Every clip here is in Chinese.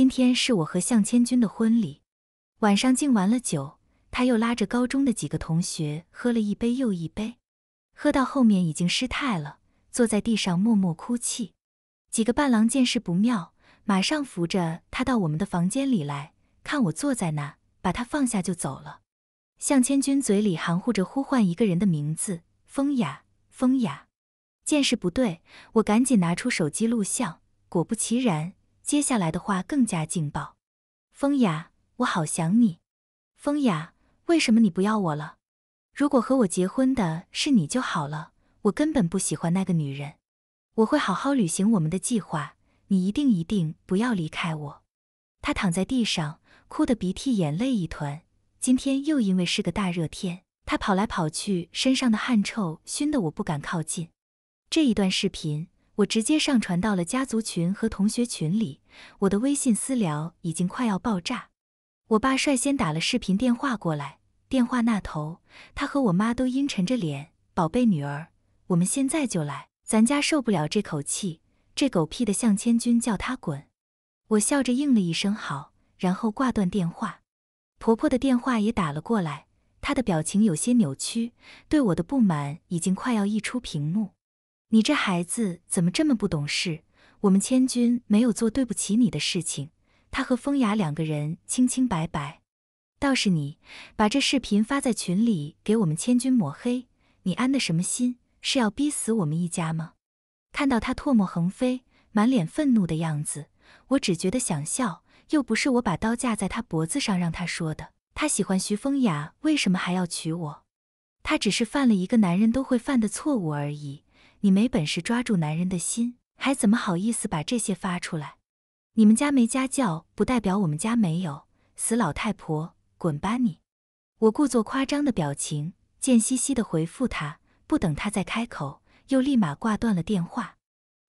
今天是我和向千钧的婚礼，晚上敬完了酒，他又拉着高中的几个同学喝了一杯又一杯，喝到后面已经失态了，坐在地上默默哭泣。几个伴郎见势不妙，马上扶着他到我们的房间里来，看我坐在那，把他放下就走了。向千钧嘴里含糊着呼唤一个人的名字：“风雅，风雅。”见势不对，我赶紧拿出手机录像，果不其然。接下来的话更加劲爆，风雅，我好想你，风雅，为什么你不要我了？如果和我结婚的是你就好了，我根本不喜欢那个女人，我会好好履行我们的计划，你一定一定不要离开我。他躺在地上，哭得鼻涕眼泪一团。今天又因为是个大热天，他跑来跑去，身上的汗臭熏得我不敢靠近。这一段视频。我直接上传到了家族群和同学群里，我的微信私聊已经快要爆炸。我爸率先打了视频电话过来，电话那头他和我妈都阴沉着脸：“宝贝女儿，我们现在就来，咱家受不了这口气。”这狗屁的向千军叫他滚！我笑着应了一声好，然后挂断电话。婆婆的电话也打了过来，她的表情有些扭曲，对我的不满已经快要溢出屏幕。你这孩子怎么这么不懂事？我们千钧没有做对不起你的事情，他和风雅两个人清清白白。倒是你把这视频发在群里，给我们千钧抹黑，你安的什么心？是要逼死我们一家吗？看到他唾沫横飞、满脸愤怒的样子，我只觉得想笑。又不是我把刀架在他脖子上让他说的。他喜欢徐风雅，为什么还要娶我？他只是犯了一个男人都会犯的错误而已。你没本事抓住男人的心，还怎么好意思把这些发出来？你们家没家教，不代表我们家没有。死老太婆，滚吧你！我故作夸张的表情，贱兮兮的回复他，不等他再开口，又立马挂断了电话。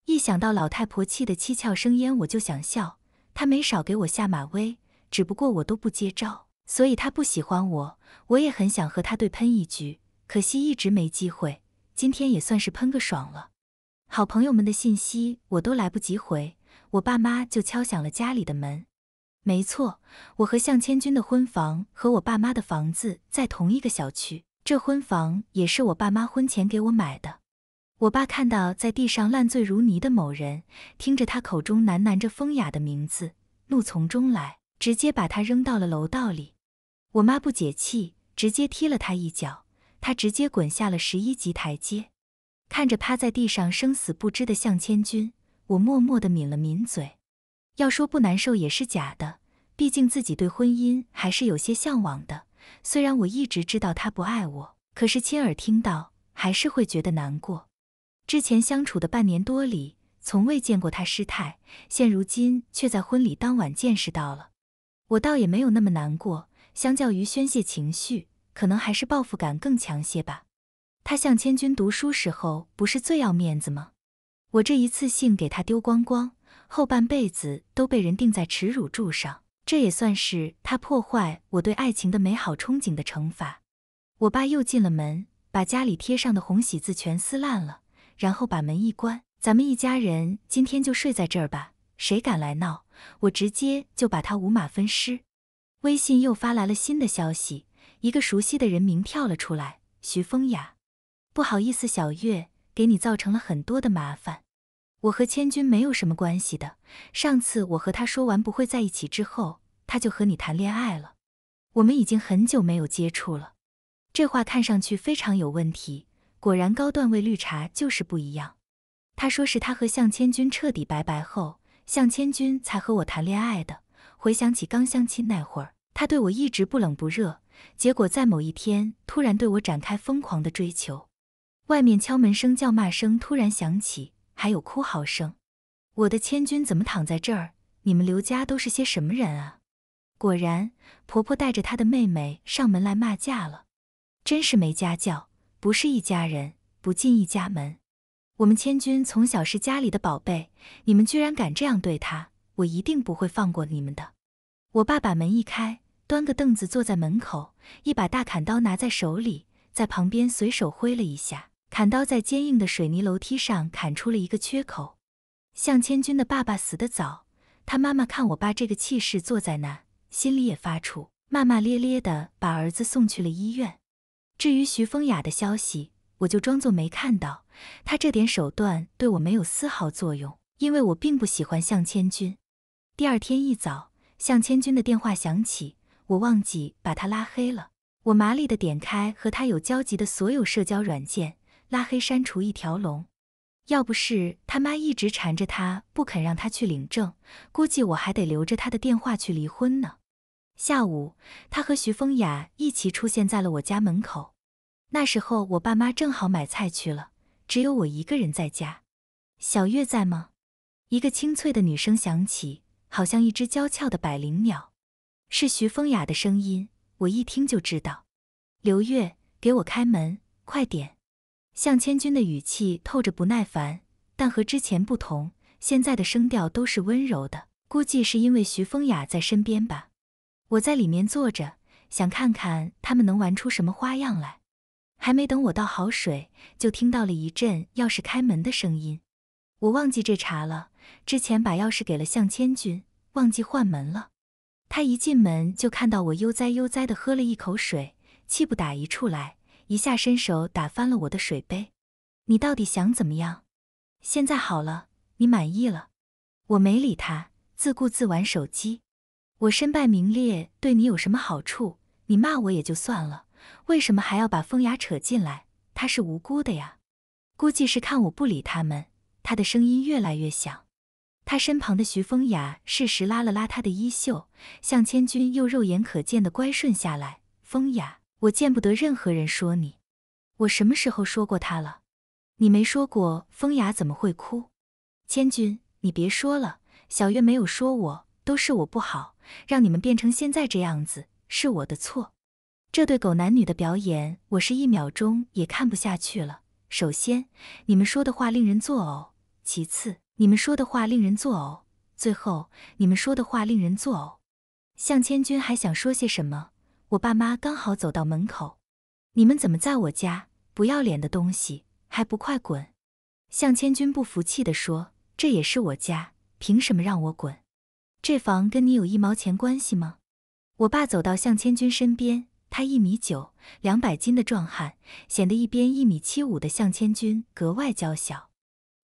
一想到老太婆气得七窍生烟，我就想笑。他没少给我下马威，只不过我都不接招，所以他不喜欢我。我也很想和他对喷一局，可惜一直没机会。今天也算是喷个爽了，好朋友们的信息我都来不及回，我爸妈就敲响了家里的门。没错，我和向千军的婚房和我爸妈的房子在同一个小区，这婚房也是我爸妈婚前给我买的。我爸看到在地上烂醉如泥的某人，听着他口中喃喃着风雅的名字，怒从中来，直接把他扔到了楼道里。我妈不解气，直接踢了他一脚。他直接滚下了十一级台阶，看着趴在地上生死不知的向千军，我默默地抿了抿嘴。要说不难受也是假的，毕竟自己对婚姻还是有些向往的。虽然我一直知道他不爱我，可是亲耳听到还是会觉得难过。之前相处的半年多里，从未见过他失态，现如今却在婚礼当晚见识到了，我倒也没有那么难过。相较于宣泄情绪。可能还是报复感更强些吧。他向千钧读书时候不是最要面子吗？我这一次性给他丢光光，后半辈子都被人钉在耻辱柱上，这也算是他破坏我对爱情的美好憧憬的惩罚。我爸又进了门，把家里贴上的红喜字全撕烂了，然后把门一关，咱们一家人今天就睡在这儿吧。谁敢来闹，我直接就把他五马分尸。微信又发来了新的消息。一个熟悉的人名跳了出来，徐风雅。不好意思，小月，给你造成了很多的麻烦。我和千钧没有什么关系的。上次我和他说完不会在一起之后，他就和你谈恋爱了。我们已经很久没有接触了。这话看上去非常有问题。果然，高段位绿茶就是不一样。他说是他和向千钧彻底拜拜后，向千钧才和我谈恋爱的。回想起刚相亲那会儿，他对我一直不冷不热。结果在某一天突然对我展开疯狂的追求，外面敲门声、叫骂声突然响起，还有哭嚎声。我的千钧怎么躺在这儿？你们刘家都是些什么人啊？果然，婆婆带着她的妹妹上门来骂架了。真是没家教，不是一家人，不进一家门。我们千钧从小是家里的宝贝，你们居然敢这样对她，我一定不会放过你们的。我爸把门一开。端个凳子坐在门口，一把大砍刀拿在手里，在旁边随手挥了一下，砍刀在坚硬的水泥楼梯上砍出了一个缺口。向千军的爸爸死得早，他妈妈看我爸这个气势坐在那，心里也发怵，骂骂咧咧的把儿子送去了医院。至于徐风雅的消息，我就装作没看到，他这点手段对我没有丝毫作用，因为我并不喜欢向千军。第二天一早，向千军的电话响起。我忘记把他拉黑了。我麻利的点开和他有交集的所有社交软件，拉黑删除一条龙。要不是他妈一直缠着他不肯让他去领证，估计我还得留着他的电话去离婚呢。下午，他和徐风雅一起出现在了我家门口。那时候我爸妈正好买菜去了，只有我一个人在家。小月在吗？一个清脆的女声响起，好像一只娇俏的百灵鸟。是徐风雅的声音，我一听就知道。刘月，给我开门，快点！向千钧的语气透着不耐烦，但和之前不同，现在的声调都是温柔的，估计是因为徐风雅在身边吧。我在里面坐着，想看看他们能玩出什么花样来。还没等我倒好水，就听到了一阵钥匙开门的声音。我忘记这茬了，之前把钥匙给了向千钧，忘记换门了。他一进门就看到我悠哉悠哉地喝了一口水，气不打一处来，一下伸手打翻了我的水杯。你到底想怎么样？现在好了，你满意了？我没理他，自顾自玩手机。我身败名裂，对你有什么好处？你骂我也就算了，为什么还要把风雅扯进来？他是无辜的呀。估计是看我不理他们，他的声音越来越响。他身旁的徐风雅适时拉了拉他的衣袖，向千钧又肉眼可见的乖顺下来。风雅，我见不得任何人说你。我什么时候说过他了？你没说过，风雅怎么会哭？千钧，你别说了。小月没有说我，都是我不好，让你们变成现在这样子是我的错。这对狗男女的表演，我是一秒钟也看不下去了。首先，你们说的话令人作呕；其次，你们说的话令人作呕。最后，你们说的话令人作呕。向千军还想说些什么？我爸妈刚好走到门口。你们怎么在我家？不要脸的东西，还不快滚！向千军不服气地说：“这也是我家，凭什么让我滚？这房跟你有一毛钱关系吗？”我爸走到向千军身边，他一米九，两百斤的壮汉，显得一边一米七五的向千军格外娇小。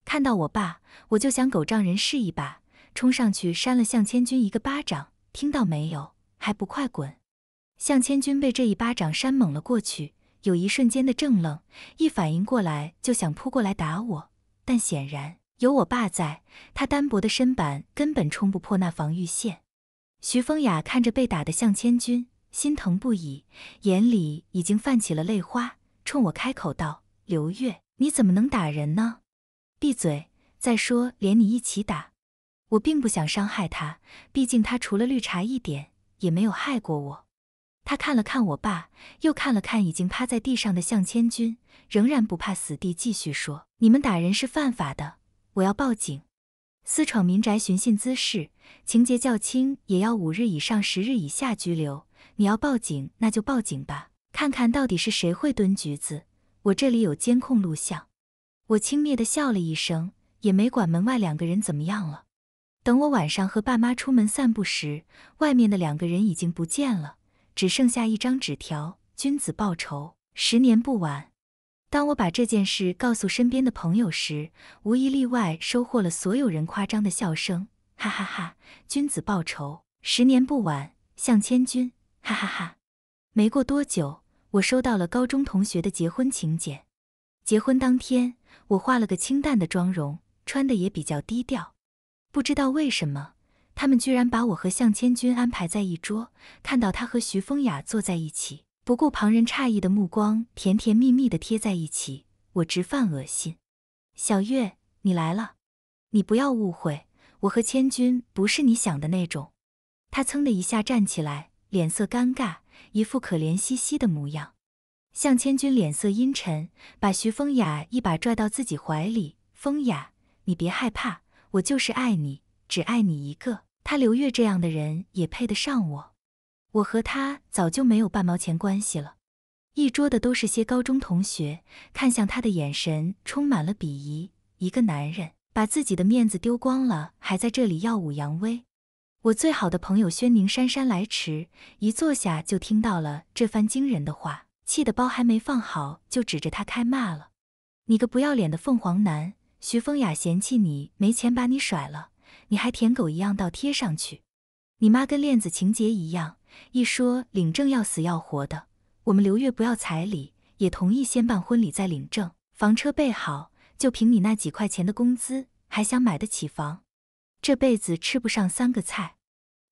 看到我爸，我就想狗仗人势一把，冲上去扇了向千军一个巴掌。听到没有？还不快滚！向千军被这一巴掌扇懵了过去，有一瞬间的怔愣，一反应过来就想扑过来打我，但显然有我爸在，他单薄的身板根本冲不破那防御线。徐风雅看着被打的向千军，心疼不已，眼里已经泛起了泪花，冲我开口道：“刘月，你怎么能打人呢？”闭嘴！再说连你一起打，我并不想伤害他，毕竟他除了绿茶一点也没有害过我。他看了看我爸，又看了看已经趴在地上的向千军，仍然不怕死地继续说：“你们打人是犯法的，我要报警。私闯民宅、寻衅滋事，情节较轻，也要五日以上十日以下拘留。你要报警，那就报警吧，看看到底是谁会蹲局子。我这里有监控录像。”我轻蔑地笑了一声，也没管门外两个人怎么样了。等我晚上和爸妈出门散步时，外面的两个人已经不见了，只剩下一张纸条：“君子报仇，十年不晚。”当我把这件事告诉身边的朋友时，无一例外收获了所有人夸张的笑声：“哈哈哈，君子报仇，十年不晚，向千钧，哈哈哈。”没过多久，我收到了高中同学的结婚请柬。结婚当天。我化了个清淡的妆容，穿的也比较低调。不知道为什么，他们居然把我和向千钧安排在一桌。看到他和徐风雅坐在一起，不顾旁人诧异的目光，甜甜蜜蜜的贴在一起，我直犯恶心。小月，你来了，你不要误会，我和千钧不是你想的那种。他噌的一下站起来，脸色尴尬，一副可怜兮兮的模样。向千钧脸色阴沉，把徐风雅一把拽到自己怀里。风雅，你别害怕，我就是爱你，只爱你一个。他刘月这样的人也配得上我？我和他早就没有半毛钱关系了。一桌的都是些高中同学，看向他的眼神充满了鄙夷。一个男人把自己的面子丢光了，还在这里耀武扬威。我最好的朋友宣宁姗姗来迟，一坐下就听到了这番惊人的话。气得包还没放好，就指着他开骂了：“你个不要脸的凤凰男，徐风雅嫌弃你没钱把你甩了，你还舔狗一样倒贴上去。你妈跟链子情节一样，一说领证要死要活的。我们刘月不要彩礼，也同意先办婚礼再领证。房车备好，就凭你那几块钱的工资，还想买得起房？这辈子吃不上三个菜。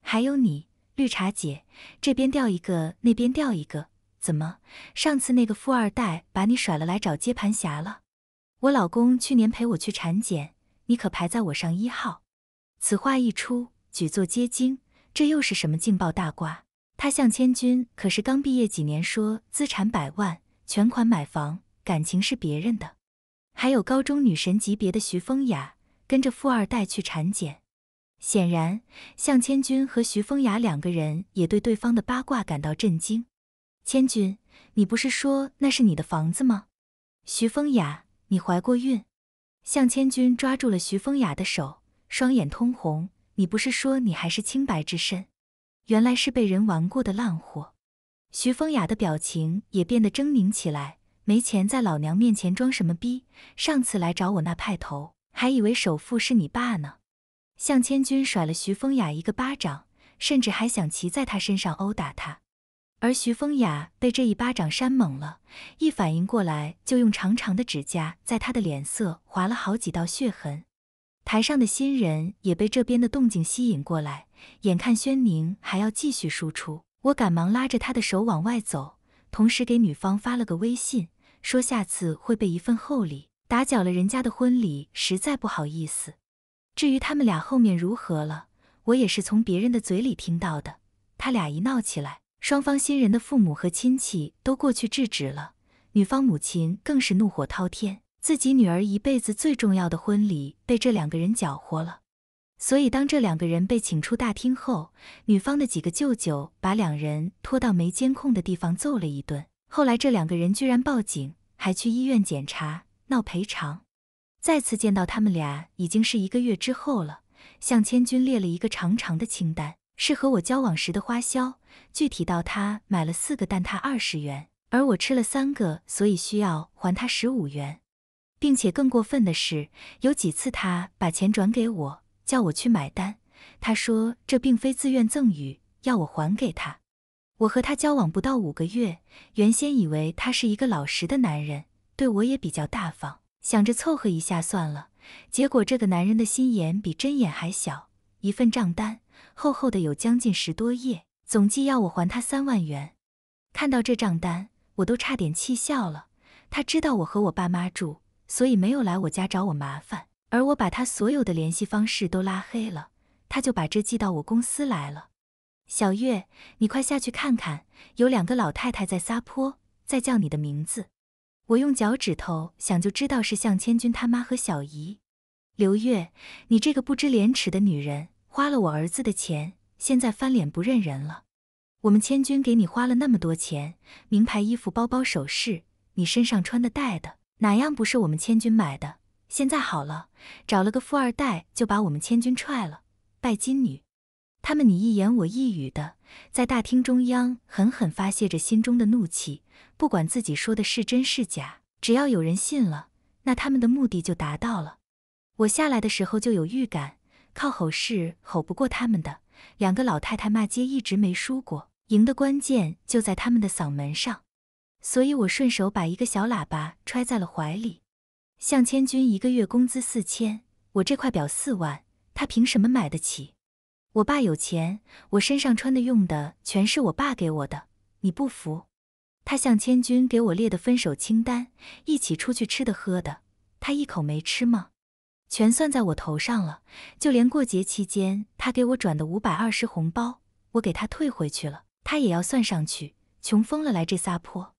还有你绿茶姐，这边掉一个，那边掉一个。”怎么？上次那个富二代把你甩了，来找接盘侠了？我老公去年陪我去产检，你可排在我上一号。此话一出，举座皆惊。这又是什么劲爆大瓜？他向千军可是刚毕业几年，说资产百万，全款买房，感情是别人的。还有高中女神级别的徐风雅，跟着富二代去产检。显然，向千军和徐风雅两个人也对对方的八卦感到震惊。千钧，你不是说那是你的房子吗？徐风雅，你怀过孕？向千钧抓住了徐风雅的手，双眼通红。你不是说你还是清白之身？原来是被人玩过的烂货。徐风雅的表情也变得狰狞起来。没钱在老娘面前装什么逼？上次来找我那派头，还以为首富是你爸呢。向千钧甩了徐风雅一个巴掌，甚至还想骑在他身上殴打他。而徐风雅被这一巴掌扇懵了，一反应过来就用长长的指甲在他的脸色划了好几道血痕。台上的新人也被这边的动静吸引过来，眼看宣宁还要继续输出，我赶忙拉着他的手往外走，同时给女方发了个微信，说下次会备一份厚礼，打搅了人家的婚礼实在不好意思。至于他们俩后面如何了，我也是从别人的嘴里听到的，他俩一闹起来。双方新人的父母和亲戚都过去制止了，女方母亲更是怒火滔天，自己女儿一辈子最重要的婚礼被这两个人搅和了。所以当这两个人被请出大厅后，女方的几个舅舅把两人拖到没监控的地方揍了一顿。后来这两个人居然报警，还去医院检查闹赔偿。再次见到他们俩已经是一个月之后了，向千军列了一个长长的清单。是和我交往时的花销，具体到他买了四个蛋挞二十元，而我吃了三个，所以需要还他十五元。并且更过分的是，有几次他把钱转给我，叫我去买单。他说这并非自愿赠与，要我还给他。我和他交往不到五个月，原先以为他是一个老实的男人，对我也比较大方，想着凑合一下算了。结果这个男人的心眼比针眼还小，一份账单。厚厚的有将近十多页，总计要我还他三万元。看到这账单，我都差点气笑了。他知道我和我爸妈住，所以没有来我家找我麻烦。而我把他所有的联系方式都拉黑了，他就把这寄到我公司来了。小月，你快下去看看，有两个老太太在撒泼，在叫你的名字。我用脚趾头想就知道是向千军他妈和小姨。刘月，你这个不知廉耻的女人！花了我儿子的钱，现在翻脸不认人了。我们千钧给你花了那么多钱，名牌衣服、包包、首饰，你身上穿的、戴的，哪样不是我们千钧买的？现在好了，找了个富二代就把我们千钧踹了，拜金女。他们你一言我一语的，在大厅中央狠狠发泄着心中的怒气，不管自己说的是真是假，只要有人信了，那他们的目的就达到了。我下来的时候就有预感。靠吼是吼不过他们的，两个老太太骂街一直没输过，赢的关键就在他们的嗓门上。所以我顺手把一个小喇叭揣在了怀里。向千军一个月工资四千，我这块表四万，他凭什么买得起？我爸有钱，我身上穿的用的全是我爸给我的。你不服？他向千军给我列的分手清单，一起出去吃的喝的，他一口没吃吗？全算在我头上了，就连过节期间他给我转的五百二十红包，我给他退回去了，他也要算上去，穷疯了来这撒泼。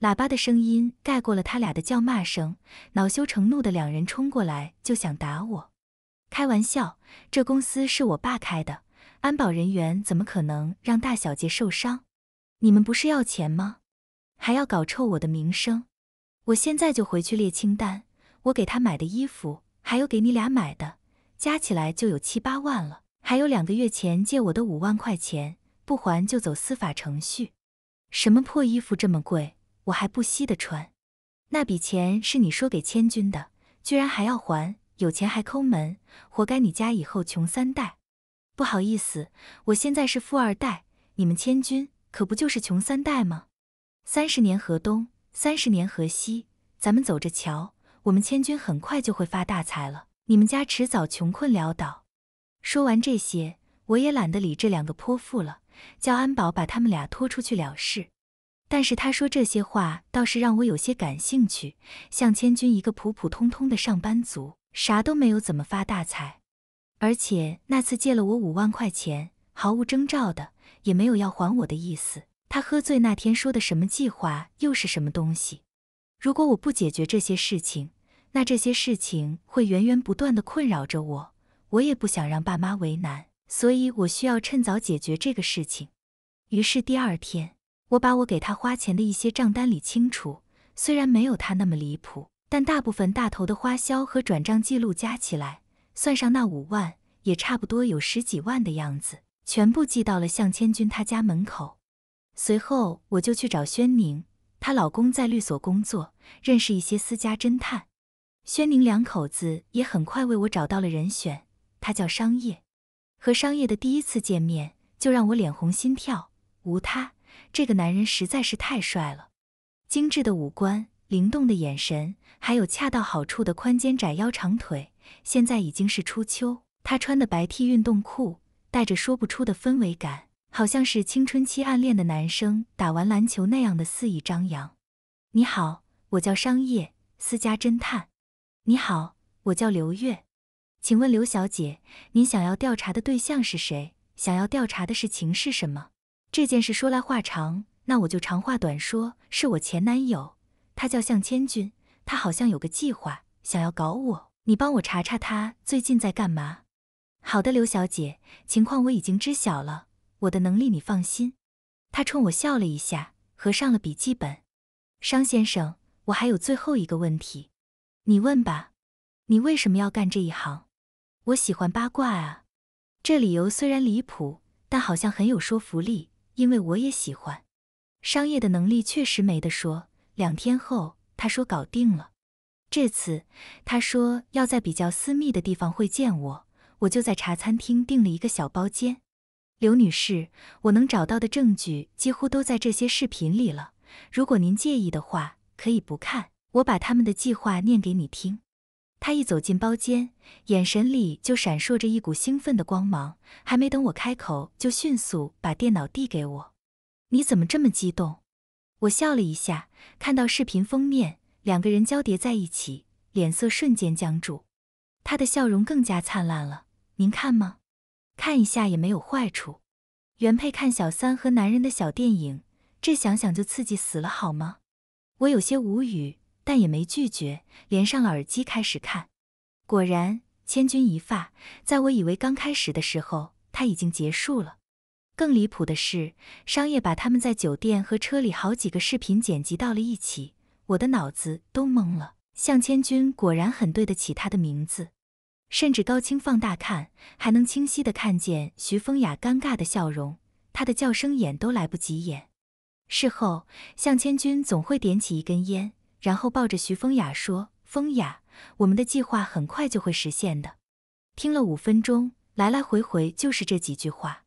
喇叭的声音盖过了他俩的叫骂声，恼羞成怒的两人冲过来就想打我。开玩笑，这公司是我爸开的，安保人员怎么可能让大小姐受伤？你们不是要钱吗？还要搞臭我的名声？我现在就回去列清单，我给他买的衣服。还有给你俩买的，加起来就有七八万了。还有两个月前借我的五万块钱，不还就走司法程序。什么破衣服这么贵，我还不惜的穿。那笔钱是你说给千军的，居然还要还，有钱还抠门，活该你家以后穷三代。不好意思，我现在是富二代，你们千军可不就是穷三代吗？三十年河东，三十年河西，咱们走着瞧。我们千钧很快就会发大财了，你们家迟早穷困潦倒。说完这些，我也懒得理这两个泼妇了，叫安保把他们俩拖出去了事。但是他说这些话倒是让我有些感兴趣。像千钧一个普普通通的上班族，啥都没有，怎么发大财？而且那次借了我五万块钱，毫无征兆的，也没有要还我的意思。他喝醉那天说的什么计划，又是什么东西？如果我不解决这些事情，那这些事情会源源不断的困扰着我。我也不想让爸妈为难，所以我需要趁早解决这个事情。于是第二天，我把我给他花钱的一些账单理清楚，虽然没有他那么离谱，但大部分大头的花销和转账记录加起来，算上那五万，也差不多有十几万的样子，全部寄到了向千军他家门口。随后，我就去找宣宁。她老公在律所工作，认识一些私家侦探。宣宁两口子也很快为我找到了人选，他叫商业。和商业的第一次见面就让我脸红心跳，无他，这个男人实在是太帅了。精致的五官，灵动的眼神，还有恰到好处的宽肩窄腰长腿。现在已经是初秋，他穿的白 T 运动裤，带着说不出的氛围感。好像是青春期暗恋的男生打完篮球那样的肆意张扬。你好，我叫商业私家侦探。你好，我叫刘月。请问刘小姐，您想要调查的对象是谁？想要调查的事情是什么？这件事说来话长，那我就长话短说。是我前男友，他叫向千军，他好像有个计划，想要搞我。你帮我查查他最近在干嘛？好的，刘小姐，情况我已经知晓了。我的能力你放心，他冲我笑了一下，合上了笔记本。商先生，我还有最后一个问题，你问吧。你为什么要干这一行？我喜欢八卦啊。这理由虽然离谱，但好像很有说服力，因为我也喜欢。商业的能力确实没得说。两天后，他说搞定了。这次他说要在比较私密的地方会见我，我就在茶餐厅订了一个小包间。刘女士，我能找到的证据几乎都在这些视频里了。如果您介意的话，可以不看。我把他们的计划念给你听。他一走进包间，眼神里就闪烁着一股兴奋的光芒。还没等我开口，就迅速把电脑递给我。你怎么这么激动？我笑了一下，看到视频封面，两个人交叠在一起，脸色瞬间僵住。他的笑容更加灿烂了。您看吗？看一下也没有坏处。原配看小三和男人的小电影，这想想就刺激死了，好吗？我有些无语，但也没拒绝，连上了耳机开始看。果然，千钧一发，在我以为刚开始的时候，他已经结束了。更离谱的是，商业把他们在酒店和车里好几个视频剪辑到了一起，我的脑子都懵了。向千钧果然很对得起他的名字。甚至高清放大看，还能清晰的看见徐风雅尴尬的笑容。她的叫声眼都来不及掩。事后，向千钧总会点起一根烟，然后抱着徐风雅说：“风雅，我们的计划很快就会实现的。”听了五分钟，来来回回就是这几句话，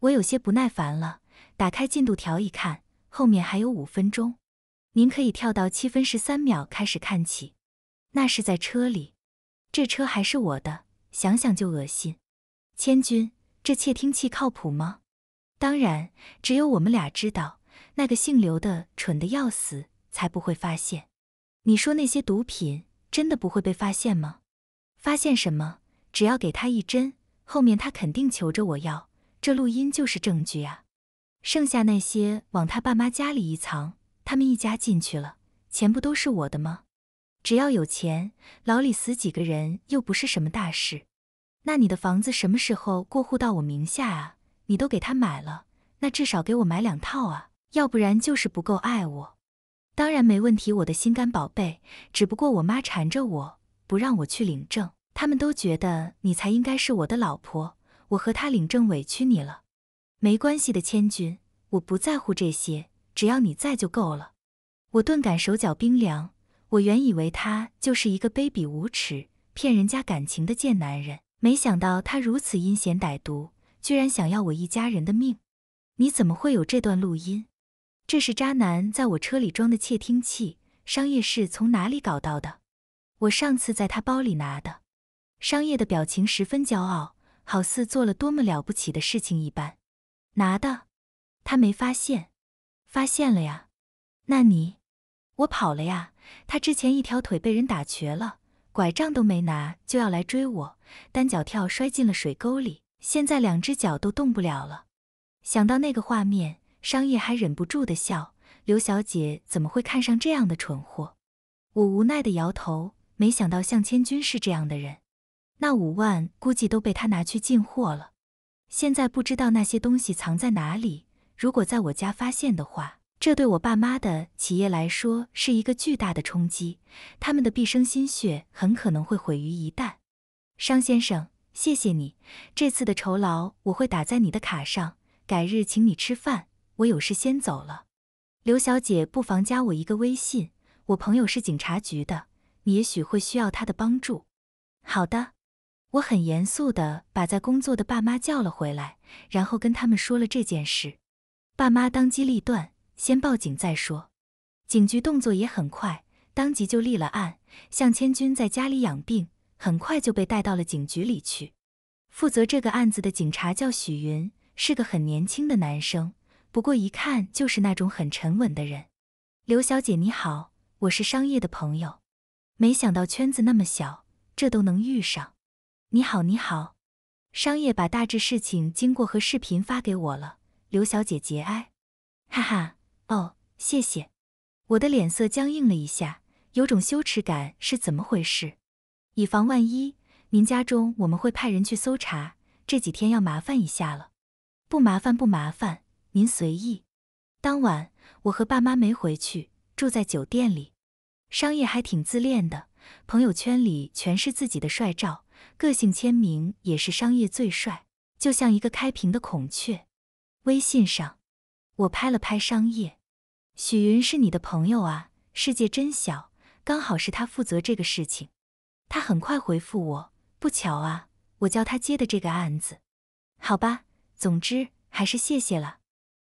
我有些不耐烦了。打开进度条一看，后面还有五分钟，您可以跳到七分十三秒开始看起。那是在车里。这车还是我的，想想就恶心。千钧，这窃听器靠谱吗？当然，只有我们俩知道。那个姓刘的蠢的要死，才不会发现。你说那些毒品真的不会被发现吗？发现什么？只要给他一针，后面他肯定求着我要。这录音就是证据啊。剩下那些往他爸妈家里一藏，他们一家进去了，钱不都是我的吗？只要有钱，牢里死几个人又不是什么大事。那你的房子什么时候过户到我名下啊？你都给他买了，那至少给我买两套啊！要不然就是不够爱我。当然没问题，我的心肝宝贝。只不过我妈缠着我不让我去领证，他们都觉得你才应该是我的老婆。我和他领证委屈你了，没关系的，千钧，我不在乎这些，只要你在就够了。我顿感手脚冰凉。我原以为他就是一个卑鄙无耻、骗人家感情的贱男人，没想到他如此阴险歹毒，居然想要我一家人的命！你怎么会有这段录音？这是渣男在我车里装的窃听器，商业是从哪里搞到的？我上次在他包里拿的。商业的表情十分骄傲，好似做了多么了不起的事情一般。拿的？他没发现？发现了呀。那你？我跑了呀。他之前一条腿被人打瘸了，拐杖都没拿就要来追我，单脚跳摔进了水沟里，现在两只脚都动不了了。想到那个画面，商业还忍不住的笑。刘小姐怎么会看上这样的蠢货？我无奈的摇头，没想到向千军是这样的人。那五万估计都被他拿去进货了，现在不知道那些东西藏在哪里。如果在我家发现的话。这对我爸妈的企业来说是一个巨大的冲击，他们的毕生心血很可能会毁于一旦。商先生，谢谢你这次的酬劳，我会打在你的卡上。改日请你吃饭，我有事先走了。刘小姐，不妨加我一个微信，我朋友是警察局的，你也许会需要他的帮助。好的，我很严肃地把在工作的爸妈叫了回来，然后跟他们说了这件事。爸妈当机立断。先报警再说，警局动作也很快，当即就立了案。向千军在家里养病，很快就被带到了警局里去。负责这个案子的警察叫许云，是个很年轻的男生，不过一看就是那种很沉稳的人。刘小姐你好，我是商业的朋友，没想到圈子那么小，这都能遇上。你好你好，商业把大致事情经过和视频发给我了。刘小姐节哀。哈哈。哦，谢谢。我的脸色僵硬了一下，有种羞耻感，是怎么回事？以防万一，您家中我们会派人去搜查，这几天要麻烦一下了。不麻烦，不麻烦，您随意。当晚我和爸妈没回去，住在酒店里。商业还挺自恋的，朋友圈里全是自己的帅照，个性签名也是“商业最帅”，就像一个开屏的孔雀。微信上。我拍了拍商业，许云是你的朋友啊，世界真小，刚好是他负责这个事情。他很快回复我，不巧啊，我叫他接的这个案子。好吧，总之还是谢谢了，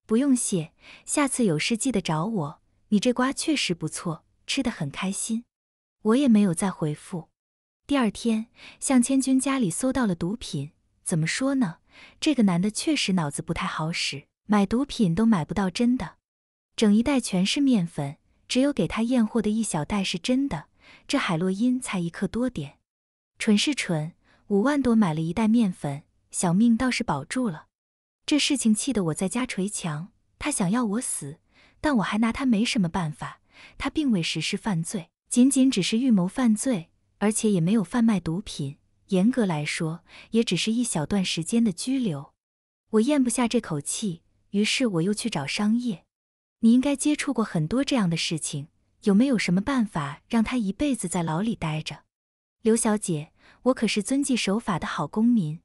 不用谢，下次有事记得找我。你这瓜确实不错，吃的很开心。我也没有再回复。第二天，向千钧家里搜到了毒品。怎么说呢，这个男的确实脑子不太好使。买毒品都买不到真的，整一袋全是面粉，只有给他验货的一小袋是真的。这海洛因才一克多点，蠢是蠢，五万多买了一袋面粉，小命倒是保住了。这事情气得我在家捶墙。他想要我死，但我还拿他没什么办法。他并未实施犯罪，仅仅只是预谋犯罪，而且也没有贩卖毒品。严格来说，也只是一小段时间的拘留。我咽不下这口气。于是我又去找商业，你应该接触过很多这样的事情，有没有什么办法让他一辈子在牢里待着？刘小姐，我可是遵纪守法的好公民，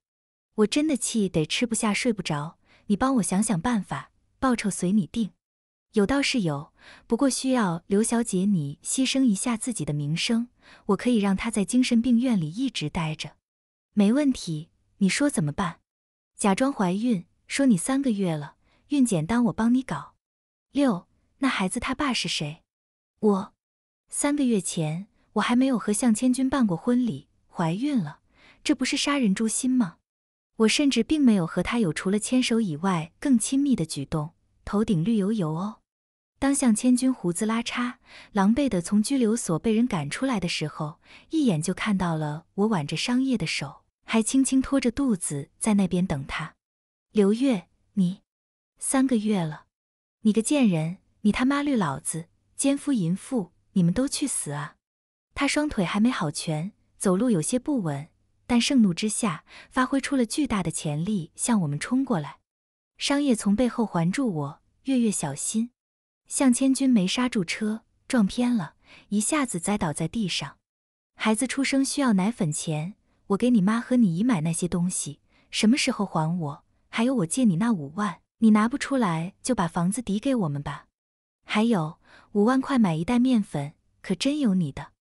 我真的气得吃不下睡不着，你帮我想想办法，报酬随你定。有倒是有，不过需要刘小姐你牺牲一下自己的名声，我可以让他在精神病院里一直待着，没问题。你说怎么办？假装怀孕，说你三个月了。孕检，当我帮你搞。六，那孩子他爸是谁？我三个月前我还没有和向千军办过婚礼，怀孕了，这不是杀人诛心吗？我甚至并没有和他有除了牵手以外更亲密的举动。头顶绿油油哦。当向千军胡子拉碴、狼狈的从拘留所被人赶出来的时候，一眼就看到了我挽着商业的手，还轻轻托着肚子在那边等他。刘月，你。三个月了，你个贱人，你他妈绿老子，奸夫淫妇，你们都去死啊！他双腿还没好全，走路有些不稳，但盛怒之下发挥出了巨大的潜力，向我们冲过来。商业从背后环住我，月月小心。向千军没刹住车，撞偏了，一下子栽倒在地上。孩子出生需要奶粉钱，我给你妈和你姨买那些东西，什么时候还我？还有我借你那五万。你拿不出来，就把房子抵给我们吧。还有五万块买一袋面粉，可真有你的！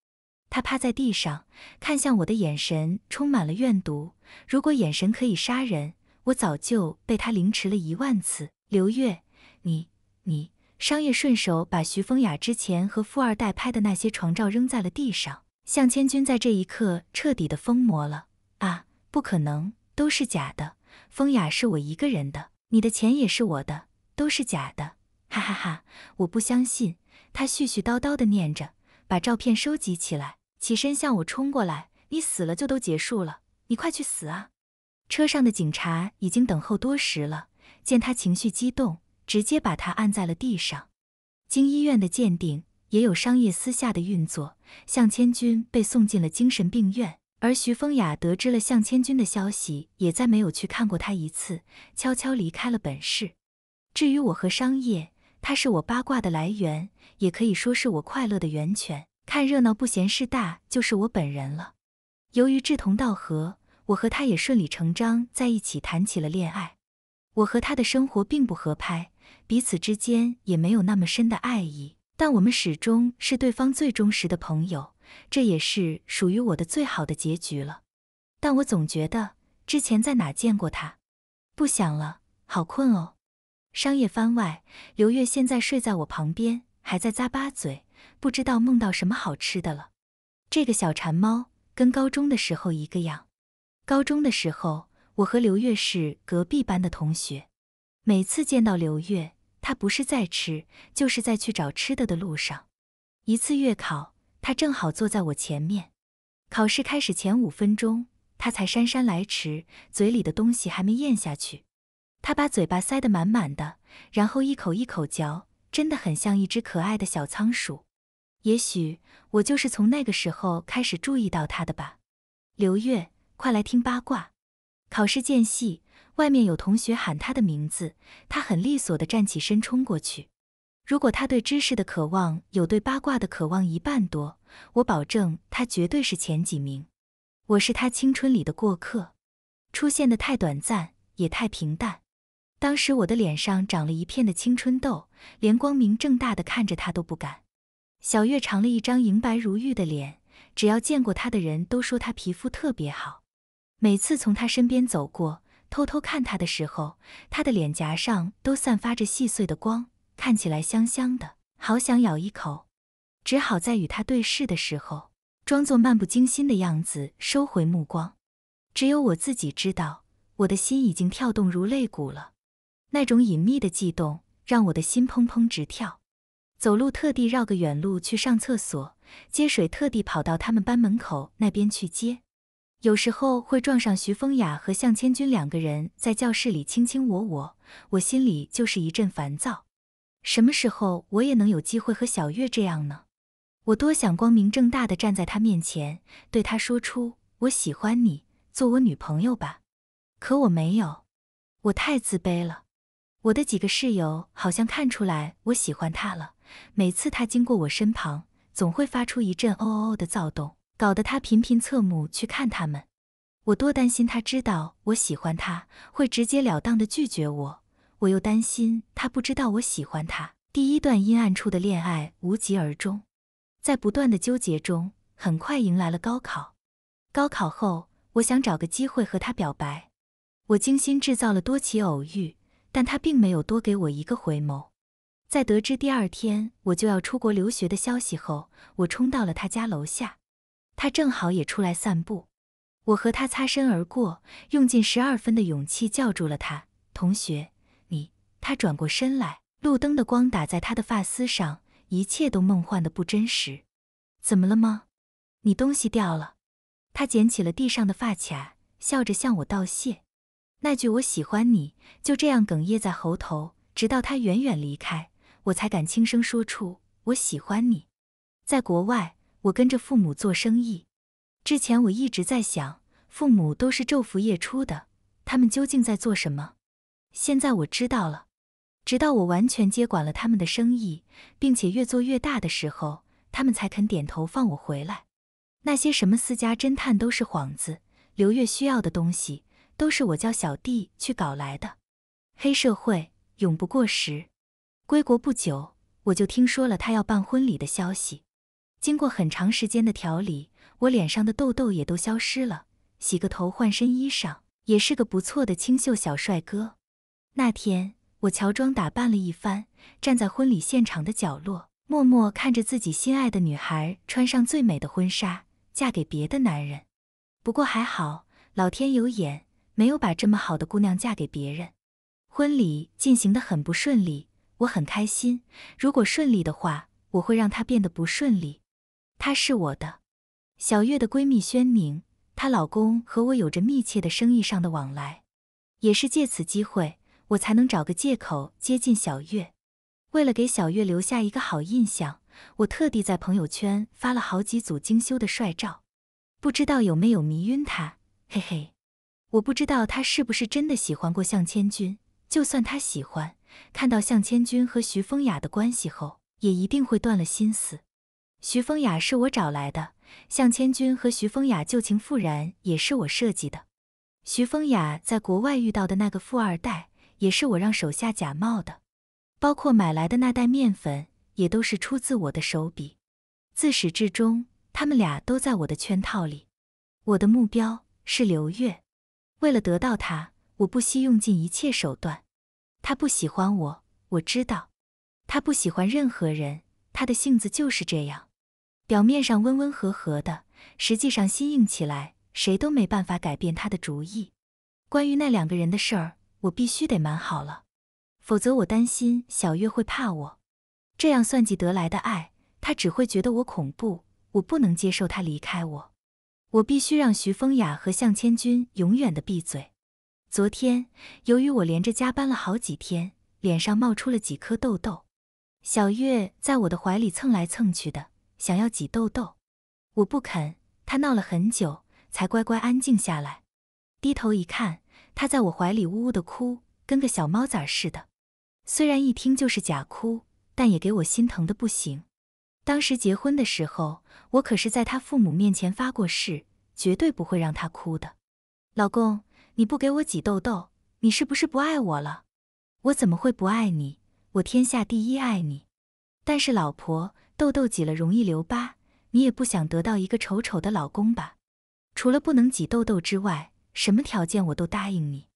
他趴在地上，看向我的眼神充满了怨毒。如果眼神可以杀人，我早就被他凌迟了一万次。刘月，你你……商业顺手把徐风雅之前和富二代拍的那些床照扔在了地上。向千钧在这一刻彻底的疯魔了啊！不可能，都是假的，风雅是我一个人的。你的钱也是我的，都是假的，哈哈哈！我不相信。他絮絮叨叨的念着，把照片收集起来，起身向我冲过来。你死了就都结束了，你快去死啊！车上的警察已经等候多时了，见他情绪激动，直接把他按在了地上。经医院的鉴定，也有商业私下的运作，向千军被送进了精神病院。而徐风雅得知了向千钧的消息，也再没有去看过他一次，悄悄离开了本市。至于我和商业，他是我八卦的来源，也可以说是我快乐的源泉。看热闹不嫌事大，就是我本人了。由于志同道合，我和他也顺理成章在一起谈起了恋爱。我和他的生活并不合拍，彼此之间也没有那么深的爱意，但我们始终是对方最忠实的朋友。这也是属于我的最好的结局了，但我总觉得之前在哪见过他。不想了，好困哦。商业番外，刘月现在睡在我旁边，还在咂巴嘴，不知道梦到什么好吃的了。这个小馋猫跟高中的时候一个样。高中的时候，我和刘月是隔壁班的同学，每次见到刘月，她不是在吃，就是在去找吃的的路上。一次月考。他正好坐在我前面，考试开始前五分钟，他才姗姗来迟，嘴里的东西还没咽下去。他把嘴巴塞得满满的，然后一口一口嚼，真的很像一只可爱的小仓鼠。也许我就是从那个时候开始注意到他的吧。刘月，快来听八卦。考试间隙，外面有同学喊他的名字，他很利索地站起身冲过去。如果他对知识的渴望有对八卦的渴望一半多，我保证他绝对是前几名。我是他青春里的过客，出现的太短暂，也太平淡。当时我的脸上长了一片的青春痘，连光明正大的看着他都不敢。小月长了一张莹白如玉的脸，只要见过她的人都说她皮肤特别好。每次从她身边走过，偷偷看她的时候，她的脸颊上都散发着细碎的光。看起来香香的，好想咬一口，只好在与他对视的时候，装作漫不经心的样子，收回目光。只有我自己知道，我的心已经跳动如擂鼓了，那种隐秘的悸动让我的心砰砰直跳。走路特地绕个远路去上厕所，接水特地跑到他们班门口那边去接。有时候会撞上徐风雅和向千钧两个人在教室里卿卿我我，我心里就是一阵烦躁。什么时候我也能有机会和小月这样呢？我多想光明正大的站在他面前，对他说出我喜欢你，做我女朋友吧。可我没有，我太自卑了。我的几个室友好像看出来我喜欢他了，每次他经过我身旁，总会发出一阵哦哦的躁动，搞得他频频侧目去看他们。我多担心他知道我喜欢他，会直截了当的拒绝我。我又担心他不知道我喜欢他。第一段阴暗处的恋爱无疾而终，在不断的纠结中，很快迎来了高考。高考后，我想找个机会和他表白。我精心制造了多起偶遇，但他并没有多给我一个回眸。在得知第二天我就要出国留学的消息后，我冲到了他家楼下，他正好也出来散步。我和他擦身而过，用尽十二分的勇气叫住了他：“同学。”他转过身来，路灯的光打在他的发丝上，一切都梦幻的不真实。怎么了吗？你东西掉了。他捡起了地上的发卡，笑着向我道谢。那句我喜欢你就这样哽咽在喉头，直到他远远离开，我才敢轻声说出我喜欢你。在国外，我跟着父母做生意。之前我一直在想，父母都是昼伏夜出的，他们究竟在做什么？现在我知道了。直到我完全接管了他们的生意，并且越做越大的时候，他们才肯点头放我回来。那些什么私家侦探都是幌子，刘越需要的东西都是我叫小弟去搞来的。黑社会永不过时。归国不久，我就听说了他要办婚礼的消息。经过很长时间的调理，我脸上的痘痘也都消失了，洗个头换身衣裳，也是个不错的清秀小帅哥。那天。我乔装打扮了一番，站在婚礼现场的角落，默默看着自己心爱的女孩穿上最美的婚纱，嫁给别的男人。不过还好，老天有眼，没有把这么好的姑娘嫁给别人。婚礼进行的很不顺利，我很开心。如果顺利的话，我会让她变得不顺利。她是我的小月的闺蜜宣宁，她老公和我有着密切的生意上的往来，也是借此机会。我才能找个借口接近小月。为了给小月留下一个好印象，我特地在朋友圈发了好几组精修的帅照，不知道有没有迷晕她。嘿嘿，我不知道她是不是真的喜欢过向千君，就算她喜欢，看到向千君和徐风雅的关系后，也一定会断了心思。徐风雅是我找来的，向千君和徐风雅旧情复燃也是我设计的。徐风雅在国外遇到的那个富二代。也是我让手下假冒的，包括买来的那袋面粉，也都是出自我的手笔。自始至终，他们俩都在我的圈套里。我的目标是刘月，为了得到他，我不惜用尽一切手段。他不喜欢我，我知道，他不喜欢任何人，他的性子就是这样。表面上温温和和的，实际上心硬起来，谁都没办法改变他的主意。关于那两个人的事儿。我必须得瞒好了，否则我担心小月会怕我。这样算计得来的爱，她只会觉得我恐怖。我不能接受她离开我。我必须让徐风雅和向千钧永远的闭嘴。昨天，由于我连着加班了好几天，脸上冒出了几颗痘痘。小月在我的怀里蹭来蹭去的，想要挤痘痘，我不肯。她闹了很久，才乖乖安静下来。低头一看。他在我怀里呜呜的哭，跟个小猫崽似的。虽然一听就是假哭，但也给我心疼的不行。当时结婚的时候，我可是在他父母面前发过誓，绝对不会让他哭的。老公，你不给我挤痘痘，你是不是不爱我了？我怎么会不爱你？我天下第一爱你。但是老婆，痘痘挤了容易留疤，你也不想得到一个丑丑的老公吧？除了不能挤痘痘之外。什么条件我都答应你。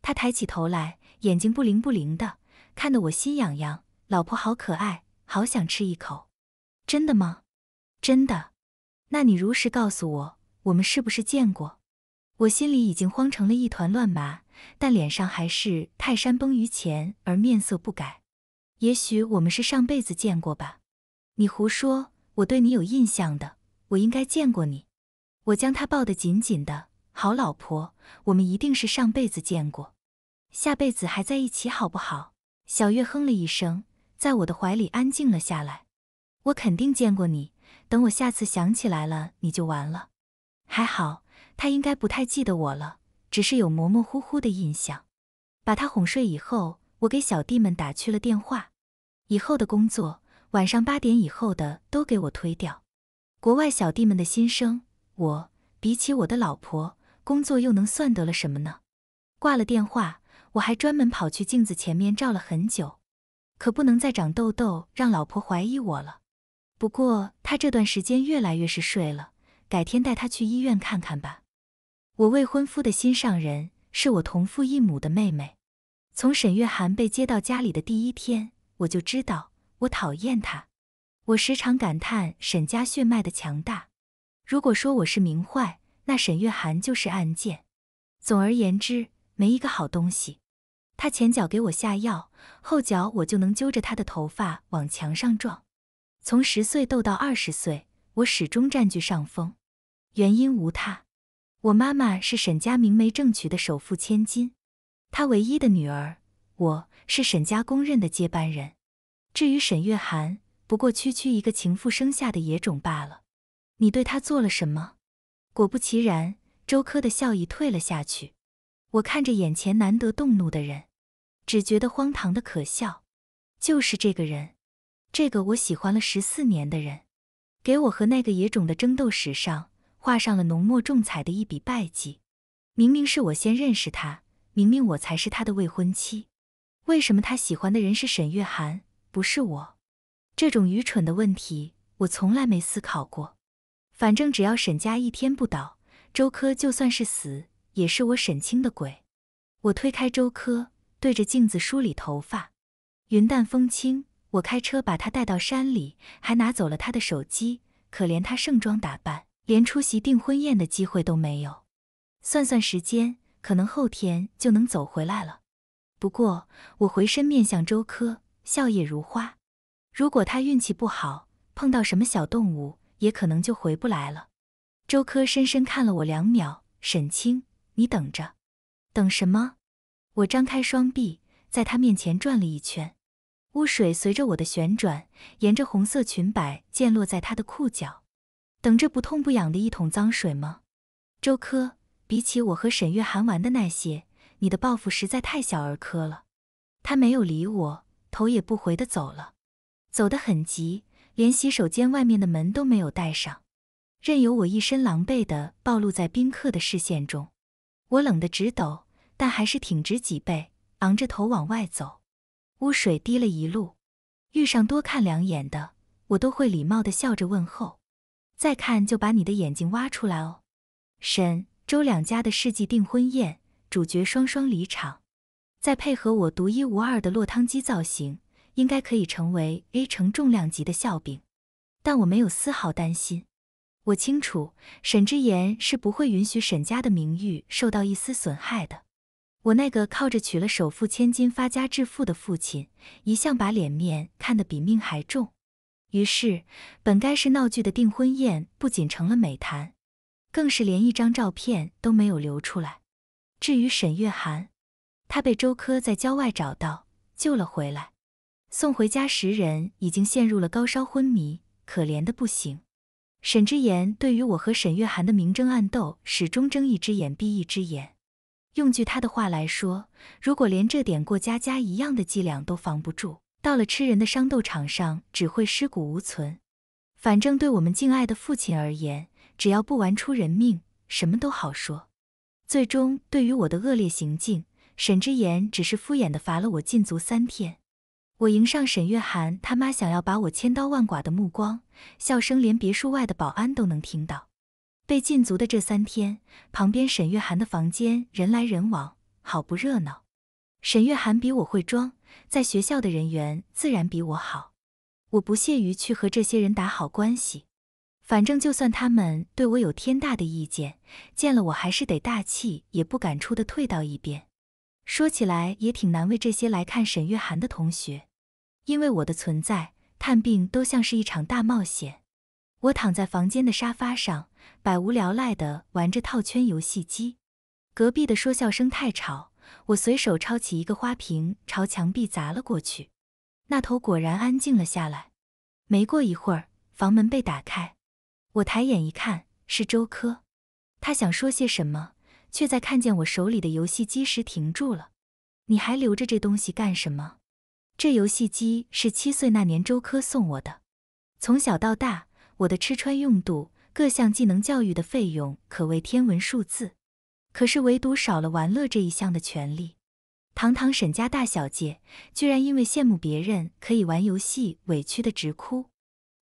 他抬起头来，眼睛不灵不灵的，看得我心痒痒。老婆好可爱，好想吃一口。真的吗？真的。那你如实告诉我，我们是不是见过？我心里已经慌成了一团乱麻，但脸上还是泰山崩于前而面色不改。也许我们是上辈子见过吧？你胡说，我对你有印象的，我应该见过你。我将他抱得紧紧的。好老婆，我们一定是上辈子见过，下辈子还在一起，好不好？小月哼了一声，在我的怀里安静了下来。我肯定见过你，等我下次想起来了，你就完了。还好，他应该不太记得我了，只是有模模糊糊的印象。把他哄睡以后，我给小弟们打去了电话。以后的工作，晚上八点以后的都给我推掉。国外小弟们的心声，我比起我的老婆。工作又能算得了什么呢？挂了电话，我还专门跑去镜子前面照了很久，可不能再长痘痘让老婆怀疑我了。不过她这段时间越来越是睡了，改天带她去医院看看吧。我未婚夫的心上人是我同父异母的妹妹。从沈月寒被接到家里的第一天，我就知道我讨厌她。我时常感叹沈家血脉的强大。如果说我是名坏。那沈月寒就是暗箭，总而言之，没一个好东西。他前脚给我下药，后脚我就能揪着他的头发往墙上撞。从十岁斗到二十岁，我始终占据上风。原因无他，我妈妈是沈家明媒正娶的首富千金，她唯一的女儿，我是沈家公认的接班人。至于沈月寒，不过区区一个情妇生下的野种罢了。你对他做了什么？果不其然，周柯的笑意退了下去。我看着眼前难得动怒的人，只觉得荒唐的可笑。就是这个人，这个我喜欢了十四年的人，给我和那个野种的争斗史上画上了浓墨重彩的一笔败绩。明明是我先认识他，明明我才是他的未婚妻，为什么他喜欢的人是沈月涵，不是我？这种愚蠢的问题，我从来没思考过。反正只要沈家一天不倒，周柯就算是死也是我沈清的鬼。我推开周柯，对着镜子梳理头发，云淡风轻。我开车把他带到山里，还拿走了他的手机。可怜他盛装打扮，连出席订婚宴的机会都没有。算算时间，可能后天就能走回来了。不过我回身面向周柯，笑靥如花。如果他运气不好，碰到什么小动物。也可能就回不来了。周科深深看了我两秒，沈清，你等着，等什么？我张开双臂，在他面前转了一圈，污水随着我的旋转，沿着红色裙摆溅落在他的裤脚。等着不痛不痒的一桶脏水吗？周科，比起我和沈月寒玩的那些，你的报复实在太小儿科了。他没有理我，头也不回的走了，走得很急。连洗手间外面的门都没有带上，任由我一身狼狈的暴露在宾客的视线中。我冷得直抖，但还是挺直脊背，昂着头往外走。污水滴了一路，遇上多看两眼的，我都会礼貌的笑着问候；再看就把你的眼睛挖出来哦。沈周两家的世纪订婚宴主角双双离场，再配合我独一无二的落汤鸡造型。应该可以成为 A 城重量级的笑柄，但我没有丝毫担心。我清楚，沈之言是不会允许沈家的名誉受到一丝损害的。我那个靠着娶了首富千金发家致富的父亲，一向把脸面看得比命还重。于是，本该是闹剧的订婚宴不仅成了美谈，更是连一张照片都没有留出来。至于沈月涵，他被周柯在郊外找到，救了回来。送回家时，人已经陷入了高烧昏迷，可怜的不行。沈之言对于我和沈月涵的明争暗斗，始终睁一只眼闭一只眼。用句他的话来说，如果连这点过家家一样的伎俩都防不住，到了吃人的商斗场上，只会尸骨无存。反正对我们敬爱的父亲而言，只要不玩出人命，什么都好说。最终，对于我的恶劣行径，沈之言只是敷衍地罚了我禁足三天。我迎上沈月涵他妈想要把我千刀万剐的目光，笑声连别墅外的保安都能听到。被禁足的这三天，旁边沈月涵的房间人来人往，好不热闹。沈月涵比我会装，在学校的人缘自然比我好。我不屑于去和这些人打好关系，反正就算他们对我有天大的意见，见了我还是得大气也不敢出的退到一边。说起来也挺难为这些来看沈月涵的同学。因为我的存在，看病都像是一场大冒险。我躺在房间的沙发上，百无聊赖地玩着套圈游戏机。隔壁的说笑声太吵，我随手抄起一个花瓶朝墙壁砸了过去。那头果然安静了下来。没过一会儿，房门被打开，我抬眼一看，是周科。他想说些什么，却在看见我手里的游戏机时停住了。你还留着这东西干什么？这游戏机是七岁那年周科送我的。从小到大，我的吃穿用度、各项技能教育的费用可谓天文数字，可是唯独少了玩乐这一项的权利。堂堂沈家大小姐，居然因为羡慕别人可以玩游戏，委屈的直哭。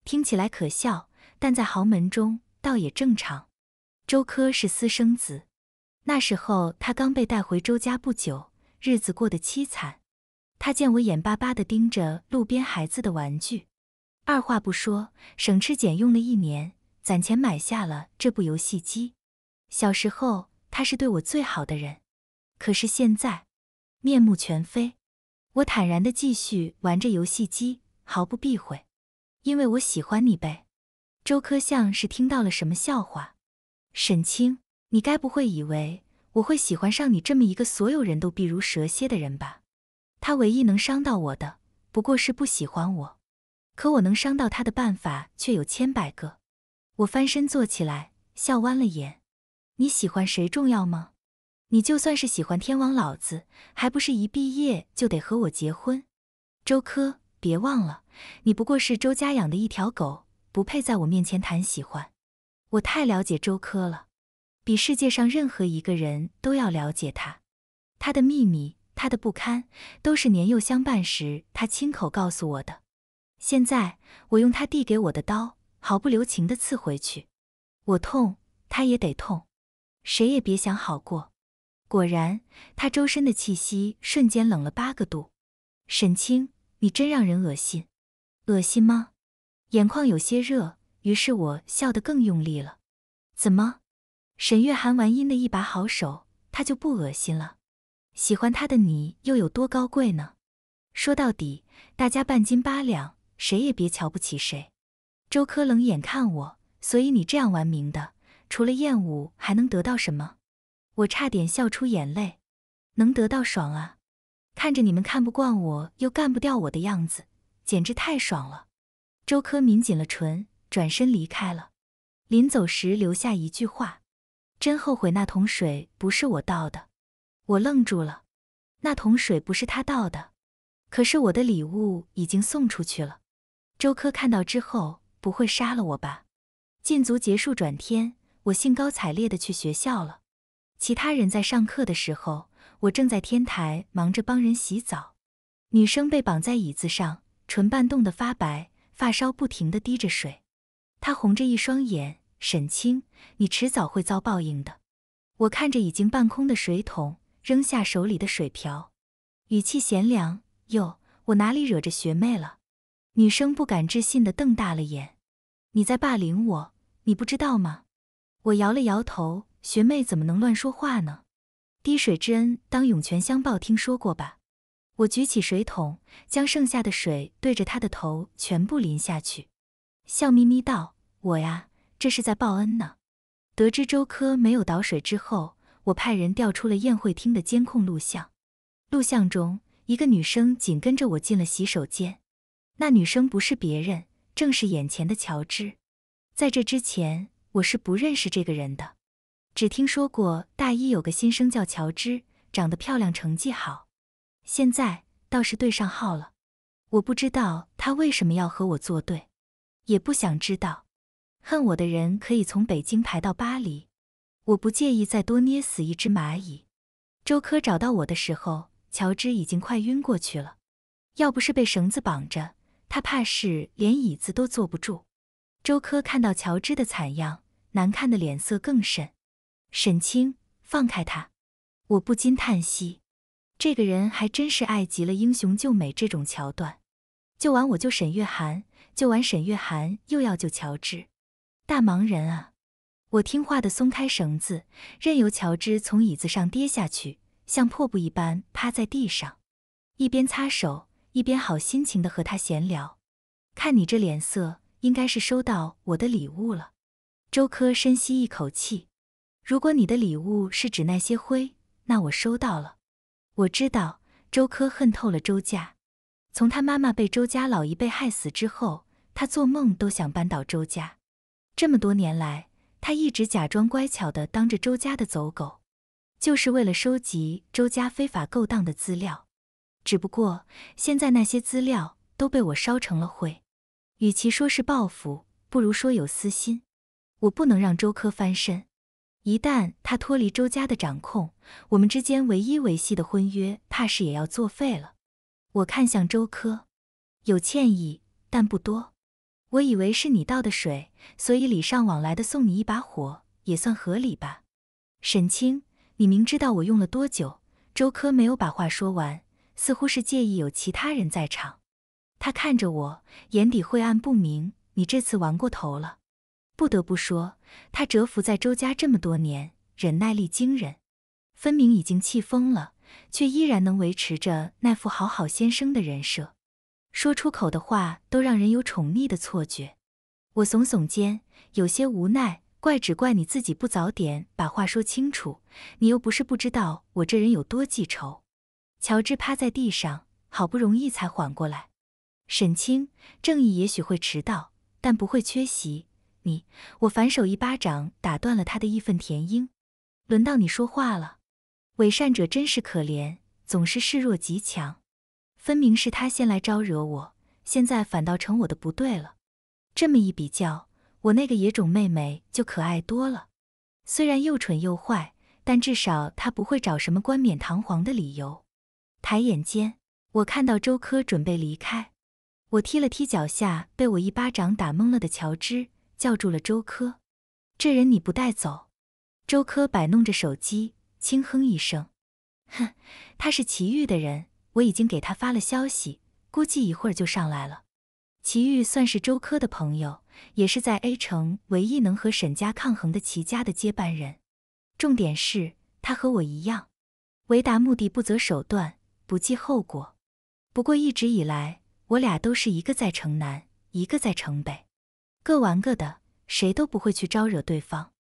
听起来可笑，但在豪门中倒也正常。周科是私生子，那时候他刚被带回周家不久，日子过得凄惨。他见我眼巴巴地盯着路边孩子的玩具，二话不说，省吃俭用了一年，攒钱买下了这部游戏机。小时候他是对我最好的人，可是现在面目全非。我坦然地继续玩着游戏机，毫不避讳，因为我喜欢你呗。周科像是听到了什么笑话，沈清，你该不会以为我会喜欢上你这么一个所有人都避如蛇蝎的人吧？他唯一能伤到我的，不过是不喜欢我；可我能伤到他的办法却有千百个。我翻身坐起来，笑弯了眼。你喜欢谁重要吗？你就算是喜欢天王老子，还不是一毕业就得和我结婚？周科，别忘了，你不过是周家养的一条狗，不配在我面前谈喜欢。我太了解周科了，比世界上任何一个人都要了解他，他的秘密。他的不堪都是年幼相伴时他亲口告诉我的。现在我用他递给我的刀，毫不留情地刺回去。我痛，他也得痛，谁也别想好过。果然，他周身的气息瞬间冷了八个度。沈清，你真让人恶心。恶心吗？眼眶有些热，于是我笑得更用力了。怎么？沈月寒玩阴的一把好手，他就不恶心了？喜欢他的你又有多高贵呢？说到底，大家半斤八两，谁也别瞧不起谁。周柯冷眼看我，所以你这样玩明的，除了厌恶还能得到什么？我差点笑出眼泪，能得到爽啊！看着你们看不惯我又干不掉我的样子，简直太爽了。周柯抿紧了唇，转身离开了，临走时留下一句话：真后悔那桶水不是我倒的。我愣住了，那桶水不是他倒的，可是我的礼物已经送出去了。周科看到之后不会杀了我吧？禁足结束，转天我兴高采烈地去学校了。其他人在上课的时候，我正在天台忙着帮人洗澡。女生被绑在椅子上，唇瓣冻得发白，发梢不停地滴着水。她红着一双眼，沈清，你迟早会遭报应的。我看着已经半空的水桶。扔下手里的水瓢，语气贤良哟，我哪里惹着学妹了？女生不敢置信地瞪大了眼，你在霸凌我，你不知道吗？我摇了摇头，学妹怎么能乱说话呢？滴水之恩，当涌泉相报，听说过吧？我举起水桶，将剩下的水对着她的头全部淋下去，笑眯眯道：“我呀，这是在报恩呢。”得知周珂没有倒水之后。我派人调出了宴会厅的监控录像，录像中一个女生紧跟着我进了洗手间，那女生不是别人，正是眼前的乔治。在这之前，我是不认识这个人的，只听说过大一有个新生叫乔治，长得漂亮，成绩好。现在倒是对上号了。我不知道他为什么要和我作对，也不想知道。恨我的人可以从北京排到巴黎。我不介意再多捏死一只蚂蚁。周科找到我的时候，乔治已经快晕过去了，要不是被绳子绑着，他怕是连椅子都坐不住。周科看到乔治的惨样，难看的脸色更甚。沈清，放开他！我不禁叹息，这个人还真是爱极了英雄救美这种桥段。救完我救沈月寒，救完沈月寒又要救乔治，大忙人啊！我听话地松开绳子，任由乔治从椅子上跌下去，像破布一般趴在地上，一边擦手，一边好心情地和他闲聊。看你这脸色，应该是收到我的礼物了。周科深吸一口气，如果你的礼物是指那些灰，那我收到了。我知道，周科恨透了周家。从他妈妈被周家老一辈害死之后，他做梦都想扳倒周家。这么多年来，他一直假装乖巧的当着周家的走狗，就是为了收集周家非法勾当的资料。只不过现在那些资料都被我烧成了灰。与其说是报复，不如说有私心。我不能让周科翻身。一旦他脱离周家的掌控，我们之间唯一维系的婚约，怕是也要作废了。我看向周科，有歉意，但不多。我以为是你倒的水，所以礼尚往来的送你一把火也算合理吧。沈清，你明知道我用了多久。周科没有把话说完，似乎是介意有其他人在场。他看着我，眼底晦暗不明。你这次玩过头了。不得不说，他蛰伏在周家这么多年，忍耐力惊人。分明已经气疯了，却依然能维持着那副好好先生的人设。说出口的话都让人有宠溺的错觉，我耸耸肩，有些无奈，怪只怪你自己不早点把话说清楚。你又不是不知道我这人有多记仇。乔治趴在地上，好不容易才缓过来。沈清，正义也许会迟到，但不会缺席。你，我反手一巴掌打断了他的义愤填膺。轮到你说话了。伪善者真是可怜，总是示弱极强。分明是他先来招惹我，现在反倒成我的不对了。这么一比较，我那个野种妹妹就可爱多了。虽然又蠢又坏，但至少她不会找什么冠冕堂皇的理由。抬眼间，我看到周科准备离开，我踢了踢脚下被我一巴掌打懵了的乔治，叫住了周科：“这人你不带走？”周科摆弄着手机，轻哼一声：“ 哼，他是祁煜的人。”我已经给他发了消息，估计一会儿就上来了。齐豫算是周科的朋友，也是在 A 城唯一能和沈家抗衡的齐家的接班人。重点是他和我一样，为达目的不择手段，不计后果。不过一直以来，我俩都是一个在城南，一个在城北，各玩各的，谁都不会去招惹对方。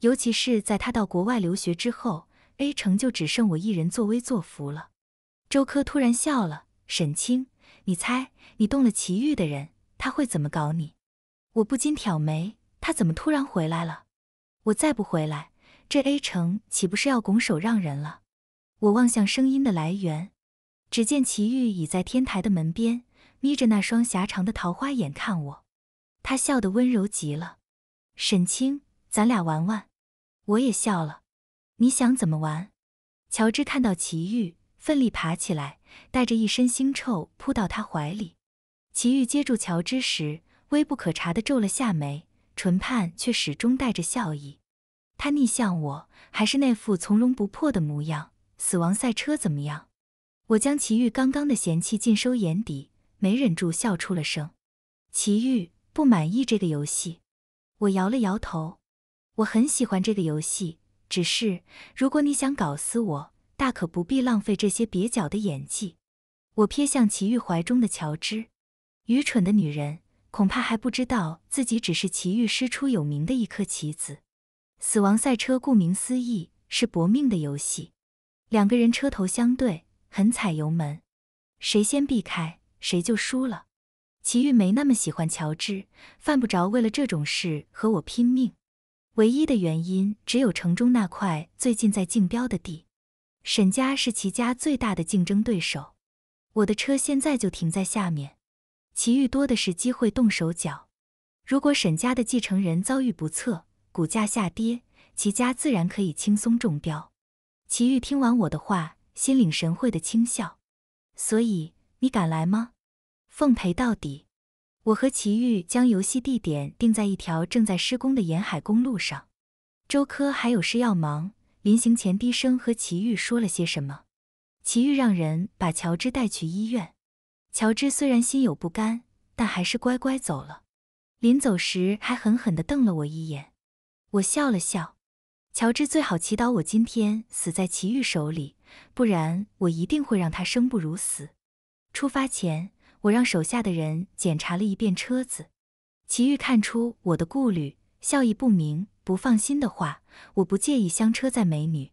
尤其是在他到国外留学之后，A 城就只剩我一人作威作福了。周柯突然笑了，沈清，你猜，你动了齐煜的人，他会怎么搞你？我不禁挑眉，他怎么突然回来了？我再不回来，这 A 城岂不是要拱手让人了？我望向声音的来源，只见齐煜倚在天台的门边，眯着那双狭长的桃花眼看我，他笑得温柔极了。沈清，咱俩玩玩。我也笑了，你想怎么玩？乔治看到齐煜。奋力爬起来，带着一身腥臭扑到他怀里。齐豫接住乔之时，微不可察地皱了下眉，唇畔却始终带着笑意。他逆向我，还是那副从容不迫的模样。死亡赛车怎么样？我将齐豫刚刚的嫌弃尽收眼底，没忍住笑出了声。齐豫不满意这个游戏，我摇了摇头。我很喜欢这个游戏，只是如果你想搞死我。大可不必浪费这些蹩脚的演技。我瞥向齐煜怀中的乔治，愚蠢的女人，恐怕还不知道自己只是齐煜师出有名的一颗棋子。死亡赛车顾名思义是搏命的游戏，两个人车头相对，狠踩油门，谁先避开谁就输了。齐煜没那么喜欢乔治，犯不着为了这种事和我拼命。唯一的原因只有城中那块最近在竞标的地。沈家是齐家最大的竞争对手，我的车现在就停在下面。齐豫多的是机会动手脚，如果沈家的继承人遭遇不测，股价下跌，齐家自然可以轻松中标。齐豫听完我的话，心领神会的轻笑。所以你敢来吗？奉陪到底。我和齐豫将游戏地点定在一条正在施工的沿海公路上。周科还有事要忙。临行前，低声和祁煜说了些什么。祁煜让人把乔治带去医院。乔治虽然心有不甘，但还是乖乖走了。临走时，还狠狠地瞪了我一眼。我笑了笑。乔治最好祈祷我今天死在祁煜手里，不然我一定会让他生不如死。出发前，我让手下的人检查了一遍车子。祁煜看出我的顾虑，笑意不明。不放心的话，我不介意香车载美女。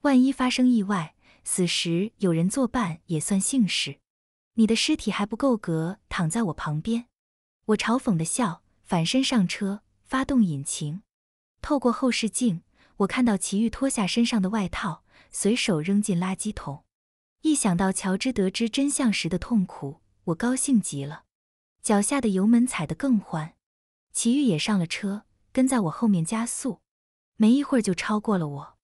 万一发生意外，死时有人作伴也算幸事。你的尸体还不够格躺在我旁边。我嘲讽的笑，反身上车，发动引擎。透过后视镜，我看到祁煜脱下身上的外套，随手扔进垃圾桶。一想到乔治得知真相时的痛苦，我高兴极了，脚下的油门踩得更欢。祁煜也上了车。跟在我后面加速，没一会儿就超过了我。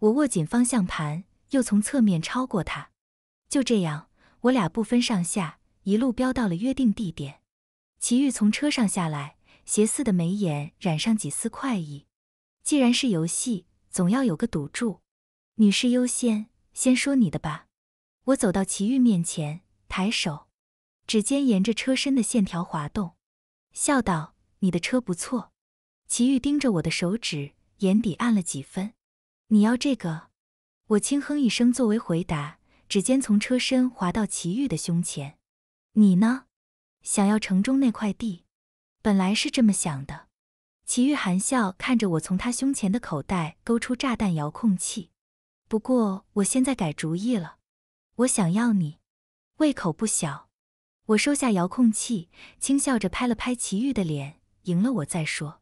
我握紧方向盘，又从侧面超过他。就这样，我俩不分上下，一路飙到了约定地点。齐豫从车上下来，斜肆的眉眼染上几丝快意。既然是游戏，总要有个赌注。女士优先，先说你的吧。我走到齐豫面前，抬手，指尖沿着车身的线条滑动，笑道：“你的车不错。”齐豫盯着我的手指，眼底暗了几分。你要这个？我轻哼一声作为回答，指尖从车身滑到齐豫的胸前。你呢？想要城中那块地？本来是这么想的。齐豫含笑看着我，从他胸前的口袋勾出炸弹遥控器。不过我现在改主意了，我想要你，胃口不小。我收下遥控器，轻笑着拍了拍齐豫的脸。赢了我再说。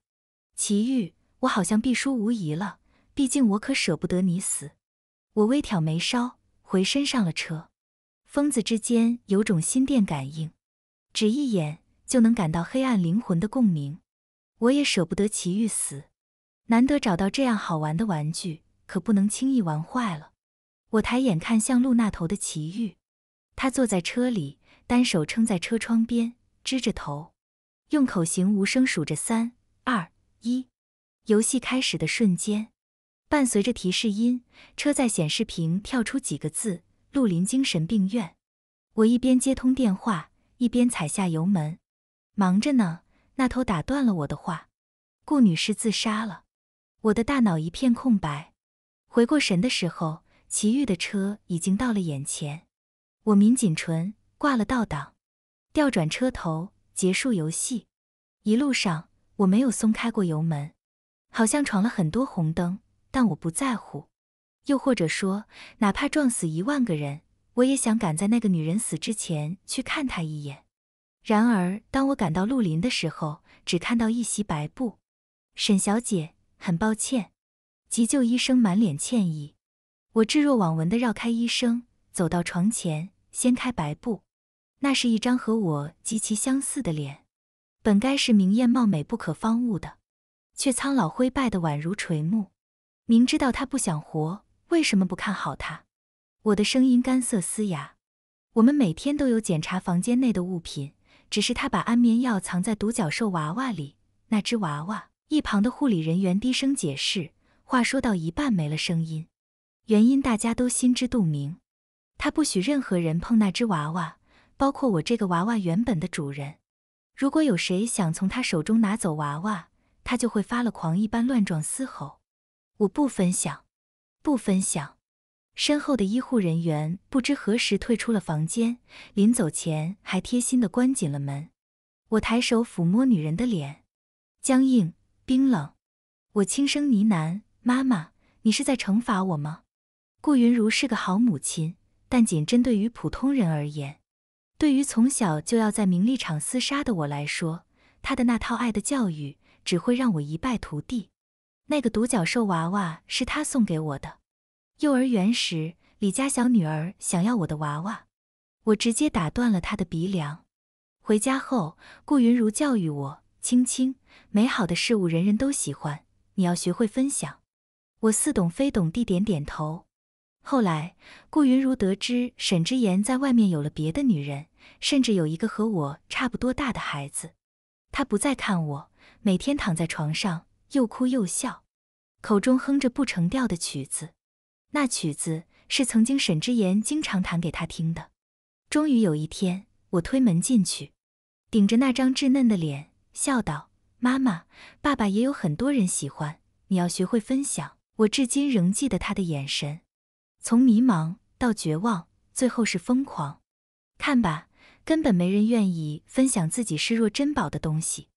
奇遇，我好像必输无疑了。毕竟我可舍不得你死。我微挑眉梢，回身上了车。疯子之间有种心电感应，只一眼就能感到黑暗灵魂的共鸣。我也舍不得奇遇死。难得找到这样好玩的玩具，可不能轻易玩坏了。我抬眼看向路那头的奇遇，他坐在车里，单手撑在车窗边，支着头，用口型无声数着三二。一游戏开始的瞬间，伴随着提示音，车载显示屏跳出几个字：“陆林精神病院。”我一边接通电话，一边踩下油门。忙着呢，那头打断了我的话：“顾女士自杀了。”我的大脑一片空白。回过神的时候，祁煜的车已经到了眼前。我抿紧唇，挂了倒档，调转车头，结束游戏。一路上。我没有松开过油门，好像闯了很多红灯，但我不在乎。又或者说，哪怕撞死一万个人，我也想赶在那个女人死之前去看她一眼。然而，当我赶到陆林的时候，只看到一袭白布。沈小姐，很抱歉，急救医生满脸歉意。我置若罔闻的绕开医生，走到床前，掀开白布。那是一张和我极其相似的脸。本该是明艳貌美不可方物的，却苍老灰败的宛如垂暮。明知道他不想活，为什么不看好他？我的声音干涩嘶哑。我们每天都有检查房间内的物品，只是他把安眠药藏在独角兽娃娃里。那只娃娃，一旁的护理人员低声解释，话说到一半没了声音。原因大家都心知肚明，他不许任何人碰那只娃娃，包括我这个娃娃原本的主人。如果有谁想从他手中拿走娃娃，他就会发了狂一般乱撞嘶吼。我不分享，不分享。身后的医护人员不知何时退出了房间，临走前还贴心地关紧了门。我抬手抚摸女人的脸，僵硬冰冷。我轻声呢喃：“妈妈，你是在惩罚我吗？”顾云如是个好母亲，但仅针对于普通人而言。对于从小就要在名利场厮杀的我来说，他的那套爱的教育只会让我一败涂地。那个独角兽娃娃是他送给我的。幼儿园时，李家小女儿想要我的娃娃，我直接打断了她的鼻梁。回家后，顾云如教育我：“青青，美好的事物人人都喜欢，你要学会分享。”我似懂非懂地点点头。后来，顾云如得知沈之言在外面有了别的女人，甚至有一个和我差不多大的孩子。他不再看我，每天躺在床上又哭又笑，口中哼着不成调的曲子。那曲子是曾经沈之言经常弹给他听的。终于有一天，我推门进去，顶着那张稚嫩的脸，笑道：“妈妈，爸爸也有很多人喜欢，你要学会分享。”我至今仍记得他的眼神。从迷茫到绝望，最后是疯狂。看吧，根本没人愿意分享自己视若珍宝的东西。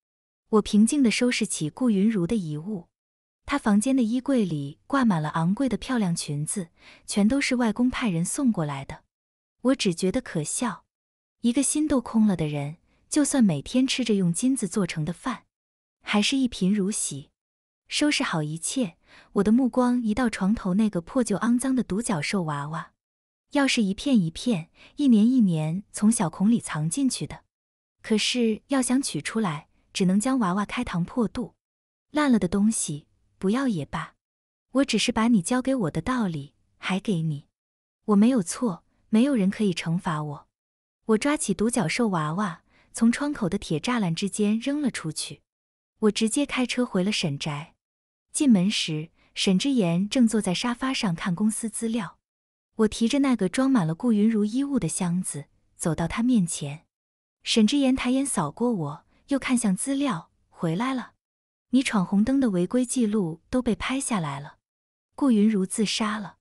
我平静地收拾起顾云如的遗物。她房间的衣柜里挂满了昂贵的漂亮裙子，全都是外公派人送过来的。我只觉得可笑，一个心都空了的人，就算每天吃着用金子做成的饭，还是一贫如洗。收拾好一切。我的目光移到床头那个破旧肮脏的独角兽娃娃，钥匙一片一片，一年一年从小孔里藏进去的。可是要想取出来，只能将娃娃开膛破肚。烂了的东西不要也罢。我只是把你教给我的道理还给你。我没有错，没有人可以惩罚我。我抓起独角兽娃娃，从窗口的铁栅栏之间扔了出去。我直接开车回了沈宅。进门时，沈之言正坐在沙发上看公司资料。我提着那个装满了顾云如衣物的箱子走到他面前。沈之言抬眼扫过我，又看向资料。回来了？你闯红灯的违规记录都被拍下来了。顾云如自杀了。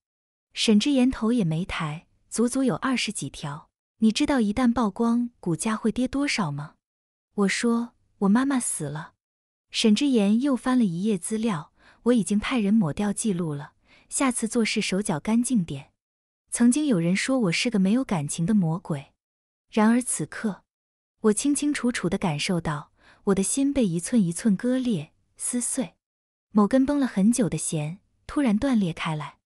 沈之言头也没抬，足足有二十几条。你知道一旦曝光，股价会跌多少吗？我说我妈妈死了。沈之言又翻了一页资料。我已经派人抹掉记录了，下次做事手脚干净点。曾经有人说我是个没有感情的魔鬼，然而此刻，我清清楚楚地感受到我的心被一寸一寸割裂、撕碎。某根绷了很久的弦突然断裂开来。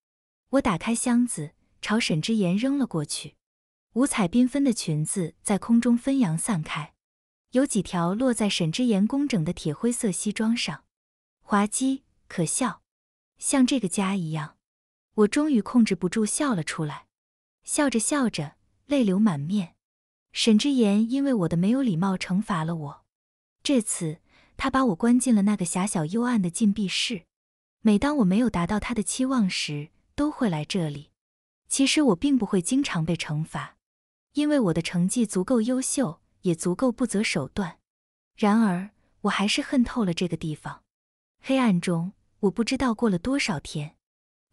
我打开箱子，朝沈之言扔了过去。五彩缤纷的裙子在空中纷扬散开，有几条落在沈之言工整的铁灰色西装上，滑稽。可笑，像这个家一样，我终于控制不住笑了出来，笑着笑着，泪流满面。沈之言因为我的没有礼貌惩罚了我，这次他把我关进了那个狭小幽暗的禁闭室。每当我没有达到他的期望时，都会来这里。其实我并不会经常被惩罚，因为我的成绩足够优秀，也足够不择手段。然而，我还是恨透了这个地方。黑暗中。我不知道过了多少天，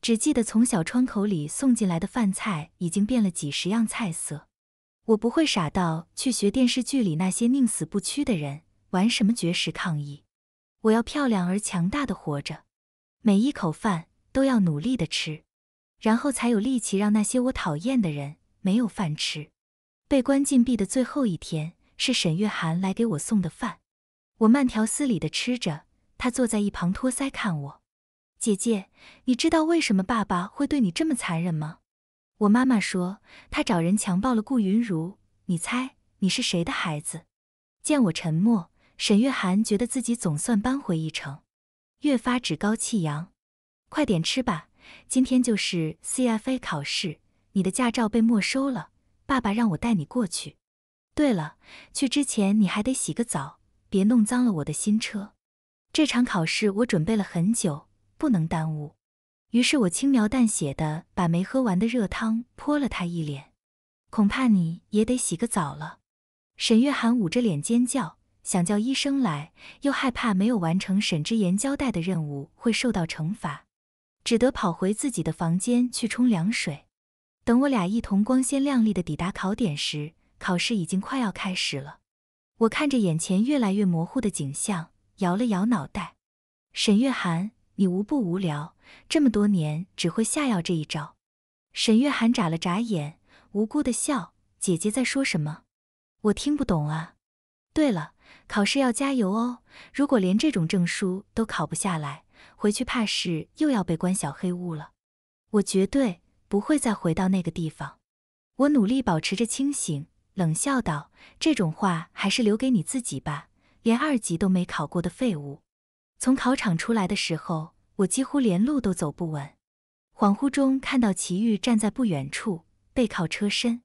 只记得从小窗口里送进来的饭菜已经变了几十样菜色。我不会傻到去学电视剧里那些宁死不屈的人，玩什么绝食抗议。我要漂亮而强大的活着，每一口饭都要努力的吃，然后才有力气让那些我讨厌的人没有饭吃。被关禁闭的最后一天，是沈月寒来给我送的饭。我慢条斯理的吃着，他坐在一旁托腮看我。姐姐，你知道为什么爸爸会对你这么残忍吗？我妈妈说，他找人强暴了顾云如。你猜，你是谁的孩子？见我沉默，沈月寒觉得自己总算扳回一城，越发趾高气扬。快点吃吧，今天就是 CFA 考试，你的驾照被没收了，爸爸让我带你过去。对了，去之前你还得洗个澡，别弄脏了我的新车。这场考试我准备了很久。不能耽误，于是我轻描淡写的把没喝完的热汤泼了他一脸，恐怕你也得洗个澡了。沈月寒捂着脸尖叫，想叫医生来，又害怕没有完成沈之言交代的任务会受到惩罚，只得跑回自己的房间去冲凉水。等我俩一同光鲜亮丽的抵达考点时，考试已经快要开始了。我看着眼前越来越模糊的景象，摇了摇脑袋。沈月寒。你无不无聊，这么多年只会下药这一招。沈月寒眨了眨眼，无辜的笑：“姐姐在说什么？我听不懂啊。”对了，考试要加油哦！如果连这种证书都考不下来，回去怕是又要被关小黑屋了。我绝对不会再回到那个地方。我努力保持着清醒，冷笑道：“这种话还是留给你自己吧。连二级都没考过的废物。”从考场出来的时候，我几乎连路都走不稳。恍惚中看到齐豫站在不远处，背靠车身，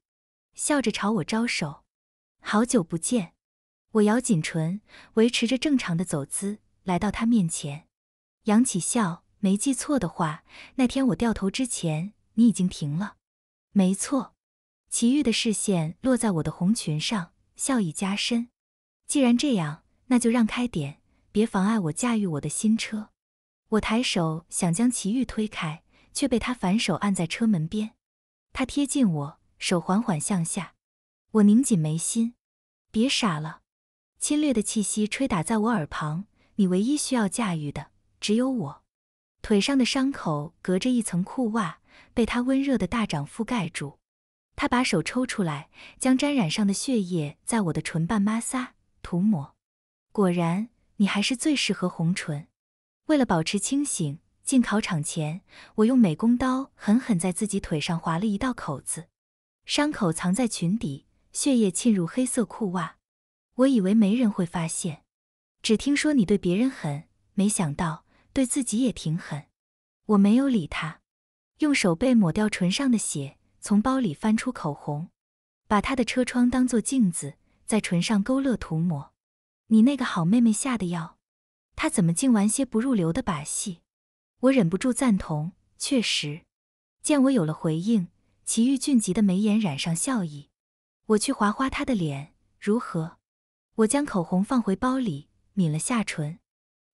笑着朝我招手。好久不见。我咬紧唇，维持着正常的走姿，来到他面前，扬起笑。没记错的话，那天我掉头之前，你已经停了。没错。齐豫的视线落在我的红裙上，笑意加深。既然这样，那就让开点。别妨碍我驾驭我的新车，我抬手想将齐煜推开，却被他反手按在车门边。他贴近我，手缓缓向下。我拧紧眉心，别傻了。侵略的气息吹打在我耳旁。你唯一需要驾驭的只有我。腿上的伤口隔着一层裤袜，被他温热的大掌覆盖住。他把手抽出来，将沾染上的血液在我的唇瓣抹撒涂抹。果然。你还是最适合红唇。为了保持清醒，进考场前，我用美工刀狠狠在自己腿上划了一道口子，伤口藏在裙底，血液沁入黑色裤袜。我以为没人会发现。只听说你对别人狠，没想到对自己也挺狠。我没有理他，用手背抹掉唇上的血，从包里翻出口红，把他的车窗当做镜子，在唇上勾勒涂抹。你那个好妹妹下的药，她怎么竟玩些不入流的把戏？我忍不住赞同，确实。见我有了回应，齐煜俊急的眉眼染上笑意。我去划花她的脸，如何？我将口红放回包里，抿了下唇，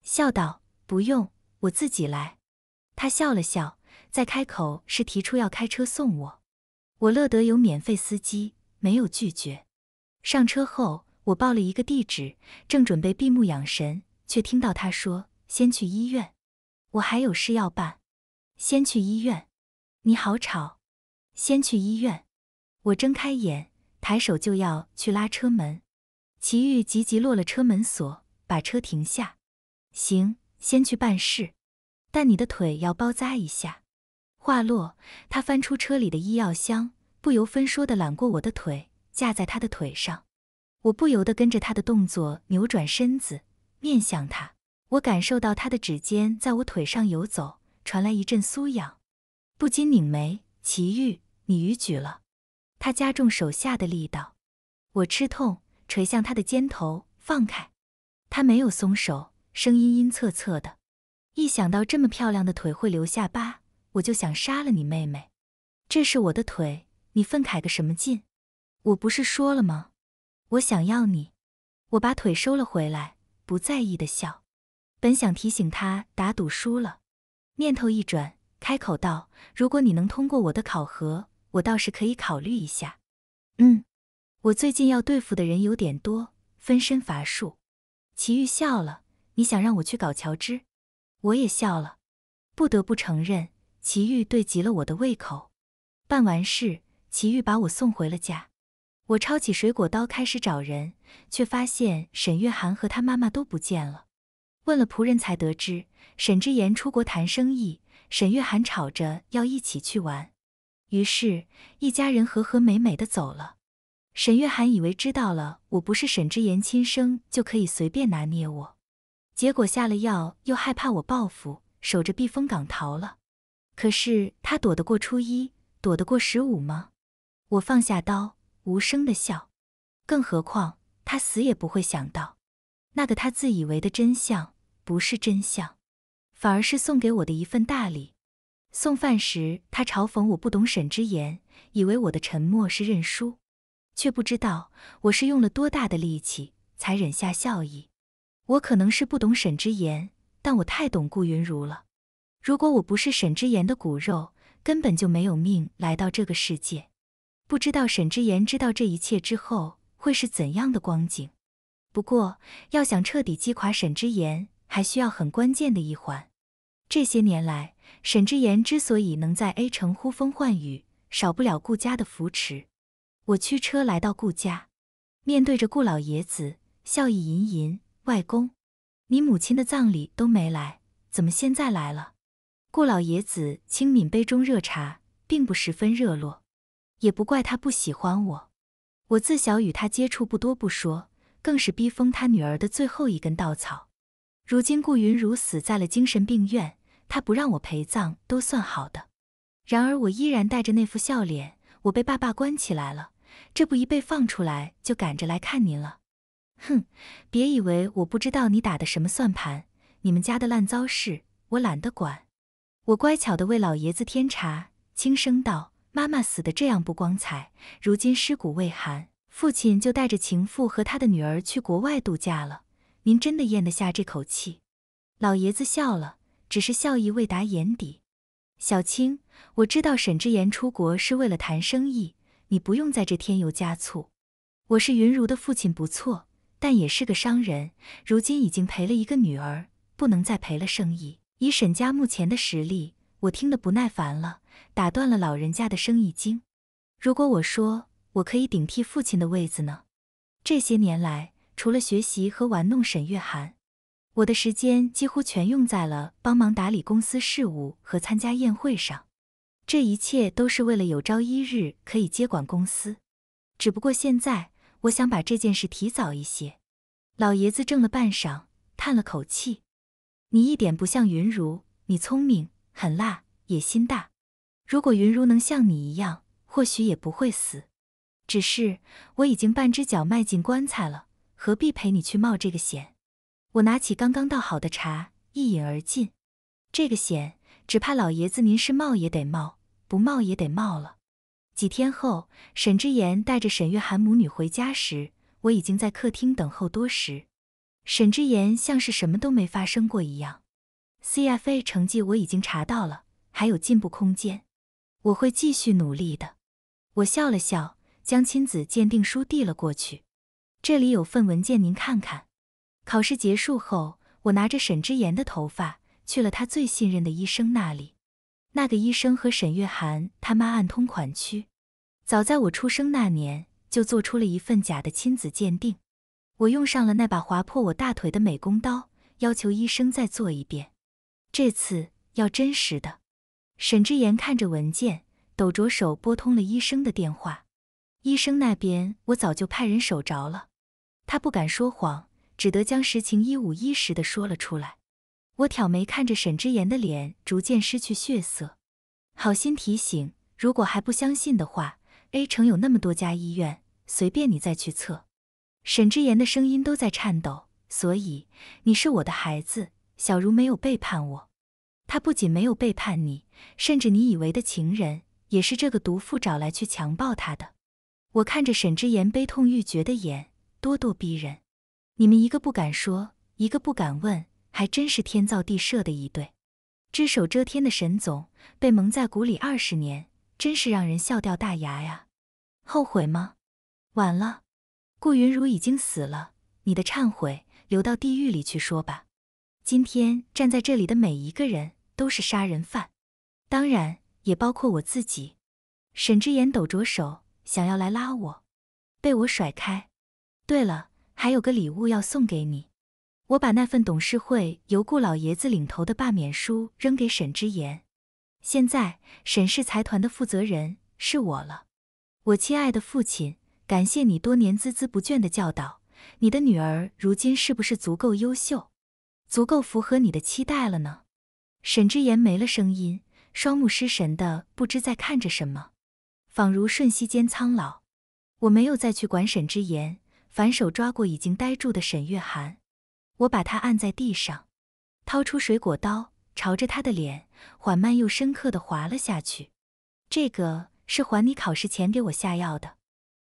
笑道：“不用，我自己来。”他笑了笑，再开口是提出要开车送我。我乐得有免费司机，没有拒绝。上车后。我报了一个地址，正准备闭目养神，却听到他说：“先去医院，我还有事要办，先去医院。”你好吵！先去医院。我睁开眼，抬手就要去拉车门，齐豫急急落了车门锁，把车停下。行，先去办事，但你的腿要包扎一下。话落，他翻出车里的医药箱，不由分说的揽过我的腿，架在他的腿上。我不由得跟着他的动作扭转身子，面向他。我感受到他的指尖在我腿上游走，传来一阵酥痒，不禁拧眉：“祁煜，你逾矩了。”他加重手下的力道，我吃痛，捶向他的肩头：“放开！”他没有松手，声音阴恻恻的：“一想到这么漂亮的腿会留下疤，我就想杀了你妹妹。”“这是我的腿，你愤慨个什么劲？”“我不是说了吗？”我想要你，我把腿收了回来，不在意的笑。本想提醒他打赌输了，念头一转，开口道：“如果你能通过我的考核，我倒是可以考虑一下。”“嗯，我最近要对付的人有点多，分身乏术。”齐煜笑了，“你想让我去搞乔治？”我也笑了，不得不承认，齐煜对极了我的胃口。办完事，齐煜把我送回了家。我抄起水果刀开始找人，却发现沈月寒和她妈妈都不见了。问了仆人才得知，沈之言出国谈生意，沈月寒吵着要一起去玩，于是一家人和和美美的走了。沈月寒以为知道了我不是沈之言亲生就可以随便拿捏我，结果下了药又害怕我报复，守着避风港逃了。可是他躲得过初一，躲得过十五吗？我放下刀。无声的笑，更何况他死也不会想到，那个他自以为的真相不是真相，反而是送给我的一份大礼。送饭时，他嘲讽我不懂沈之言，以为我的沉默是认输，却不知道我是用了多大的力气才忍下笑意。我可能是不懂沈之言，但我太懂顾云如了。如果我不是沈之言的骨肉，根本就没有命来到这个世界。不知道沈之言知道这一切之后会是怎样的光景。不过，要想彻底击垮沈之言，还需要很关键的一环。这些年来，沈之言之所以能在 A 城呼风唤雨，少不了顾家的扶持。我驱车来到顾家，面对着顾老爷子，笑意盈盈：“外公，你母亲的葬礼都没来，怎么现在来了？”顾老爷子轻抿杯中热茶，并不十分热络。也不怪他不喜欢我，我自小与他接触不多不说，更是逼疯他女儿的最后一根稻草。如今顾云如死在了精神病院，他不让我陪葬都算好的。然而我依然带着那副笑脸。我被爸爸关起来了，这不一被放出来就赶着来看您了。哼，别以为我不知道你打的什么算盘。你们家的烂糟事，我懒得管。我乖巧的为老爷子添茶，轻声道。妈妈死得这样不光彩，如今尸骨未寒，父亲就带着情妇和他的女儿去国外度假了。您真的咽得下这口气？老爷子笑了，只是笑意未达眼底。小青，我知道沈之言出国是为了谈生意，你不用在这添油加醋。我是云如的父亲，不错，但也是个商人。如今已经赔了一个女儿，不能再赔了生意。以沈家目前的实力。我听得不耐烦了，打断了老人家的生意经。如果我说我可以顶替父亲的位子呢？这些年来，除了学习和玩弄沈月寒，我的时间几乎全用在了帮忙打理公司事务和参加宴会上。这一切都是为了有朝一日可以接管公司。只不过现在，我想把这件事提早一些。老爷子怔了半晌，叹了口气：“你一点不像云如，你聪明。”很辣，野心大。如果云如能像你一样，或许也不会死。只是我已经半只脚迈进棺材了，何必陪你去冒这个险？我拿起刚刚倒好的茶，一饮而尽。这个险，只怕老爷子您是冒也得冒，不冒也得冒了。几天后，沈之言带着沈月寒母女回家时，我已经在客厅等候多时。沈之言像是什么都没发生过一样。CFA 成绩我已经查到了，还有进步空间，我会继续努力的。我笑了笑，将亲子鉴定书递了过去。这里有份文件，您看看。考试结束后，我拿着沈之言的头发去了他最信任的医生那里。那个医生和沈月涵他妈暗通款曲，早在我出生那年就做出了一份假的亲子鉴定。我用上了那把划破我大腿的美工刀，要求医生再做一遍。这次要真实的。沈之言看着文件，抖着手拨通了医生的电话。医生那边我早就派人守着了。他不敢说谎，只得将实情一五一十的说了出来。我挑眉看着沈之言的脸逐渐失去血色，好心提醒：如果还不相信的话，A 城有那么多家医院，随便你再去测。沈之言的声音都在颤抖，所以你是我的孩子。小茹没有背叛我，她不仅没有背叛你，甚至你以为的情人，也是这个毒妇找来去强暴她的。我看着沈之言悲痛欲绝的眼，咄咄逼人。你们一个不敢说，一个不敢问，还真是天造地设的一对。只手遮天的沈总被蒙在鼓里二十年，真是让人笑掉大牙呀！后悔吗？晚了，顾云如已经死了，你的忏悔留到地狱里去说吧。今天站在这里的每一个人都是杀人犯，当然也包括我自己。沈之言抖着手想要来拉我，被我甩开。对了，还有个礼物要送给你。我把那份董事会由顾老爷子领头的罢免书扔给沈之言。现在沈氏财团的负责人是我了。我亲爱的父亲，感谢你多年孜孜不倦的教导。你的女儿如今是不是足够优秀？足够符合你的期待了呢。沈之言没了声音，双目失神的不知在看着什么，仿如瞬息间苍老。我没有再去管沈之言，反手抓过已经呆住的沈月寒，我把他按在地上，掏出水果刀，朝着他的脸缓慢又深刻的划了下去。这个是还你考试前给我下药的。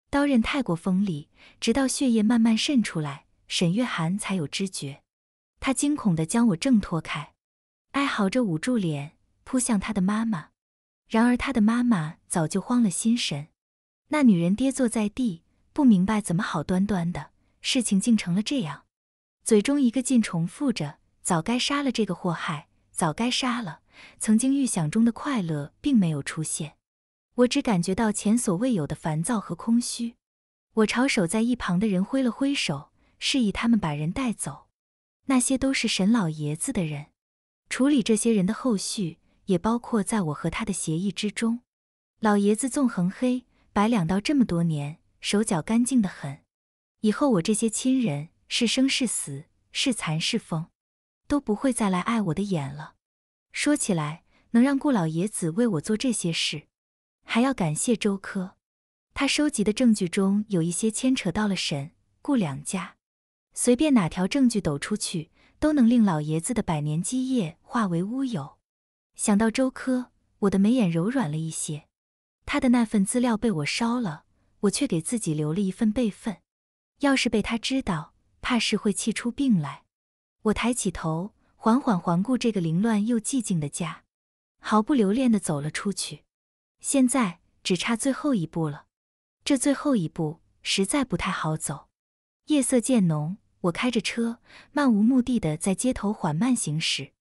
刀刃太过锋利，直到血液慢慢渗出来，沈月寒才有知觉。他惊恐地将我挣脱开，哀嚎着捂住脸，扑向他的妈妈。然而，他的妈妈早就慌了心神。那女人跌坐在地，不明白怎么好端端的事情竟成了这样，嘴中一个劲重复着：“早该杀了这个祸害，早该杀了。”曾经预想中的快乐并没有出现，我只感觉到前所未有的烦躁和空虚。我朝守在一旁的人挥了挥手，示意他们把人带走。那些都是沈老爷子的人，处理这些人的后续也包括在我和他的协议之中。老爷子纵横黑白两道这么多年，手脚干净的很。以后我这些亲人是生是死，是残是疯，都不会再来碍我的眼了。说起来，能让顾老爷子为我做这些事，还要感谢周科。他收集的证据中有一些牵扯到了沈顾两家。随便哪条证据抖出去，都能令老爷子的百年基业化为乌有。想到周科，我的眉眼柔软了一些。他的那份资料被我烧了，我却给自己留了一份备份。要是被他知道，怕是会气出病来。我抬起头，缓缓环顾这个凌乱又寂静的家，毫不留恋地走了出去。现在只差最后一步了，这最后一步实在不太好走。夜色渐浓。我开着车，漫无目的的在街头缓慢行驶，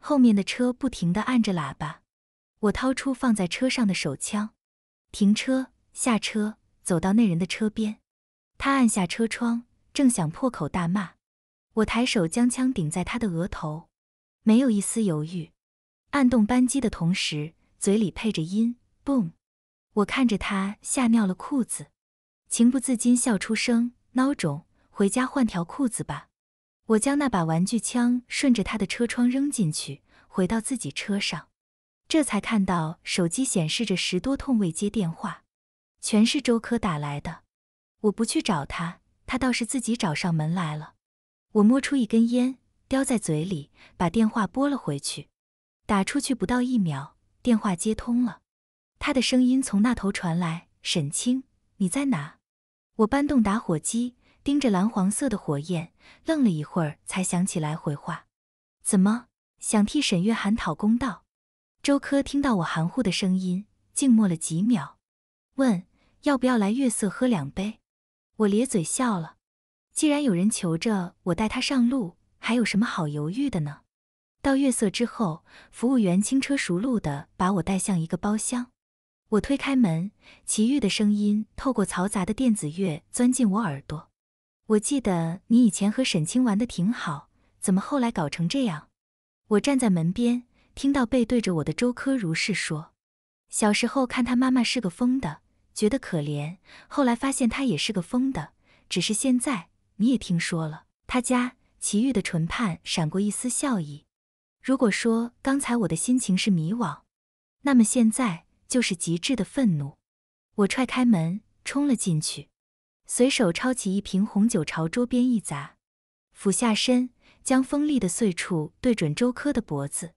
后面的车不停的按着喇叭。我掏出放在车上的手枪，停车，下车，走到那人的车边。他按下车窗，正想破口大骂，我抬手将枪顶在他的额头，没有一丝犹豫，按动扳机的同时，嘴里配着音，boom。我看着他吓尿了裤子，情不自禁笑出声，孬种。回家换条裤子吧。我将那把玩具枪顺着他的车窗扔进去，回到自己车上，这才看到手机显示着十多通未接电话，全是周科打来的。我不去找他，他倒是自己找上门来了。我摸出一根烟，叼在嘴里，把电话拨了回去。打出去不到一秒，电话接通了，他的声音从那头传来：“沈清，你在哪？”我搬动打火机。盯着蓝黄色的火焰，愣了一会儿，才想起来回话。怎么想替沈月寒讨公道？周珂听到我含糊的声音，静默了几秒，问：“要不要来月色喝两杯？”我咧嘴笑了。既然有人求着我带他上路，还有什么好犹豫的呢？到月色之后，服务员轻车熟路地把我带向一个包厢。我推开门，祁煜的声音透过嘈杂的电子乐钻进我耳朵。我记得你以前和沈清玩的挺好，怎么后来搞成这样？我站在门边，听到背对着我的周柯如是说。小时候看他妈妈是个疯的，觉得可怜，后来发现他也是个疯的，只是现在你也听说了。他家齐豫的唇畔闪过一丝笑意。如果说刚才我的心情是迷惘，那么现在就是极致的愤怒。我踹开门，冲了进去。随手抄起一瓶红酒朝桌边一砸，俯下身将锋利的碎处对准周柯的脖子。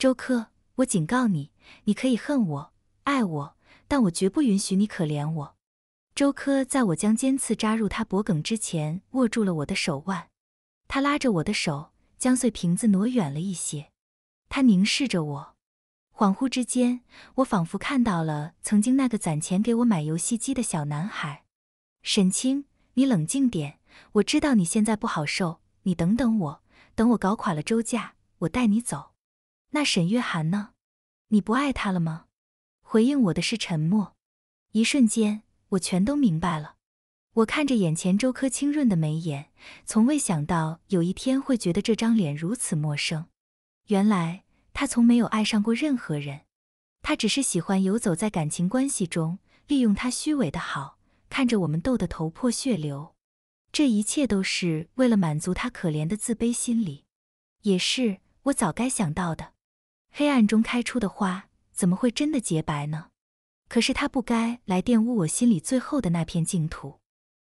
周柯，我警告你，你可以恨我、爱我，但我绝不允许你可怜我。周柯在我将尖刺扎入他脖颈之前，握住了我的手腕。他拉着我的手，将碎瓶子挪远了一些。他凝视着我，恍惚之间，我仿佛看到了曾经那个攒钱给我买游戏机的小男孩。沈清，你冷静点。我知道你现在不好受，你等等我，等我搞垮了周家，我带你走。那沈月寒呢？你不爱他了吗？回应我的是沉默。一瞬间，我全都明白了。我看着眼前周柯清润的眉眼，从未想到有一天会觉得这张脸如此陌生。原来他从没有爱上过任何人，他只是喜欢游走在感情关系中，利用他虚伪的好。看着我们斗得头破血流，这一切都是为了满足他可怜的自卑心理。也是我早该想到的，黑暗中开出的花怎么会真的洁白呢？可是他不该来玷污我心里最后的那片净土。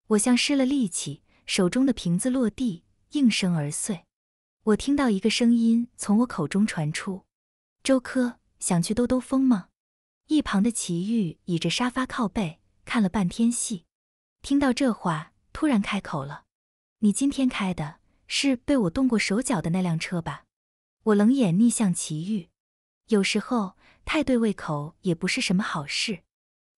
我像失了力气，手中的瓶子落地，应声而碎。我听到一个声音从我口中传出：“周科，想去兜兜风吗？”一旁的齐豫倚着沙发靠背。看了半天戏，听到这话，突然开口了：“你今天开的是被我动过手脚的那辆车吧？”我冷眼逆向齐豫。有时候太对胃口也不是什么好事。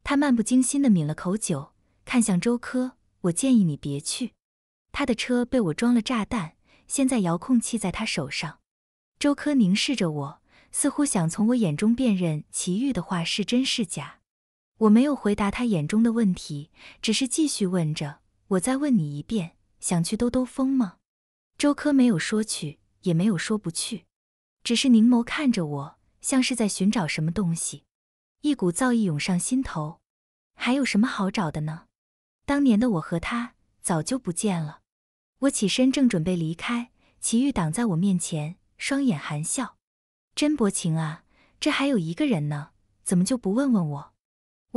他漫不经心的抿了口酒，看向周科：“我建议你别去。他的车被我装了炸弹，现在遥控器在他手上。”周科凝视着我，似乎想从我眼中辨认齐豫的话是真是假。我没有回答他眼中的问题，只是继续问着：“我再问你一遍，想去兜兜风吗？”周柯没有说去，也没有说不去，只是凝眸看着我，像是在寻找什么东西。一股燥意涌上心头，还有什么好找的呢？当年的我和他早就不见了。我起身正准备离开，齐豫挡在我面前，双眼含笑：“真薄情啊，这还有一个人呢，怎么就不问问我？”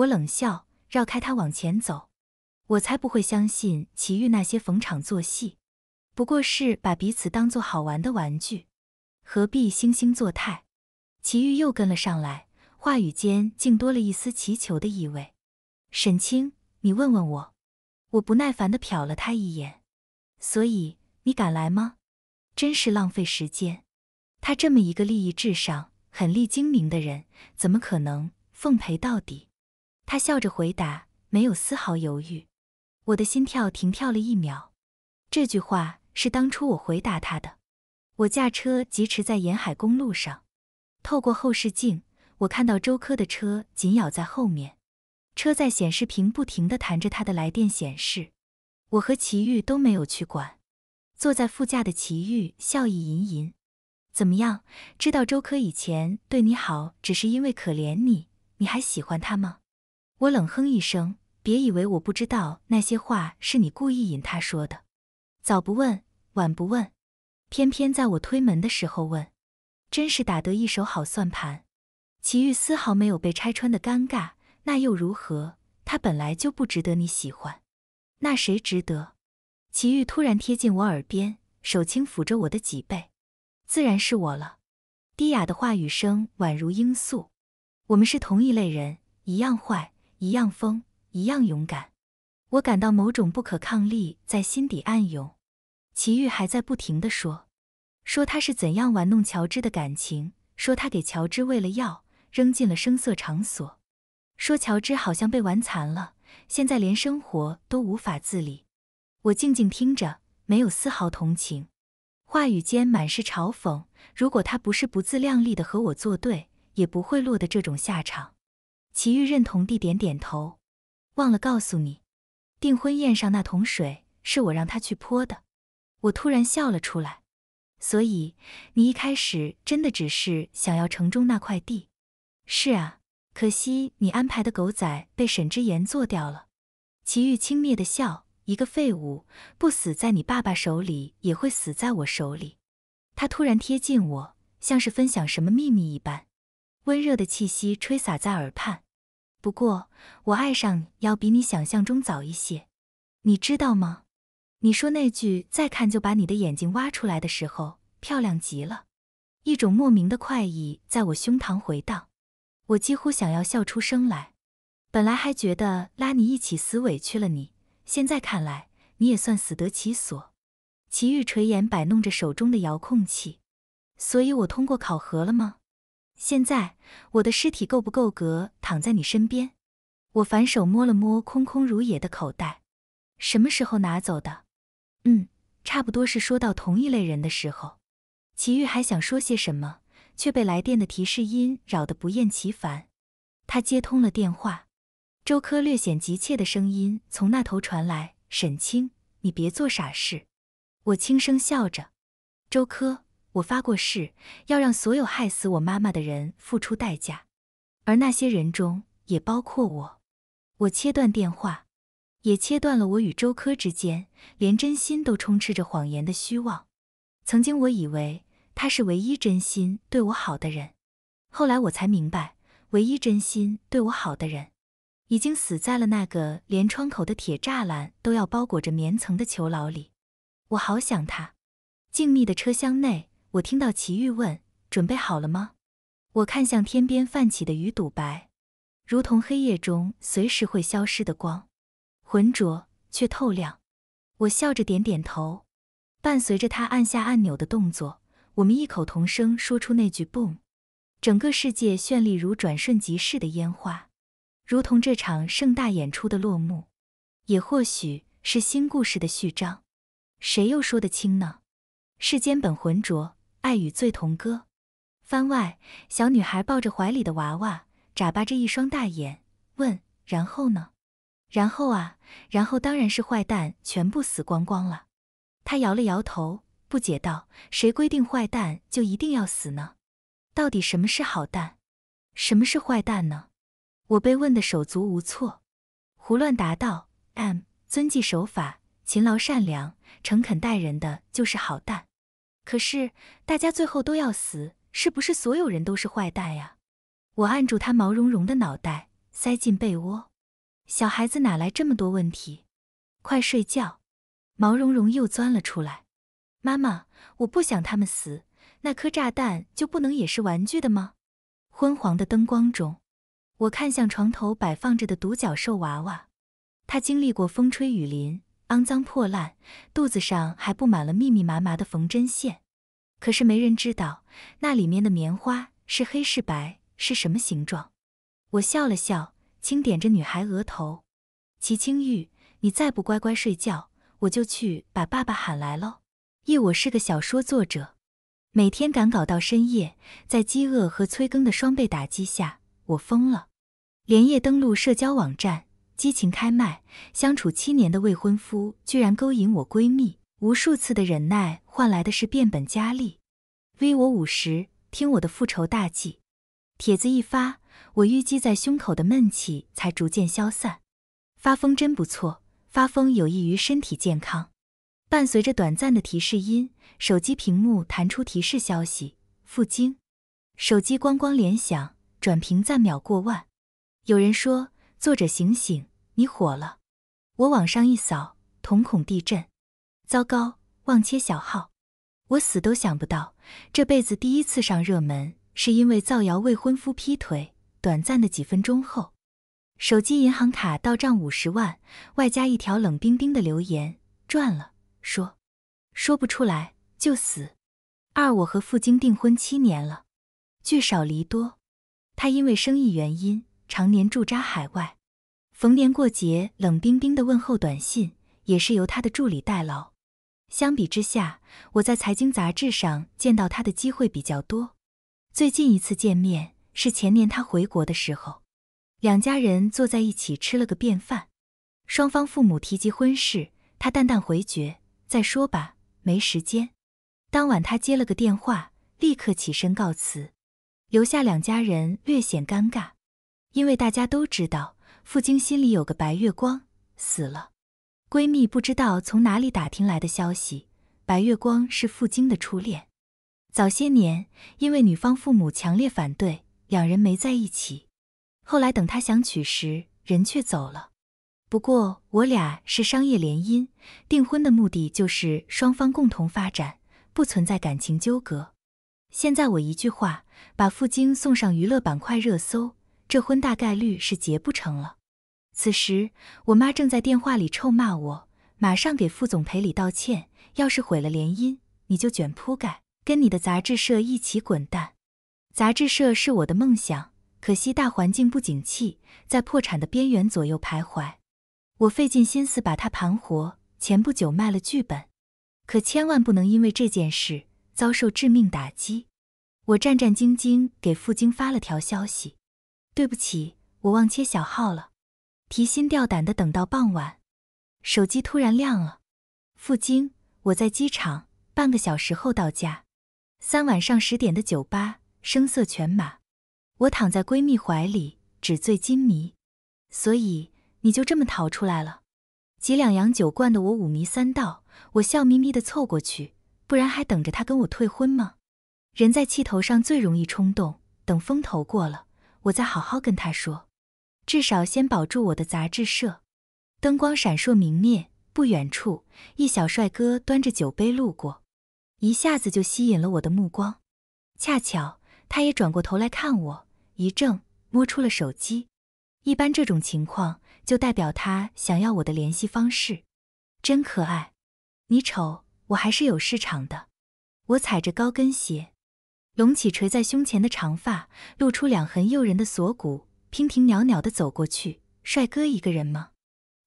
我冷笑，绕开他往前走。我才不会相信祁煜那些逢场作戏，不过是把彼此当做好玩的玩具，何必惺惺作态？祁煜又跟了上来，话语间竟多了一丝祈求的意味。沈清，你问问我。我不耐烦的瞟了他一眼。所以你敢来吗？真是浪费时间。他这么一个利益至上、狠厉精明的人，怎么可能奉陪到底？他笑着回答，没有丝毫犹豫。我的心跳停跳了一秒。这句话是当初我回答他的。我驾车疾驰在沿海公路上，透过后视镜，我看到周科的车紧咬在后面，车在显示屏不停地弹着他的来电显示。我和齐豫都没有去管。坐在副驾的齐豫笑意盈盈。怎么样？知道周科以前对你好，只是因为可怜你，你还喜欢他吗？”我冷哼一声，别以为我不知道那些话是你故意引他说的。早不问，晚不问，偏偏在我推门的时候问，真是打得一手好算盘。齐煜丝毫没有被拆穿的尴尬，那又如何？他本来就不值得你喜欢，那谁值得？齐煜突然贴近我耳边，手轻抚着我的脊背，自然是我了。低哑的话语声宛如罂粟，我们是同一类人，一样坏。一样疯，一样勇敢，我感到某种不可抗力在心底暗涌。祁煜还在不停的说，说他是怎样玩弄乔治的感情，说他给乔治喂了药，扔进了声色场所，说乔治好像被玩残了，现在连生活都无法自理。我静静听着，没有丝毫同情，话语间满是嘲讽。如果他不是不自量力的和我作对，也不会落得这种下场。齐煜认同地点点头，忘了告诉你，订婚宴上那桶水是我让他去泼的。我突然笑了出来，所以你一开始真的只是想要城中那块地？是啊，可惜你安排的狗仔被沈之言做掉了。齐煜轻蔑的笑，一个废物，不死在你爸爸手里也会死在我手里。他突然贴近我，像是分享什么秘密一般。温热的气息吹洒在耳畔，不过我爱上你要比你想象中早一些，你知道吗？你说那句再看就把你的眼睛挖出来的时候，漂亮极了，一种莫名的快意在我胸膛回荡，我几乎想要笑出声来。本来还觉得拉你一起死委屈了你，现在看来你也算死得其所。齐豫垂眼摆弄着手中的遥控器，所以我通过考核了吗？现在我的尸体够不够格躺在你身边？我反手摸了摸空空如也的口袋。什么时候拿走的？嗯，差不多是说到同一类人的时候。齐豫还想说些什么，却被来电的提示音扰得不厌其烦。他接通了电话，周科略显急切的声音从那头传来：“沈清，你别做傻事。”我轻声笑着。周科。我发过誓，要让所有害死我妈妈的人付出代价，而那些人中也包括我。我切断电话，也切断了我与周科之间，连真心都充斥着谎言的虚妄。曾经我以为他是唯一真心对我好的人，后来我才明白，唯一真心对我好的人，已经死在了那个连窗口的铁栅栏都要包裹着棉层的囚牢里。我好想他。静谧的车厢内。我听到奇遇问：“准备好了吗？”我看向天边泛起的鱼肚白，如同黑夜中随时会消失的光，浑浊却透亮。我笑着点点头，伴随着他按下按钮的动作，我们异口同声说出那句 “boom”。整个世界绚丽如转瞬即逝的烟花，如同这场盛大演出的落幕，也或许是新故事的序章。谁又说得清呢？世间本浑浊。爱与罪同歌，番外。小女孩抱着怀里的娃娃，眨巴着一双大眼，问：“然后呢？”“然后啊，然后当然是坏蛋全部死光光了。”她摇了摇头，不解道：“谁规定坏蛋就一定要死呢？到底什么是好蛋，什么是坏蛋呢？”我被问得手足无措，胡乱答道：“M，遵纪守法、勤劳善良、诚恳待人的就是好蛋。”可是大家最后都要死，是不是所有人都是坏蛋呀？我按住他毛茸茸的脑袋，塞进被窝。小孩子哪来这么多问题？快睡觉！毛茸茸又钻了出来。妈妈，我不想他们死。那颗炸弹就不能也是玩具的吗？昏黄的灯光中，我看向床头摆放着的独角兽娃娃，它经历过风吹雨淋。肮脏破烂，肚子上还布满了密密麻麻的缝针线。可是没人知道那里面的棉花是黑是白，是什么形状。我笑了笑，轻点着女孩额头。齐青玉，你再不乖乖睡觉，我就去把爸爸喊来喽。一，我是个小说作者，每天赶稿到深夜，在饥饿和催更的双倍打击下，我疯了，连夜登录社交网站。激情开麦，相处七年的未婚夫居然勾引我闺蜜，无数次的忍耐换来的是变本加厉。vivo 五十，听我的复仇大计。帖子一发，我淤积在胸口的闷气才逐渐消散。发疯真不错，发疯有益于身体健康。伴随着短暂的提示音，手机屏幕弹出提示消息：傅精。手机咣咣连响，转评赞秒过万。有人说，作者醒醒。你火了，我往上一扫，瞳孔地震，糟糕，忘切小号，我死都想不到，这辈子第一次上热门，是因为造谣未婚夫劈腿。短暂的几分钟后，手机银行卡到账五十万，外加一条冷冰冰的留言，赚了。说说不出来就死。二我和傅京订婚七年了，聚少离多，他因为生意原因常年驻扎海外。逢年过节，冷冰冰的问候短信也是由他的助理代劳。相比之下，我在财经杂志上见到他的机会比较多。最近一次见面是前年他回国的时候，两家人坐在一起吃了个便饭。双方父母提及婚事，他淡淡回绝：“再说吧，没时间。”当晚他接了个电话，立刻起身告辞，留下两家人略显尴尬，因为大家都知道。傅菁心里有个白月光死了，闺蜜不知道从哪里打听来的消息，白月光是傅菁的初恋。早些年因为女方父母强烈反对，两人没在一起。后来等他想娶时，人却走了。不过我俩是商业联姻，订婚的目的就是双方共同发展，不存在感情纠葛。现在我一句话，把傅菁送上娱乐板块热搜。这婚大概率是结不成了。此时，我妈正在电话里臭骂我，马上给副总赔礼道歉。要是毁了联姻，你就卷铺盖，跟你的杂志社一起滚蛋。杂志社是我的梦想，可惜大环境不景气，在破产的边缘左右徘徊。我费尽心思把它盘活，前不久卖了剧本，可千万不能因为这件事遭受致命打击。我战战兢兢给傅晶发了条消息。对不起，我忘切小号了，提心吊胆的等到傍晚，手机突然亮了，付京，我在机场，半个小时后到家。三晚上十点的酒吧，声色犬马，我躺在闺蜜怀里，纸醉金迷，所以你就这么逃出来了？几两洋酒灌得我五迷三道，我笑眯眯的凑过去，不然还等着他跟我退婚吗？人在气头上最容易冲动，等风头过了。我再好好跟他说，至少先保住我的杂志社。灯光闪烁明灭，不远处一小帅哥端着酒杯路过，一下子就吸引了我的目光。恰巧他也转过头来看我，一怔，摸出了手机。一般这种情况就代表他想要我的联系方式。真可爱，你瞅，我还是有市场的。我踩着高跟鞋。隆起垂在胸前的长发，露出两痕诱人的锁骨，娉婷袅袅地走过去。帅哥一个人吗？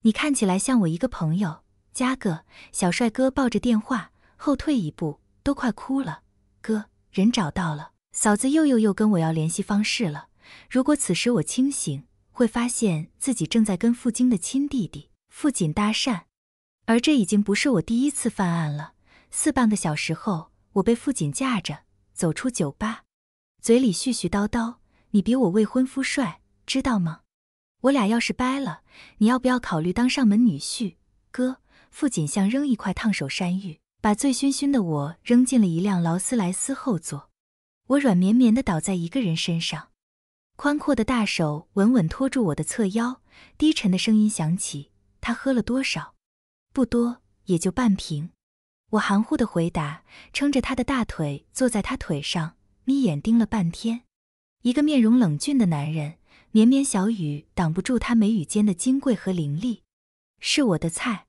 你看起来像我一个朋友，加个小帅哥抱着电话，后退一步，都快哭了。哥，人找到了，嫂子又又又跟我要联系方式了。如果此时我清醒，会发现自己正在跟傅京的亲弟弟傅锦搭讪，而这已经不是我第一次犯案了。四半个小时后，我被傅锦架着。走出酒吧，嘴里絮絮叨叨：“你比我未婚夫帅，知道吗？我俩要是掰了，你要不要考虑当上门女婿？”哥，傅锦祥扔一块烫手山芋，把醉醺醺的我扔进了一辆劳斯莱斯后座。我软绵绵的倒在一个人身上，宽阔的大手稳稳托住我的侧腰，低沉的声音响起：“他喝了多少？不多，也就半瓶。”我含糊的回答，撑着他的大腿坐在他腿上，眯眼盯了半天。一个面容冷峻的男人，绵绵小雨挡不住他眉宇间的金贵和凌厉，是我的菜。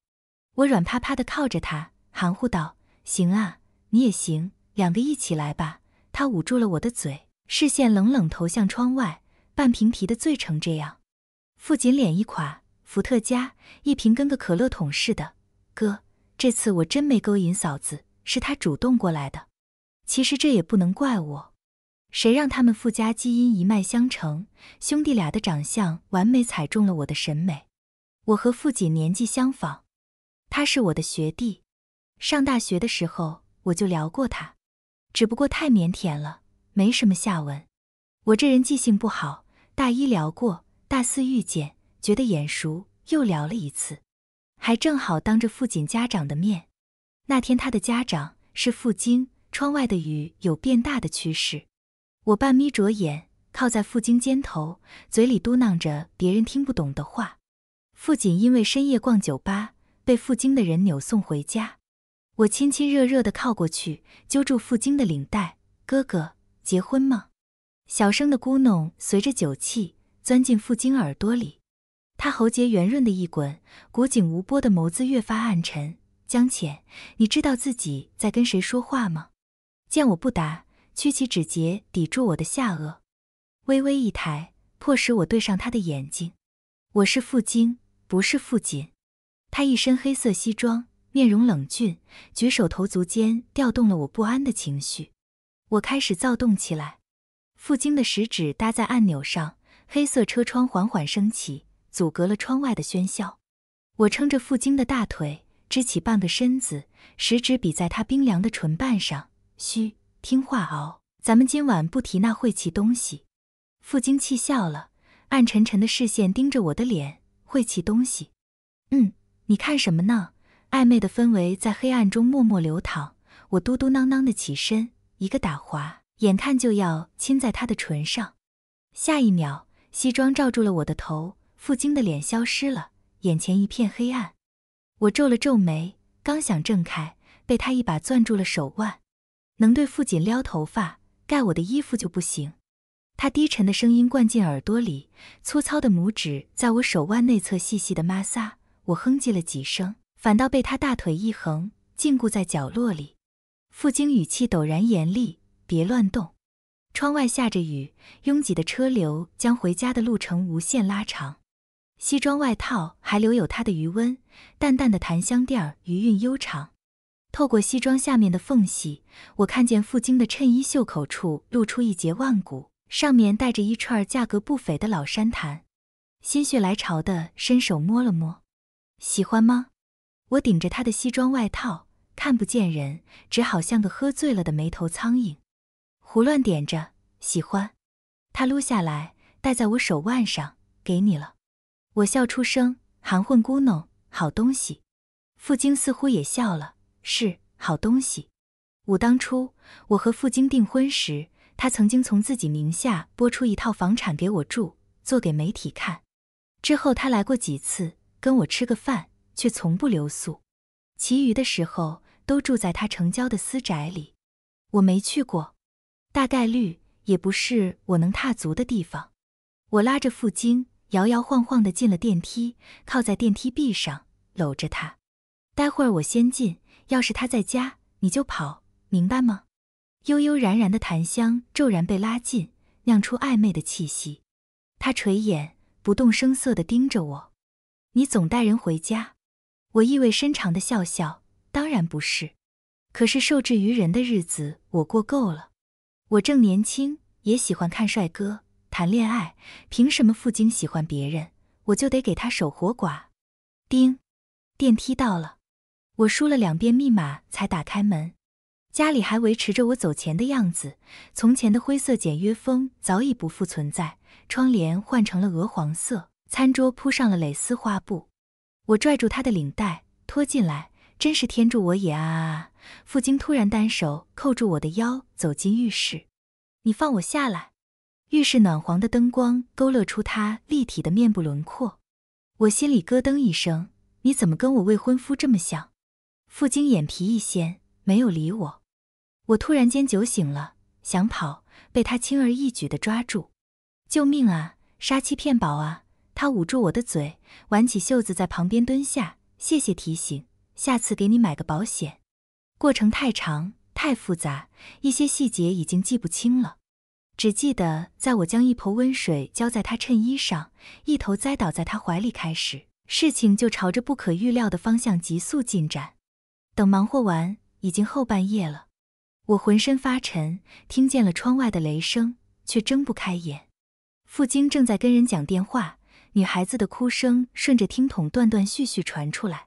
我软趴趴的靠着他，含糊道：“行啊，你也行，两个一起来吧。”他捂住了我的嘴，视线冷冷投向窗外。半瓶啤的醉成这样，父亲脸一垮，伏特加一瓶跟个可乐桶似的，哥。这次我真没勾引嫂子，是她主动过来的。其实这也不能怪我，谁让他们傅家基因一脉相承，兄弟俩的长相完美踩中了我的审美。我和傅锦年纪相仿，他是我的学弟，上大学的时候我就聊过他，只不过太腼腆了，没什么下文。我这人记性不好，大一聊过，大四遇见，觉得眼熟，又聊了一次。还正好当着父亲家长的面。那天他的家长是傅晶，窗外的雨有变大的趋势。我半眯着眼，靠在傅菁肩头，嘴里嘟囔着别人听不懂的话。父亲因为深夜逛酒吧，被傅菁的人扭送回家。我亲亲热热地靠过去，揪住傅菁的领带。哥哥，结婚吗？小声的咕哝随着酒气钻进傅菁耳朵里。他喉结圆润的一滚，古井无波的眸子越发暗沉。江浅，你知道自己在跟谁说话吗？见我不答，屈起指节抵住我的下颚，微微一抬，迫使我对上他的眼睛。我是傅京，不是傅锦。他一身黑色西装，面容冷峻，举手投足间调动了我不安的情绪。我开始躁动起来。傅京的食指搭在按钮上，黑色车窗缓缓升起。阻隔了窗外的喧嚣，我撑着傅菁的大腿支起半个身子，食指比在她冰凉的唇瓣上，嘘，听话，哦，咱们今晚不提那晦气东西。傅菁气笑了，暗沉沉的视线盯着我的脸，晦气东西。嗯，你看什么呢？暧昧的氛围在黑暗中默默流淌。我嘟嘟囔囔的起身，一个打滑，眼看就要亲在他的唇上，下一秒，西装罩住了我的头。傅菁的脸消失了，眼前一片黑暗。我皱了皱眉，刚想挣开，被他一把攥住了手腕。能对傅菁撩头发、盖我的衣服就不行。他低沉的声音灌进耳朵里，粗糙的拇指在我手腕内侧细细的摩挲。我哼唧了几声，反倒被他大腿一横，禁锢在角落里。傅菁语气陡然严厉：“别乱动。”窗外下着雨，拥挤的车流将回家的路程无限拉长。西装外套还留有它的余温，淡淡的檀香调儿余韵悠长。透过西装下面的缝隙，我看见傅京的衬衣袖口处露出一截腕骨，上面带着一串价格不菲的老山檀。心血来潮的伸手摸了摸，喜欢吗？我顶着他的西装外套看不见人，只好像个喝醉了的没头苍蝇，胡乱点着。喜欢，他撸下来戴在我手腕上，给你了。我笑出声，含混咕哝：“好东西。”傅菁似乎也笑了：“是好东西。”五当初，我和傅菁订婚时，他曾经从自己名下拨出一套房产给我住，做给媒体看。之后他来过几次，跟我吃个饭，却从不留宿。其余的时候都住在他城郊的私宅里。我没去过，大概率也不是我能踏足的地方。我拉着傅菁。摇摇晃晃的进了电梯，靠在电梯壁上，搂着他。待会儿我先进，要是他在家，你就跑，明白吗？悠悠然然的檀香骤然被拉近，酿出暧昧的气息。他垂眼，不动声色的盯着我。你总带人回家？我意味深长的笑笑，当然不是。可是受制于人的日子我过够了，我正年轻，也喜欢看帅哥。谈恋爱凭什么傅京喜欢别人，我就得给他守活寡？叮，电梯到了，我输了两遍密码才打开门。家里还维持着我走前的样子，从前的灰色简约风早已不复存在，窗帘换成了鹅黄色，餐桌铺上了蕾丝花布。我拽住他的领带拖进来，真是天助我也啊！傅京突然单手扣住我的腰，走进浴室，你放我下来。浴室暖黄的灯光勾勒出他立体的面部轮廓，我心里咯噔一声，你怎么跟我未婚夫这么像？傅菁眼皮一掀，没有理我。我突然间酒醒了，想跑，被他轻而易举地抓住。救命啊！杀妻骗保啊！他捂住我的嘴，挽起袖子，在旁边蹲下。谢谢提醒，下次给你买个保险。过程太长太复杂，一些细节已经记不清了。只记得，在我将一盆温水浇在他衬衣上，一头栽倒在他怀里开始，事情就朝着不可预料的方向急速进展。等忙活完，已经后半夜了，我浑身发沉，听见了窗外的雷声，却睁不开眼。傅京正在跟人讲电话，女孩子的哭声顺着听筒断断续续传出来。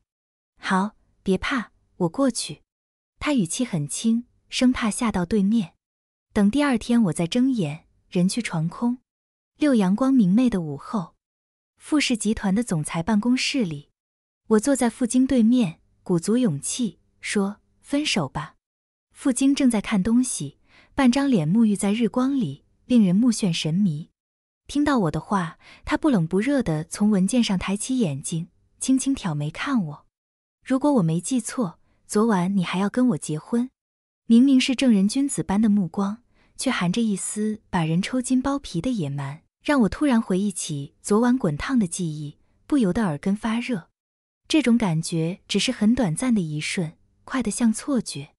好，别怕，我过去。他语气很轻，生怕吓到对面。等第二天我再睁眼，人去床空。六阳光明媚的午后，富氏集团的总裁办公室里，我坐在傅京对面，鼓足勇气说：“分手吧。”傅京正在看东西，半张脸沐浴在日光里，令人目眩神迷。听到我的话，他不冷不热地从文件上抬起眼睛，轻轻挑眉看我。如果我没记错，昨晚你还要跟我结婚，明明是正人君子般的目光。却含着一丝把人抽筋剥皮的野蛮，让我突然回忆起昨晚滚烫的记忆，不由得耳根发热。这种感觉只是很短暂的一瞬，快得像错觉。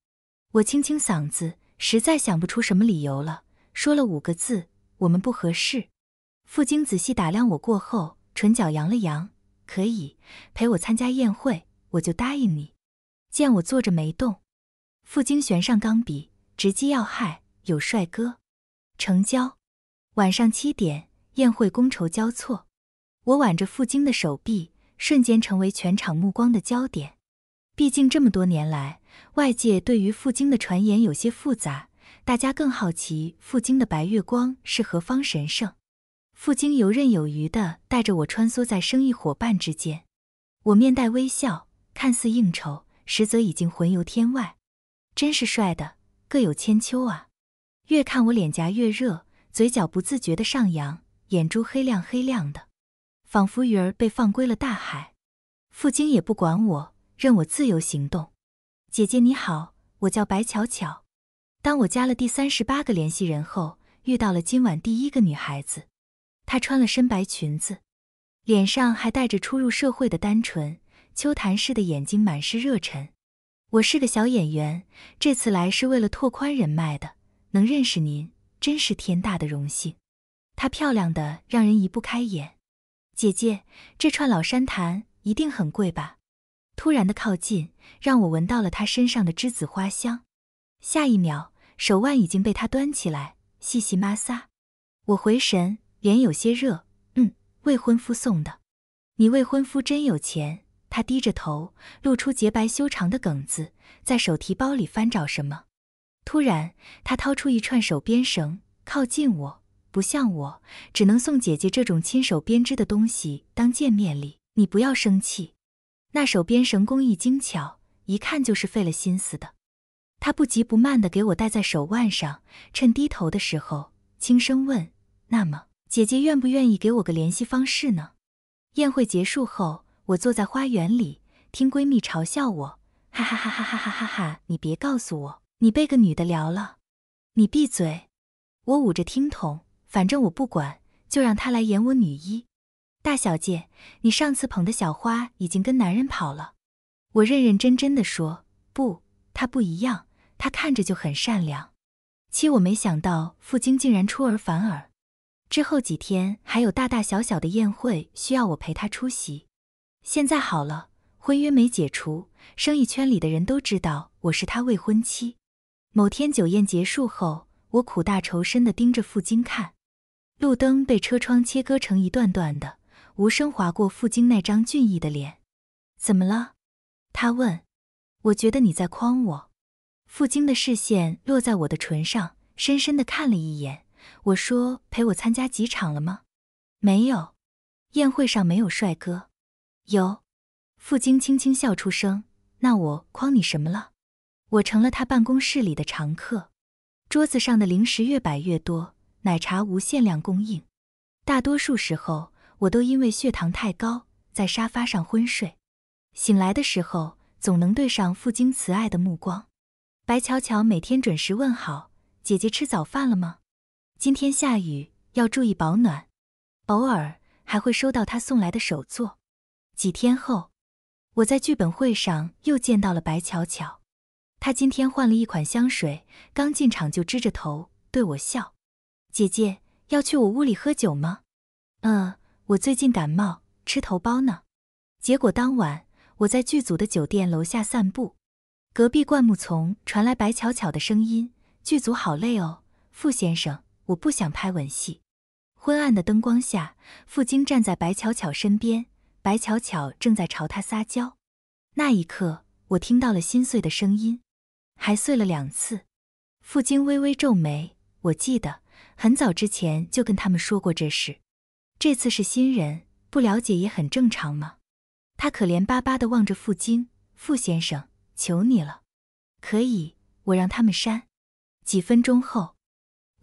我清清嗓子，实在想不出什么理由了，说了五个字：“我们不合适。”傅京仔细打量我过后，唇角扬了扬：“可以陪我参加宴会，我就答应你。”见我坐着没动，傅京悬上钢笔，直击要害。有帅哥，成交。晚上七点，宴会觥筹交错，我挽着傅京的手臂，瞬间成为全场目光的焦点。毕竟这么多年来，外界对于傅京的传言有些复杂，大家更好奇傅京的白月光是何方神圣。傅京游刃有余的带着我穿梭在生意伙伴之间，我面带微笑，看似应酬，实则已经魂游天外。真是帅的各有千秋啊！越看我脸颊越热，嘴角不自觉的上扬，眼珠黑亮黑亮的，仿佛鱼儿被放归了大海。傅菁也不管我，任我自由行动。姐姐你好，我叫白巧巧。当我加了第三十八个联系人后，遇到了今晚第一个女孩子。她穿了深白裙子，脸上还带着初入社会的单纯，秋潭似的眼睛满是热忱。我是个小演员，这次来是为了拓宽人脉的。能认识您真是天大的荣幸。她漂亮的让人移不开眼。姐姐，这串老山檀一定很贵吧？突然的靠近让我闻到了她身上的栀子花香。下一秒，手腕已经被她端起来细细摩挲。我回神，脸有些热。嗯，未婚夫送的。你未婚夫真有钱。他低着头，露出洁白修长的梗子，在手提包里翻找什么。突然，他掏出一串手编绳，靠近我。不像我，只能送姐姐这种亲手编织的东西当见面礼。你不要生气。那手编绳工艺精巧，一看就是费了心思的。他不急不慢的给我戴在手腕上，趁低头的时候，轻声问：“那么，姐姐愿不愿意给我个联系方式呢？”宴会结束后，我坐在花园里，听闺蜜嘲笑我，哈哈哈哈哈哈哈哈！你别告诉我。你被个女的撩了，你闭嘴！我捂着听筒，反正我不管，就让她来演我女一。大小姐，你上次捧的小花已经跟男人跑了。我认认真真的说，不，她不一样，她看着就很善良。七，我没想到傅京竟然出尔反尔。之后几天还有大大小小的宴会需要我陪她出席。现在好了，婚约没解除，生意圈里的人都知道我是他未婚妻。某天酒宴结束后，我苦大仇深地盯着傅京看，路灯被车窗切割成一段段的，无声划过傅京那张俊逸的脸。怎么了？他问。我觉得你在诓我。傅京的视线落在我的唇上，深深地看了一眼。我说陪我参加几场了吗？没有。宴会上没有帅哥。有。傅京轻轻笑出声。那我诓你什么了？我成了他办公室里的常客，桌子上的零食越摆越多，奶茶无限量供应。大多数时候，我都因为血糖太高在沙发上昏睡，醒来的时候总能对上傅菁慈爱的目光。白巧巧每天准时问好：“姐姐吃早饭了吗？”今天下雨，要注意保暖。偶尔还会收到他送来的手作。几天后，我在剧本会上又见到了白巧巧。他今天换了一款香水，刚进场就支着头对我笑：“姐姐要去我屋里喝酒吗？”“嗯，我最近感冒，吃头孢呢。”结果当晚，我在剧组的酒店楼下散步，隔壁灌木丛传来白巧巧的声音：“剧组好累哦，傅先生，我不想拍吻戏。”昏暗的灯光下，傅菁站在白巧巧身边，白巧巧正在朝他撒娇。那一刻，我听到了心碎的声音。还碎了两次，傅京微微皱眉。我记得很早之前就跟他们说过这事，这次是新人，不了解也很正常嘛。他可怜巴巴的望着傅京，傅先生，求你了，可以，我让他们删。几分钟后，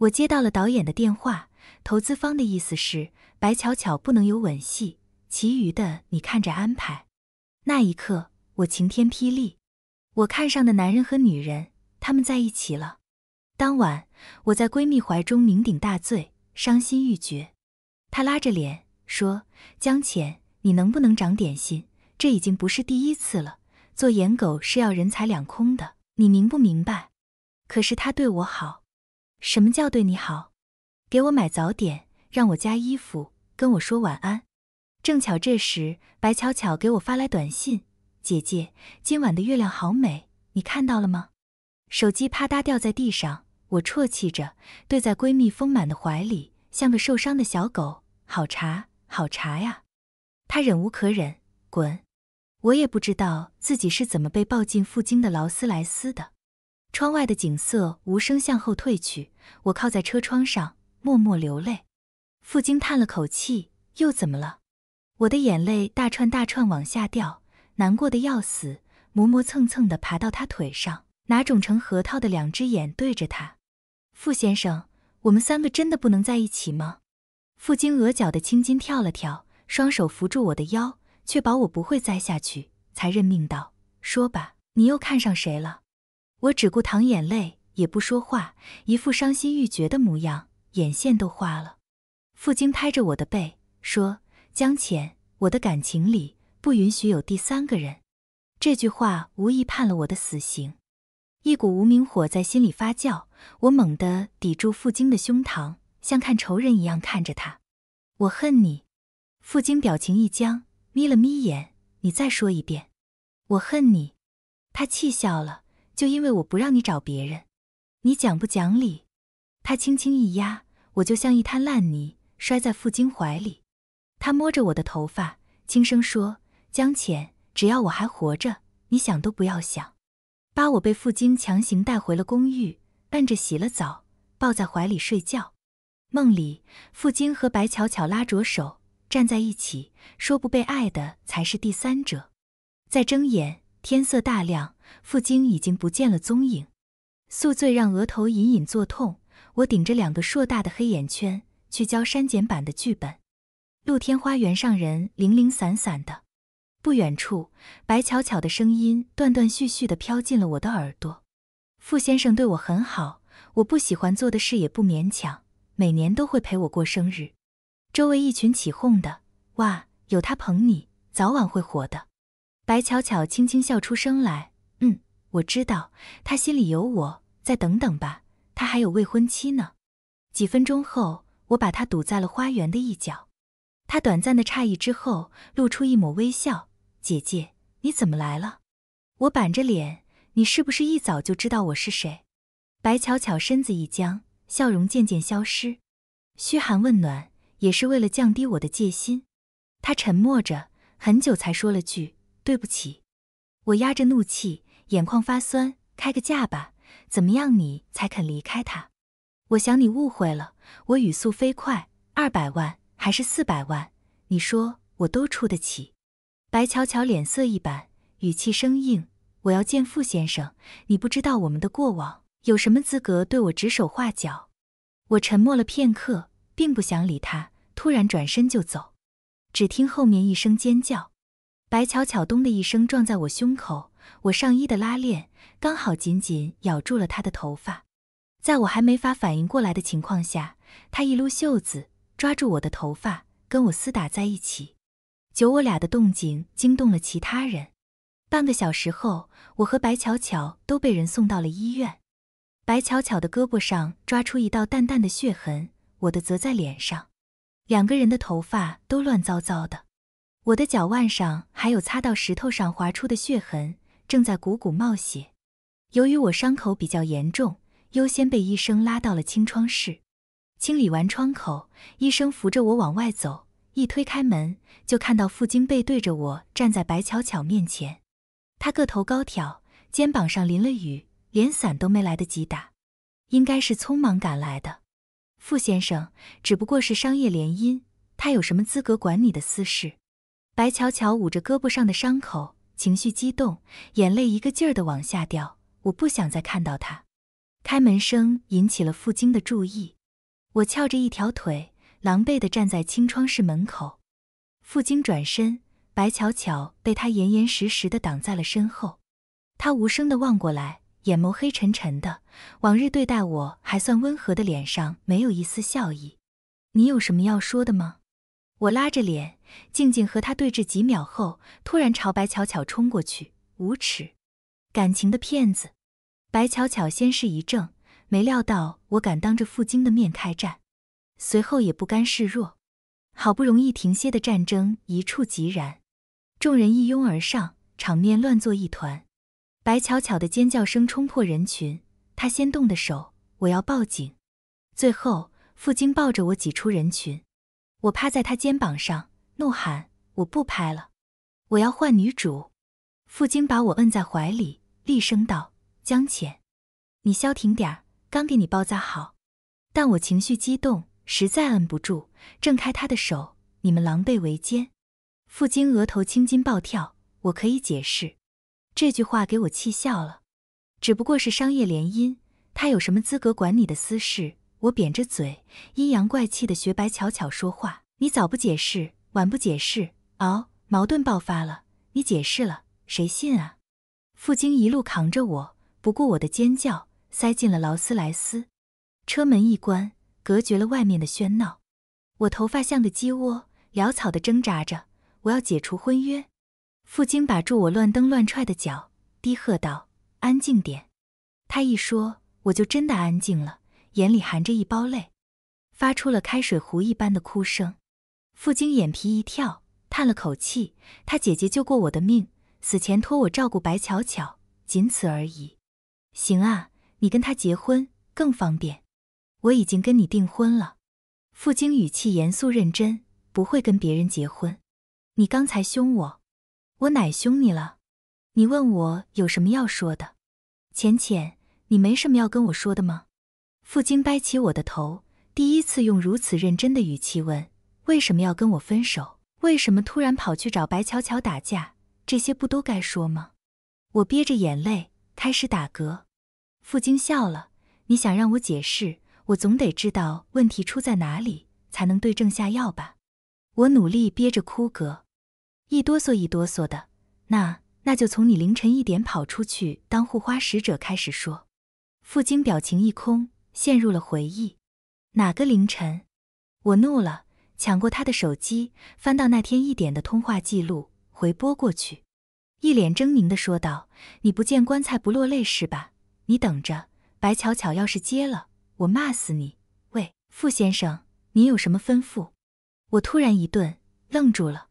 我接到了导演的电话，投资方的意思是白巧巧不能有吻戏，其余的你看着安排。那一刻，我晴天霹雳。我看上的男人和女人，他们在一起了。当晚，我在闺蜜怀中酩酊大醉，伤心欲绝。她拉着脸说：“江浅，你能不能长点心？这已经不是第一次了。做眼狗是要人财两空的，你明不明白？”可是他对我好，什么叫对你好？给我买早点，让我加衣服，跟我说晚安。正巧这时，白巧巧给我发来短信。姐姐，今晚的月亮好美，你看到了吗？手机啪嗒掉在地上，我啜泣着，对在闺蜜丰满的怀里，像个受伤的小狗。好茶，好茶呀！她忍无可忍，滚！我也不知道自己是怎么被抱进傅京的劳斯莱斯的。窗外的景色无声向后退去，我靠在车窗上，默默流泪。傅京叹了口气，又怎么了？我的眼泪大串大串往下掉。难过的要死，磨磨蹭蹭地爬到他腿上，拿肿成核桃的两只眼对着他。傅先生，我们三个真的不能在一起吗？傅京额角的青筋跳了跳，双手扶住我的腰，确保我不会栽下去，才认命道：“说吧，你又看上谁了？”我只顾淌眼泪，也不说话，一副伤心欲绝的模样，眼线都花了。傅京拍着我的背说：“江浅，我的感情里……”不允许有第三个人，这句话无疑判了我的死刑。一股无名火在心里发酵，我猛地抵住傅京的胸膛，像看仇人一样看着他。我恨你。傅京表情一僵，眯了眯眼。你再说一遍，我恨你。他气笑了，就因为我不让你找别人，你讲不讲理？他轻轻一压，我就像一滩烂泥，摔在傅京怀里。他摸着我的头发，轻声说。江浅，只要我还活着，你想都不要想。八，我被傅菁强行带回了公寓，按着洗了澡，抱在怀里睡觉。梦里，傅菁和白巧巧拉着手站在一起，说不被爱的才是第三者。再睁眼，天色大亮，傅菁已经不见了踪影。宿醉让额头隐隐作痛，我顶着两个硕大的黑眼圈去交删减版的剧本。露天花园上人零零散散的。不远处，白巧巧的声音断断续续的飘进了我的耳朵。傅先生对我很好，我不喜欢做的事也不勉强，每年都会陪我过生日。周围一群起哄的，哇，有他捧你，早晚会火的。白巧巧轻轻笑出声来，嗯，我知道他心里有我，再等等吧，他还有未婚妻呢。几分钟后，我把他堵在了花园的一角。他短暂的诧异之后，露出一抹微笑。姐姐，你怎么来了？我板着脸，你是不是一早就知道我是谁？白巧巧身子一僵，笑容渐渐消失，嘘寒问暖也是为了降低我的戒心。她沉默着很久，才说了句：“对不起。”我压着怒气，眼眶发酸，开个价吧，怎么样，你才肯离开他？我想你误会了，我语速飞快，二百万还是四百万？你说，我都出得起。白巧巧脸色一板，语气生硬：“我要见傅先生，你不知道我们的过往，有什么资格对我指手画脚？”我沉默了片刻，并不想理他，突然转身就走。只听后面一声尖叫，白巧巧咚的一声撞在我胸口，我上衣的拉链刚好紧紧咬住了她的头发。在我还没法反应过来的情况下，她一撸袖子，抓住我的头发，跟我厮打在一起。酒我俩的动静惊动了其他人。半个小时后，我和白巧巧都被人送到了医院。白巧巧的胳膊上抓出一道淡淡的血痕，我的则在脸上。两个人的头发都乱糟糟的。我的脚腕上还有擦到石头上划出的血痕，正在汩汩冒血。由于我伤口比较严重，优先被医生拉到了清创室，清理完创口，医生扶着我往外走。一推开门，就看到傅京背对着我站在白巧巧面前。他个头高挑，肩膀上淋了雨，连伞都没来得及打，应该是匆忙赶来的。傅先生只不过是商业联姻，他有什么资格管你的私事？白巧巧捂着胳膊上的伤口，情绪激动，眼泪一个劲儿的往下掉。我不想再看到他。开门声引起了傅京的注意，我翘着一条腿。狼狈地站在清窗室门口，傅菁转身，白巧巧被他严严实实地挡在了身后。他无声地望过来，眼眸黑沉沉的，往日对待我还算温和的脸上没有一丝笑意。你有什么要说的吗？我拉着脸，静静和他对峙几秒后，突然朝白巧巧冲过去。无耻，感情的骗子！白巧巧先是一怔，没料到我敢当着傅菁的面开战。随后也不甘示弱，好不容易停歇的战争一触即燃，众人一拥而上，场面乱作一团。白巧巧的尖叫声冲破人群，她先动的手，我要报警。最后，傅京抱着我挤出人群，我趴在他肩膀上，怒喊：“我不拍了，我要换女主。”傅京把我摁在怀里，厉声道：“江浅，你消停点儿，刚给你包扎好，但我情绪激动。”实在摁不住，挣开他的手。你们狼狈为奸。傅菁额头青筋暴跳。我可以解释。这句话给我气笑了。只不过是商业联姻，他有什么资格管你的私事？我扁着嘴，阴阳怪气的学白巧巧说话。你早不解释，晚不解释，哦，矛盾爆发了。你解释了，谁信啊？傅菁一路扛着我，不顾我的尖叫，塞进了劳斯莱斯。车门一关。隔绝了外面的喧闹，我头发像个鸡窝，潦草的挣扎着。我要解除婚约。傅菁把住我乱蹬乱踹的脚，低喝道：“安静点。”他一说，我就真的安静了，眼里含着一包泪，发出了开水壶一般的哭声。傅菁眼皮一跳，叹了口气：“他姐姐救过我的命，死前托我照顾白巧巧，仅此而已。”行啊，你跟他结婚更方便。我已经跟你订婚了，傅菁语气严肃认真，不会跟别人结婚。你刚才凶我，我哪凶你了？你问我有什么要说的，浅浅，你没什么要跟我说的吗？傅菁掰起我的头，第一次用如此认真的语气问：为什么要跟我分手？为什么突然跑去找白巧巧打架？这些不都该说吗？我憋着眼泪开始打嗝，傅菁笑了。你想让我解释？我总得知道问题出在哪里，才能对症下药吧。我努力憋着哭嗝，一哆嗦一哆嗦的。那那就从你凌晨一点跑出去当护花使者开始说。傅菁表情一空，陷入了回忆。哪个凌晨？我怒了，抢过他的手机，翻到那天一点的通话记录，回拨过去，一脸狰狞地说道：“你不见棺材不落泪是吧？你等着，白巧巧要是接了。”我骂死你！喂，傅先生，您有什么吩咐？我突然一顿，愣住了。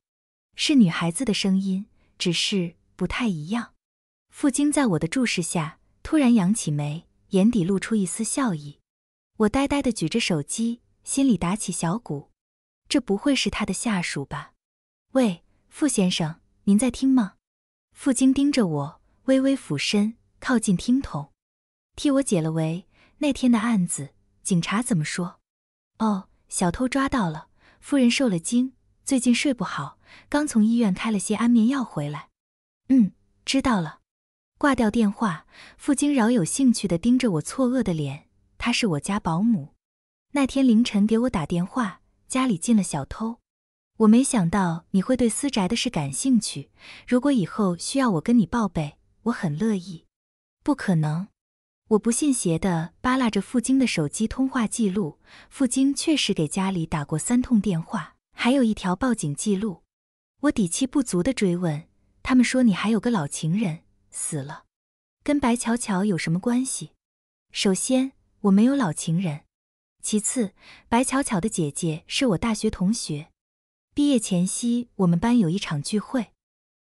是女孩子的声音，只是不太一样。傅京在我的注视下，突然扬起眉，眼底露出一丝笑意。我呆呆地举着手机，心里打起小鼓。这不会是他的下属吧？喂，傅先生，您在听吗？傅京盯着我，微微俯身靠近听筒，替我解了围。那天的案子，警察怎么说？哦，小偷抓到了，夫人受了惊，最近睡不好，刚从医院开了些安眠药回来。嗯，知道了。挂掉电话，傅京饶有兴趣地盯着我错愕的脸。她是我家保姆，那天凌晨给我打电话，家里进了小偷。我没想到你会对私宅的事感兴趣。如果以后需要我跟你报备，我很乐意。不可能。我不信邪的扒拉着傅京的手机通话记录，傅京确实给家里打过三通电话，还有一条报警记录。我底气不足的追问：“他们说你还有个老情人死了，跟白巧巧有什么关系？”首先，我没有老情人；其次，白巧巧的姐姐是我大学同学。毕业前夕，我们班有一场聚会。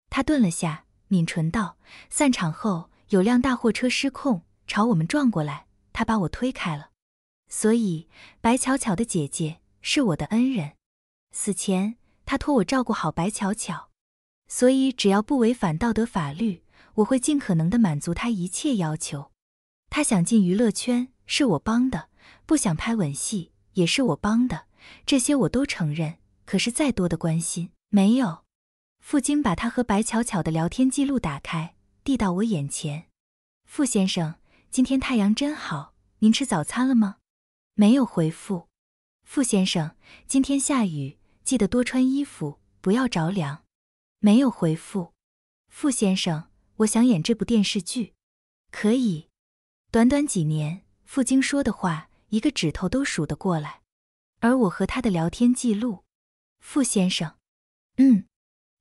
他顿了下，抿唇道：“散场后，有辆大货车失控。”朝我们撞过来，他把我推开了。所以白巧巧的姐姐是我的恩人，死前他托我照顾好白巧巧。所以只要不违反道德法律，我会尽可能的满足他一切要求。他想进娱乐圈是我帮的，不想拍吻戏也是我帮的，这些我都承认。可是再多的关心没有。傅晶把他和白巧巧的聊天记录打开，递到我眼前，傅先生。今天太阳真好，您吃早餐了吗？没有回复。傅先生，今天下雨，记得多穿衣服，不要着凉。没有回复。傅先生，我想演这部电视剧，可以。短短几年，傅京说的话一个指头都数得过来，而我和他的聊天记录，傅先生，嗯，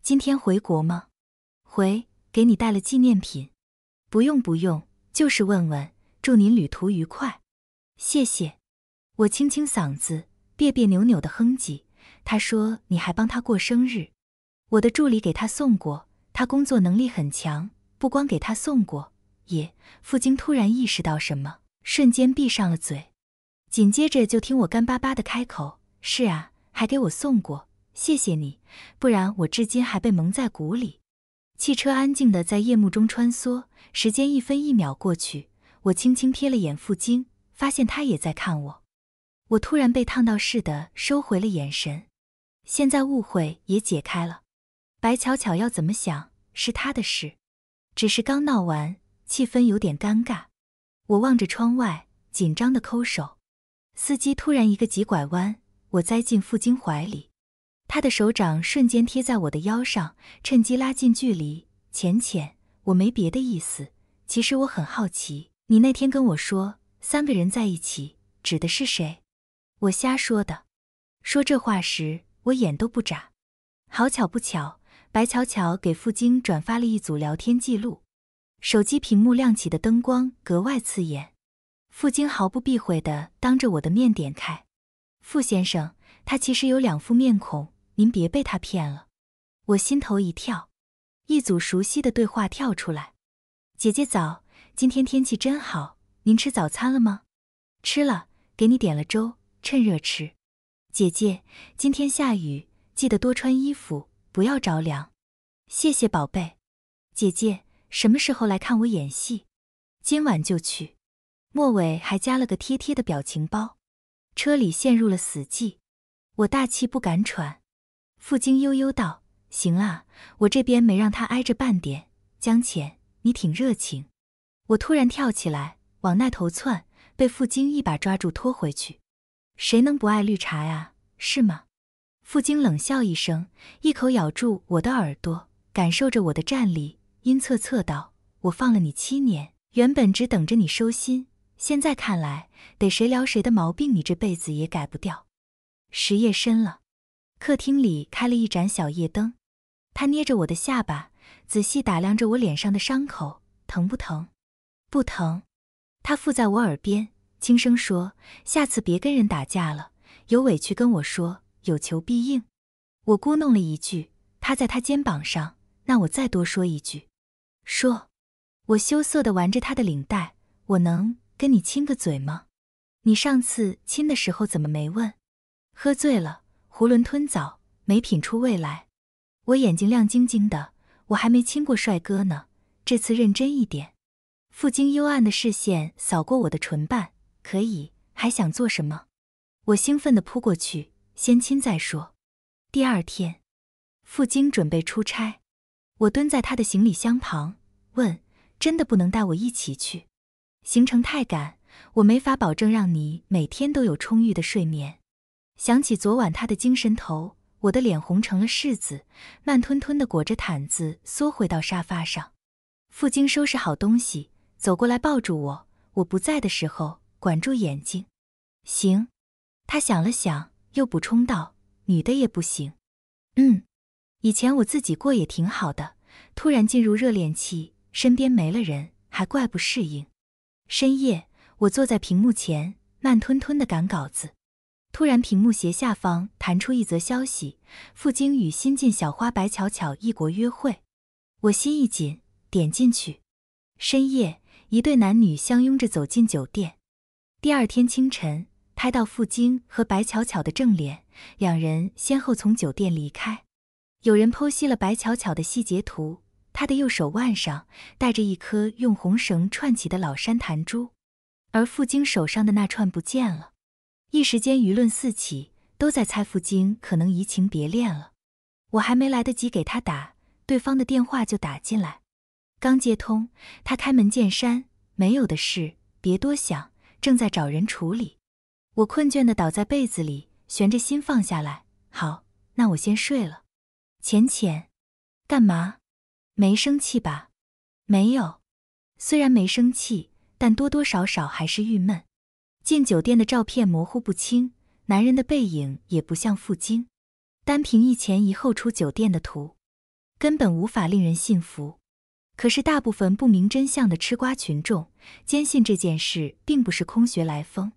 今天回国吗？回，给你带了纪念品。不用不用。就是问问，祝您旅途愉快，谢谢。我清清嗓子，别别扭扭的哼唧。他说你还帮他过生日，我的助理给他送过。他工作能力很强，不光给他送过，也。傅京突然意识到什么，瞬间闭上了嘴。紧接着就听我干巴巴的开口：“是啊，还给我送过，谢谢你，不然我至今还被蒙在鼓里。”汽车安静的在夜幕中穿梭，时间一分一秒过去。我轻轻瞥了眼傅菁，发现他也在看我。我突然被烫到似的收回了眼神。现在误会也解开了，白巧巧要怎么想是她的事，只是刚闹完，气氛有点尴尬。我望着窗外，紧张的抠手。司机突然一个急拐弯，我栽进傅菁怀里。他的手掌瞬间贴在我的腰上，趁机拉近距离。浅浅，我没别的意思，其实我很好奇，你那天跟我说三个人在一起指的是谁？我瞎说的。说这话时，我眼都不眨。好巧不巧，白巧巧给傅晶转发了一组聊天记录，手机屏幕亮起的灯光格外刺眼。傅晶毫不避讳的当着我的面点开。傅先生，他其实有两副面孔。您别被他骗了，我心头一跳，一组熟悉的对话跳出来。姐姐早，今天天气真好，您吃早餐了吗？吃了，给你点了粥，趁热吃。姐姐，今天下雨，记得多穿衣服，不要着凉。谢谢宝贝。姐姐，什么时候来看我演戏？今晚就去。末尾还加了个贴贴的表情包。车里陷入了死寂，我大气不敢喘。傅菁悠悠道：“行啊，我这边没让他挨着半点。江浅，你挺热情。”我突然跳起来往那头窜，被傅菁一把抓住拖回去。谁能不爱绿茶呀？是吗？傅菁冷笑一声，一口咬住我的耳朵，感受着我的战栗，阴恻恻道：“我放了你七年，原本只等着你收心，现在看来，得谁聊谁的毛病，你这辈子也改不掉。”时夜深了。客厅里开了一盏小夜灯，他捏着我的下巴，仔细打量着我脸上的伤口，疼不疼？不疼。他附在我耳边轻声说：“下次别跟人打架了，有委屈跟我说，有求必应。”我咕哝了一句，趴在他肩膀上。那我再多说一句，说。我羞涩地玩着他的领带，我能跟你亲个嘴吗？你上次亲的时候怎么没问？喝醉了。囫囵吞枣，没品出味来。我眼睛亮晶晶的，我还没亲过帅哥呢，这次认真一点。傅京幽暗的视线扫过我的唇瓣，可以？还想做什么？我兴奋的扑过去，先亲再说。第二天，傅京准备出差，我蹲在他的行李箱旁，问：“真的不能带我一起去？行程太赶，我没法保证让你每天都有充裕的睡眠。”想起昨晚他的精神头，我的脸红成了柿子，慢吞吞地裹着毯子缩回到沙发上。傅菁收拾好东西，走过来抱住我。我不在的时候，管住眼睛，行。他想了想，又补充道：“女的也不行。”嗯，以前我自己过也挺好的，突然进入热恋期，身边没了人，还怪不适应。深夜，我坐在屏幕前，慢吞吞地赶稿子。突然，屏幕斜下方弹出一则消息：傅菁与新晋小花白巧巧异国约会。我心一紧，点进去。深夜，一对男女相拥着走进酒店。第二天清晨，拍到傅菁和白巧巧的正脸，两人先后从酒店离开。有人剖析了白巧巧的细节图，她的右手腕上戴着一颗用红绳串起的老山檀珠，而傅菁手上的那串不见了。一时间舆论四起，都在猜傅菁可能移情别恋了。我还没来得及给他打，对方的电话就打进来。刚接通，他开门见山：“没有的事，别多想，正在找人处理。”我困倦的倒在被子里，悬着心放下来。好，那我先睡了。浅浅，干嘛？没生气吧？没有。虽然没生气，但多多少少还是郁闷。进酒店的照片模糊不清，男人的背影也不像傅京。单凭一前一后出酒店的图，根本无法令人信服。可是大部分不明真相的吃瓜群众坚信这件事并不是空穴来风，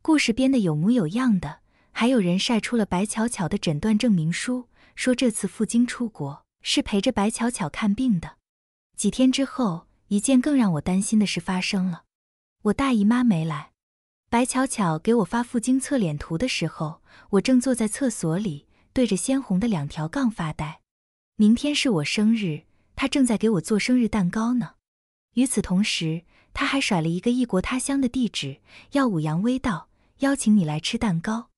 故事编得有模有样的。还有人晒出了白巧巧的诊断证明书，说这次傅京出国是陪着白巧巧看病的。几天之后，一件更让我担心的事发生了，我大姨妈没来。白巧巧给我发赴京侧脸图的时候，我正坐在厕所里，对着鲜红的两条杠发呆。明天是我生日，他正在给我做生日蛋糕呢。与此同时，他还甩了一个异国他乡的地址，耀武扬威道：“邀请你来吃蛋糕。”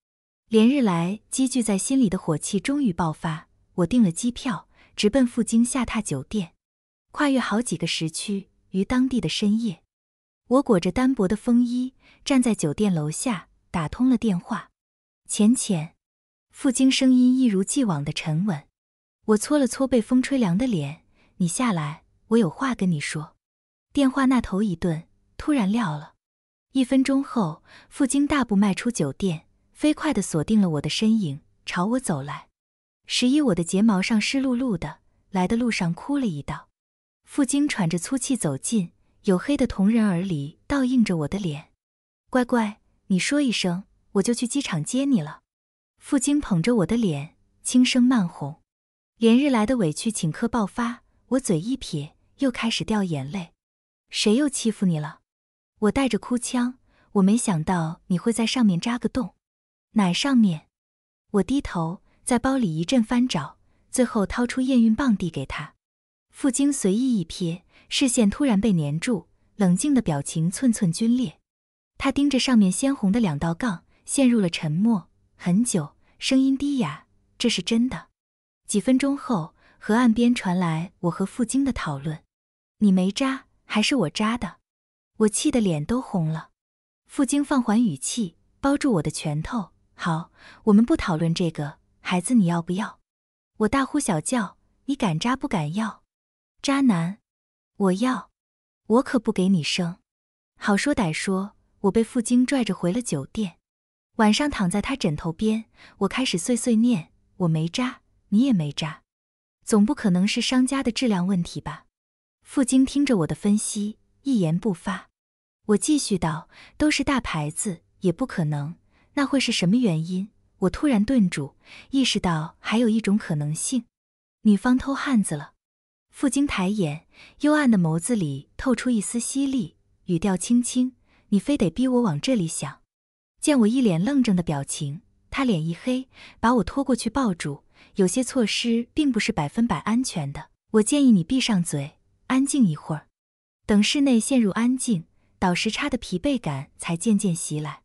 连日来积聚在心里的火气终于爆发，我订了机票，直奔赴京下榻酒店，跨越好几个时区，于当地的深夜。我裹着单薄的风衣，站在酒店楼下，打通了电话。浅浅，傅菁声音一如既往的沉稳。我搓了搓被风吹凉的脸，你下来，我有话跟你说。电话那头一顿，突然撂了。一分钟后，傅菁大步迈出酒店，飞快地锁定了我的身影，朝我走来。十一，我的睫毛上湿漉漉的，来的路上哭了一道。傅菁喘着粗气走近。黝黑的瞳仁耳里倒映着我的脸，乖乖，你说一声，我就去机场接你了。傅菁捧着我的脸，轻声慢哄。连日来的委屈顷刻爆发，我嘴一撇，又开始掉眼泪。谁又欺负你了？我带着哭腔。我没想到你会在上面扎个洞，奶上面？我低头在包里一阵翻找，最后掏出验孕棒递给他。傅菁随意一瞥。视线突然被粘住，冷静的表情寸寸皲裂。他盯着上面鲜红的两道杠，陷入了沉默很久。声音低哑：“这是真的。”几分钟后，河岸边传来我和傅京的讨论：“你没扎，还是我扎的？”我气得脸都红了。傅京放缓语气，包住我的拳头：“好，我们不讨论这个。孩子，你要不要？”我大呼小叫：“你敢扎不敢要？渣男！”我要，我可不给你生。好说歹说，我被傅菁拽着回了酒店。晚上躺在他枕头边，我开始碎碎念：我没扎，你也没扎，总不可能是商家的质量问题吧？傅菁听着我的分析，一言不发。我继续道：都是大牌子，也不可能。那会是什么原因？我突然顿住，意识到还有一种可能性：女方偷汉子了。傅京抬眼，幽暗的眸子里透出一丝犀利，语调轻轻：“你非得逼我往这里想。”见我一脸愣怔的表情，他脸一黑，把我拖过去抱住。有些措施并不是百分百安全的，我建议你闭上嘴，安静一会儿。等室内陷入安静，倒时差的疲惫感才渐渐袭来。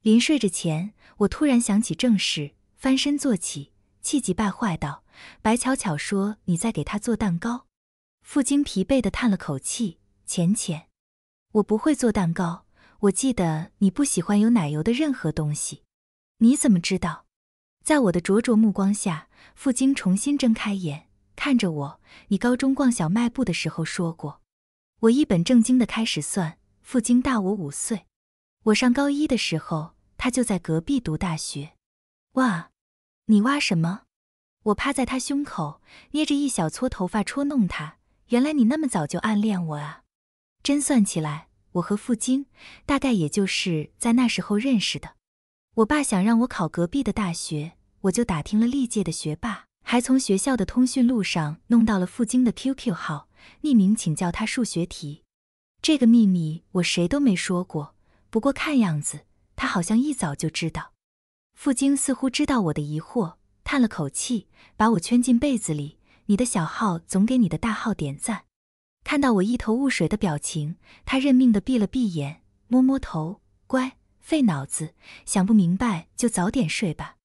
临睡着前，我突然想起正事，翻身坐起，气急败坏道：“白巧巧说你在给她做蛋糕。”傅菁疲惫地叹了口气：“浅浅，我不会做蛋糕。我记得你不喜欢有奶油的任何东西。你怎么知道？”在我的灼灼目光下，傅菁重新睁开眼，看着我。你高中逛小卖部的时候说过。我一本正经地开始算。傅菁大我五岁，我上高一的时候，他就在隔壁读大学。哇，你挖什么？我趴在他胸口，捏着一小撮头发戳弄他。原来你那么早就暗恋我啊！真算起来，我和傅菁大概也就是在那时候认识的。我爸想让我考隔壁的大学，我就打听了历届的学霸，还从学校的通讯录上弄到了傅菁的 QQ 号，匿名请教他数学题。这个秘密我谁都没说过，不过看样子他好像一早就知道。傅菁似乎知道我的疑惑，叹了口气，把我圈进被子里。你的小号总给你的大号点赞，看到我一头雾水的表情，他认命的闭了闭眼，摸摸头，乖，费脑子想不明白就早点睡吧。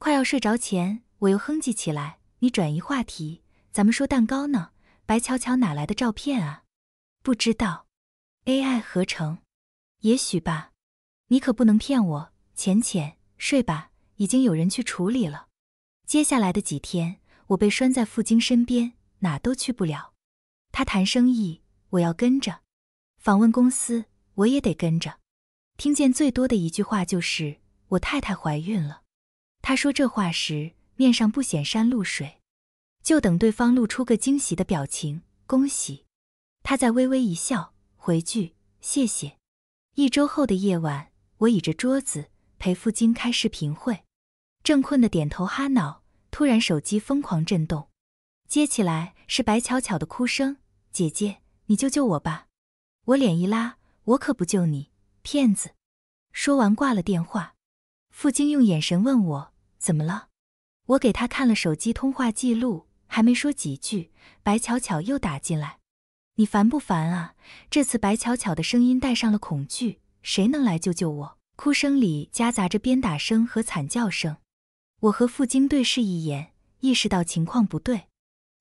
快要睡着前，我又哼唧起来。你转移话题，咱们说蛋糕呢。白巧巧哪来的照片啊？不知道，AI 合成，也许吧。你可不能骗我。浅浅，睡吧，已经有人去处理了。接下来的几天。我被拴在傅京身边，哪都去不了。他谈生意，我要跟着；访问公司，我也得跟着。听见最多的一句话就是“我太太怀孕了”。他说这话时，面上不显山露水，就等对方露出个惊喜的表情，恭喜，他再微微一笑回句“谢谢”。一周后的夜晚，我倚着桌子陪傅京开视频会，正困得点头哈脑。突然，手机疯狂震动，接起来是白巧巧的哭声：“姐姐，你救救我吧！”我脸一拉，我可不救你，骗子！说完挂了电话。傅菁用眼神问我：“怎么了？”我给他看了手机通话记录，还没说几句，白巧巧又打进来：“你烦不烦啊？”这次白巧巧的声音带上了恐惧：“谁能来救救我？”哭声里夹杂着鞭打声和惨叫声。我和傅京对视一眼，意识到情况不对，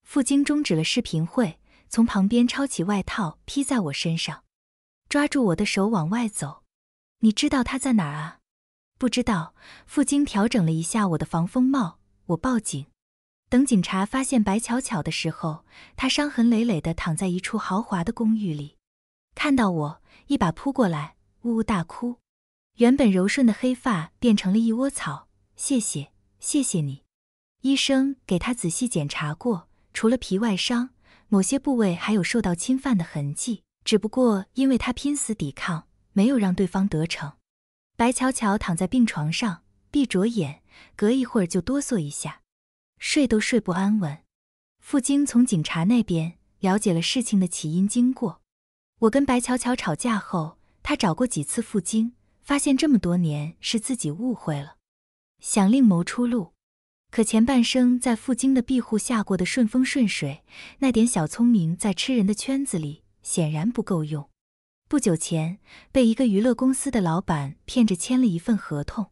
傅京终止了视频会，从旁边抄起外套披在我身上，抓住我的手往外走。你知道他在哪儿啊？不知道。傅京调整了一下我的防风帽，我报警。等警察发现白巧巧的时候，她伤痕累累地躺在一处豪华的公寓里，看到我，一把扑过来，呜呜大哭。原本柔顺的黑发变成了一窝草。谢谢。谢谢你，医生给他仔细检查过，除了皮外伤，某些部位还有受到侵犯的痕迹，只不过因为他拼死抵抗，没有让对方得逞。白巧巧躺在病床上，闭着眼，隔一会儿就哆嗦一下，睡都睡不安稳。傅京从警察那边了解了事情的起因经过，我跟白巧巧吵架后，他找过几次傅京，发现这么多年是自己误会了。想另谋出路，可前半生在傅菁的庇护下过得顺风顺水，那点小聪明在吃人的圈子里显然不够用。不久前被一个娱乐公司的老板骗着签了一份合同，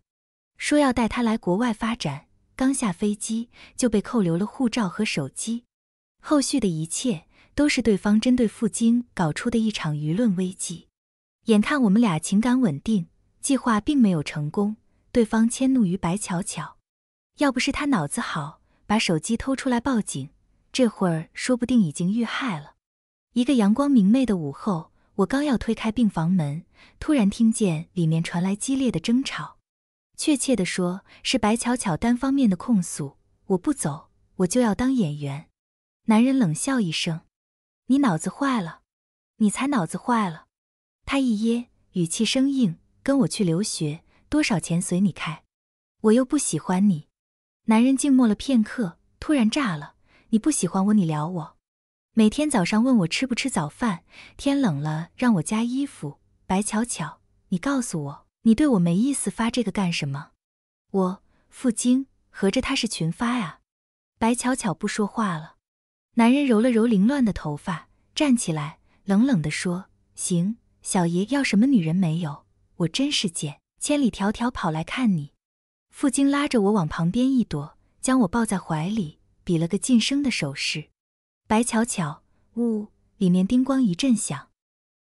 说要带他来国外发展，刚下飞机就被扣留了护照和手机，后续的一切都是对方针对傅菁搞出的一场舆论危机。眼看我们俩情感稳定，计划并没有成功。对方迁怒于白巧巧，要不是他脑子好，把手机偷出来报警，这会儿说不定已经遇害了。一个阳光明媚的午后，我刚要推开病房门，突然听见里面传来激烈的争吵，确切的说是白巧巧单方面的控诉：“我不走，我就要当演员。”男人冷笑一声：“你脑子坏了，你才脑子坏了。”他一噎，语气生硬：“跟我去留学。”多少钱随你开，我又不喜欢你。男人静默了片刻，突然炸了：“你不喜欢我，你撩我，每天早上问我吃不吃早饭，天冷了让我加衣服。”白巧巧，你告诉我，你对我没意思，发这个干什么？我傅京，合着他是群发啊？白巧巧不说话了。男人揉了揉凌乱的头发，站起来，冷冷的说：“行，小爷要什么女人没有，我真是贱。”千里迢迢跑来看你，傅菁拉着我往旁边一躲，将我抱在怀里，比了个噤声的手势。白巧巧，呜！里面叮咣一阵响，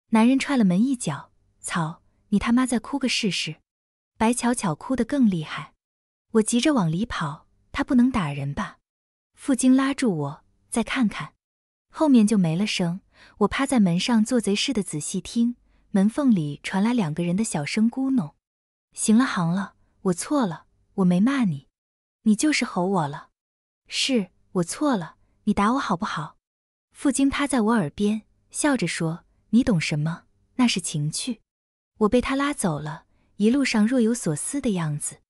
男人踹了门一脚。草，你他妈再哭个试试！白巧巧哭得更厉害。我急着往里跑，他不能打人吧？傅菁拉住我，再看看。后面就没了声。我趴在门上做贼似的仔细听，门缝里传来两个人的小声咕哝。行了行了，我错了，我没骂你，你就是吼我了，是我错了，你打我好不好？傅菁趴在我耳边笑着说：“你懂什么？那是情趣。”我被他拉走了，一路上若有所思的样子。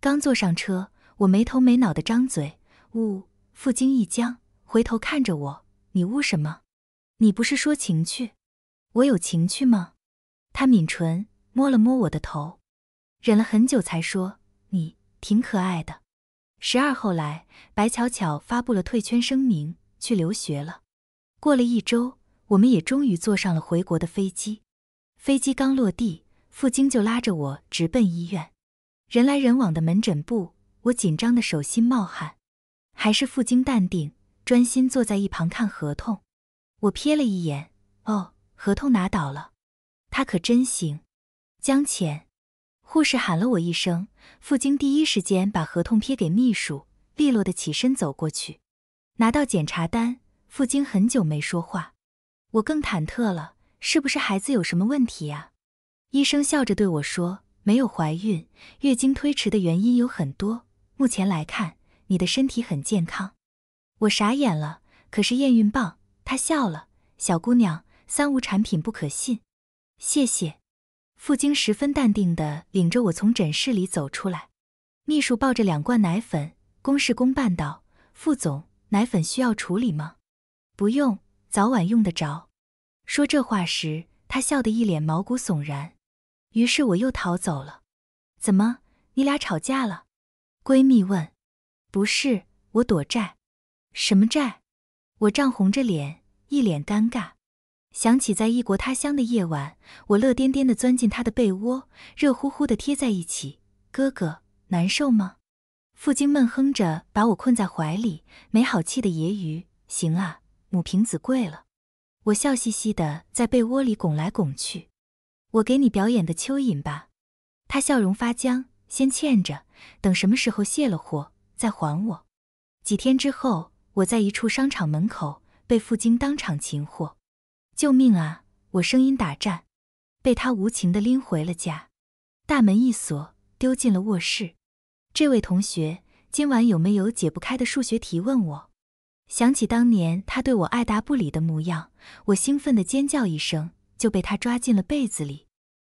刚坐上车，我没头没脑的张嘴，呜。傅菁一僵，回头看着我：“你呜什么？你不是说情趣？我有情趣吗？”他抿唇，摸了摸我的头。忍了很久才说：“你挺可爱的。”十二后来，白巧巧发布了退圈声明，去留学了。过了一周，我们也终于坐上了回国的飞机。飞机刚落地，傅菁就拉着我直奔医院。人来人往的门诊部，我紧张的手心冒汗。还是傅菁淡定，专心坐在一旁看合同。我瞥了一眼，哦，合同拿到了。他可真行，江浅。护士喊了我一声，傅菁第一时间把合同贴给秘书，利落的起身走过去，拿到检查单。傅菁很久没说话，我更忐忑了，是不是孩子有什么问题呀？医生笑着对我说：“没有怀孕，月经推迟的原因有很多，目前来看，你的身体很健康。”我傻眼了，可是验孕棒。他笑了：“小姑娘，三无产品不可信。”谢谢。傅菁十分淡定地领着我从诊室里走出来，秘书抱着两罐奶粉，公事公办道：“傅总，奶粉需要处理吗？”“不用，早晚用得着。”说这话时，他笑得一脸毛骨悚然。于是我又逃走了。“怎么，你俩吵架了？”闺蜜问。“不是，我躲债。”“什么债？”我涨红着脸，一脸尴尬。想起在异国他乡的夜晚，我乐颠颠地钻进他的被窝，热乎乎的贴在一起。哥哥，难受吗？傅京闷哼着把我困在怀里，没好气的揶揄：“行啊，母凭子贵了。”我笑嘻嘻的在被窝里拱来拱去。我给你表演个蚯蚓吧。他笑容发僵，先欠着，等什么时候卸了货再还我。几天之后，我在一处商场门口被傅京当场擒获。救命啊！我声音打颤，被他无情的拎回了家。大门一锁，丢进了卧室。这位同学，今晚有没有解不开的数学题？问我。想起当年他对我爱答不理的模样，我兴奋的尖叫一声，就被他抓进了被子里。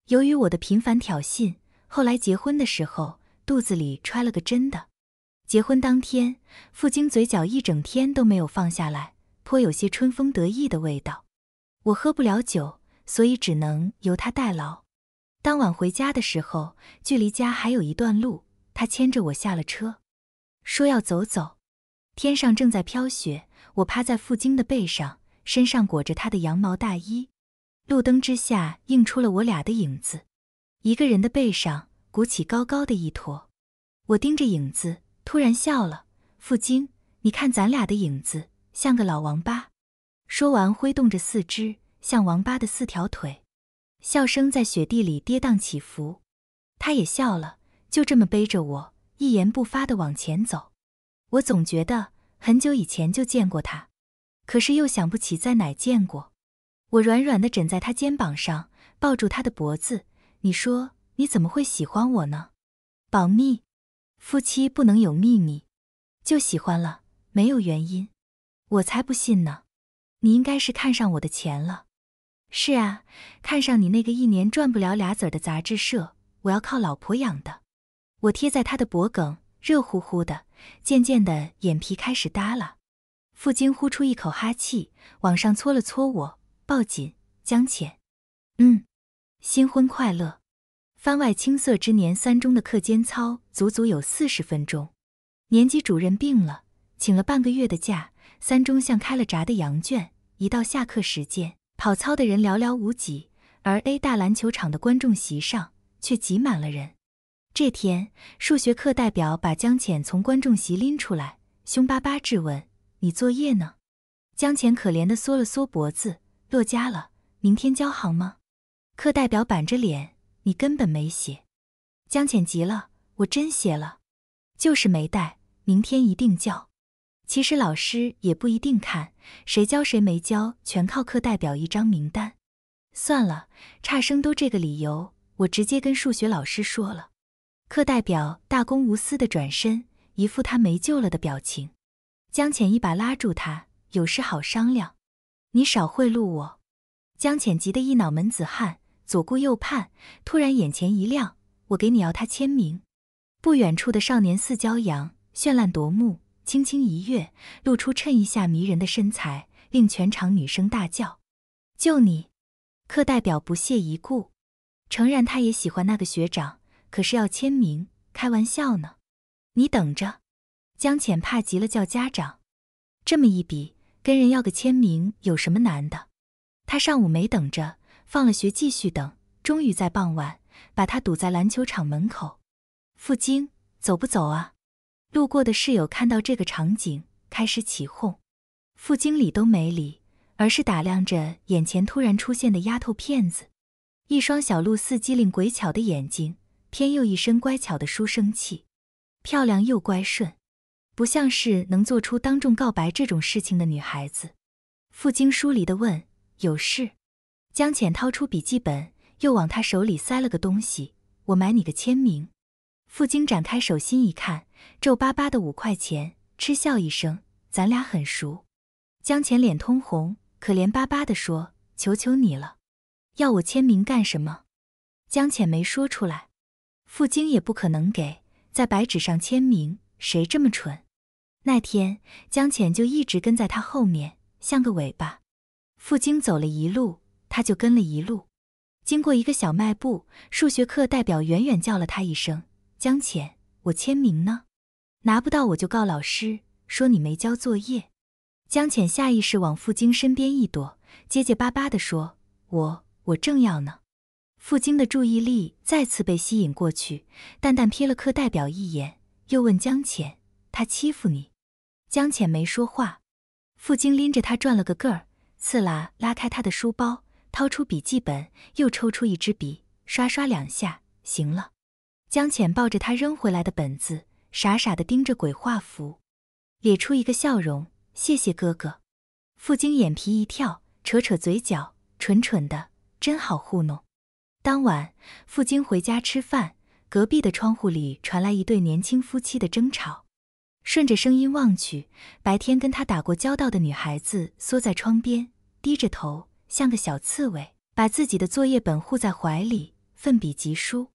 由于我的频繁挑衅，后来结婚的时候，肚子里揣了个真的。结婚当天，傅菁嘴角一整天都没有放下来，颇有些春风得意的味道。我喝不了酒，所以只能由他代劳。当晚回家的时候，距离家还有一段路，他牵着我下了车，说要走走。天上正在飘雪，我趴在傅菁的背上，身上裹着他的羊毛大衣，路灯之下映出了我俩的影子。一个人的背上鼓起高高的一坨，我盯着影子，突然笑了。傅菁，你看咱俩的影子像个老王八。说完，挥动着四肢，像王八的四条腿。笑声在雪地里跌宕起伏。他也笑了，就这么背着我，一言不发地往前走。我总觉得很久以前就见过他，可是又想不起在哪见过。我软软地枕在他肩膀上，抱住他的脖子。你说你怎么会喜欢我呢？保密，夫妻不能有秘密。就喜欢了，没有原因。我才不信呢。你应该是看上我的钱了，是啊，看上你那个一年赚不了俩子儿的杂志社，我要靠老婆养的。我贴在他的脖梗，热乎乎的，渐渐的眼皮开始耷拉。傅京呼出一口哈气，往上搓了搓我，抱紧江浅。嗯，新婚快乐。番外青涩之年，三中的课间操足足有四十分钟。年级主任病了，请了半个月的假，三中像开了闸的羊圈。一到下课时间，跑操的人寥寥无几，而 A 大篮球场的观众席上却挤满了人。这天，数学课代表把江浅从观众席拎出来，凶巴巴质问：“你作业呢？”江浅可怜的缩了缩脖子：“落家了，明天交行吗？”课代表板着脸：“你根本没写。”江浅急了：“我真写了，就是没带，明天一定交。”其实老师也不一定看谁教谁没教，全靠课代表一张名单。算了，差生都这个理由，我直接跟数学老师说了。课代表大公无私的转身，一副他没救了的表情。江浅一把拉住他，有事好商量，你少贿赂我。江浅急得一脑门子汗，左顾右盼，突然眼前一亮，我给你要他签名。不远处的少年似骄阳，绚烂夺目。轻轻一跃，露出衬衣下迷人的身材，令全场女生大叫：“就你！”课代表不屑一顾。诚然，他也喜欢那个学长，可是要签名，开玩笑呢！你等着，江浅怕急了叫家长。这么一比，跟人要个签名有什么难的？他上午没等着，放了学继续等，终于在傍晚把他堵在篮球场门口。傅晶，走不走啊？路过的室友看到这个场景，开始起哄，副经理都没理，而是打量着眼前突然出现的丫头片子，一双小鹿似机灵鬼巧的眼睛，偏又一身乖巧的书生气，漂亮又乖顺，不像是能做出当众告白这种事情的女孩子。傅经疏离的问：“有事？”江浅掏出笔记本，又往他手里塞了个东西：“我买你个签名。”傅京展开手心一看，皱巴巴的五块钱，嗤笑一声：“咱俩很熟。”江浅脸通红，可怜巴巴地说：“求求你了，要我签名干什么？”江浅没说出来，傅京也不可能给在白纸上签名，谁这么蠢？那天江浅就一直跟在他后面，像个尾巴。傅京走了一路，他就跟了一路。经过一个小卖部，数学课代表远远叫了他一声。江浅，我签名呢，拿不到我就告老师说你没交作业。江浅下意识往傅菁身边一躲，结结巴巴地说：“我我正要呢。”傅菁的注意力再次被吸引过去，淡淡瞥了课代表一眼，又问江浅：“他欺负你？”江浅没说话。傅菁拎着他转了个个儿，刺啦拉开他的书包，掏出笔记本，又抽出一支笔，刷刷两下，行了。江浅抱着他扔回来的本子，傻傻的盯着鬼画符，咧出一个笑容：“谢谢哥哥。”傅京眼皮一跳，扯扯嘴角：“蠢蠢的，真好糊弄。”当晚，傅京回家吃饭，隔壁的窗户里传来一对年轻夫妻的争吵。顺着声音望去，白天跟他打过交道的女孩子缩在窗边，低着头，像个小刺猬，把自己的作业本护在怀里，奋笔疾书。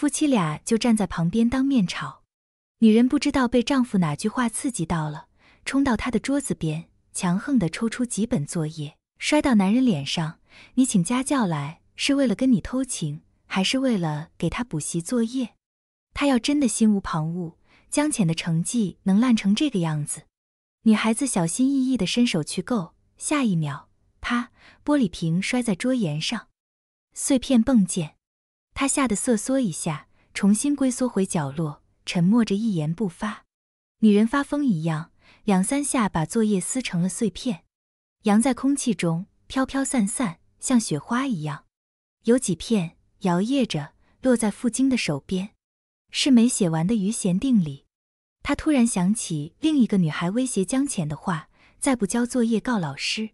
夫妻俩就站在旁边当面吵。女人不知道被丈夫哪句话刺激到了，冲到他的桌子边，强横地抽出几本作业，摔到男人脸上。你请家教来是为了跟你偷情，还是为了给他补习作业？他要真的心无旁骛，江浅的成绩能烂成这个样子？女孩子小心翼翼地伸手去够，下一秒，啪，玻璃瓶摔在桌沿上，碎片迸溅。他吓得瑟缩一下，重新龟缩回角落，沉默着一言不发。女人发疯一样，两三下把作业撕成了碎片，扬在空气中飘飘散散，像雪花一样，有几片摇曳着落在傅京的手边，是没写完的余弦定理。他突然想起另一个女孩威胁江浅的话：“再不交作业，告老师。”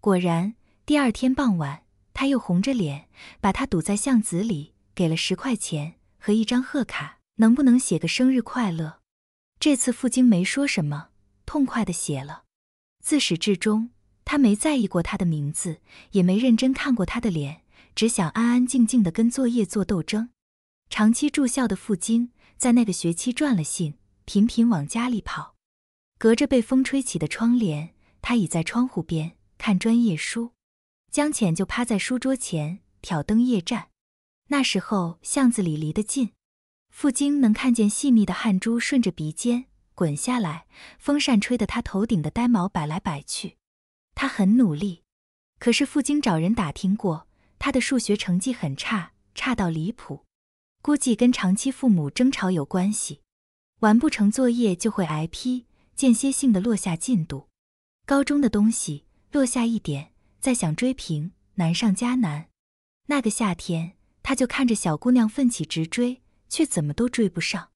果然，第二天傍晚，他又红着脸把她堵在巷子里。给了十块钱和一张贺卡，能不能写个生日快乐？这次傅菁没说什么，痛快的写了。自始至终，他没在意过他的名字，也没认真看过他的脸，只想安安静静的跟作业做斗争。长期住校的傅菁在那个学期转了性，频频往家里跑。隔着被风吹起的窗帘，他倚在窗户边看专业书，江浅就趴在书桌前挑灯夜战。那时候巷子里离得近，傅晶能看见细密的汗珠顺着鼻尖滚下来，风扇吹得他头顶的呆毛摆来摆去。他很努力，可是傅晶找人打听过，他的数学成绩很差，差到离谱，估计跟长期父母争吵有关系。完不成作业就会挨批，间歇性的落下进度，高中的东西落下一点，再想追平难上加难。那个夏天。他就看着小姑娘奋起直追，却怎么都追不上。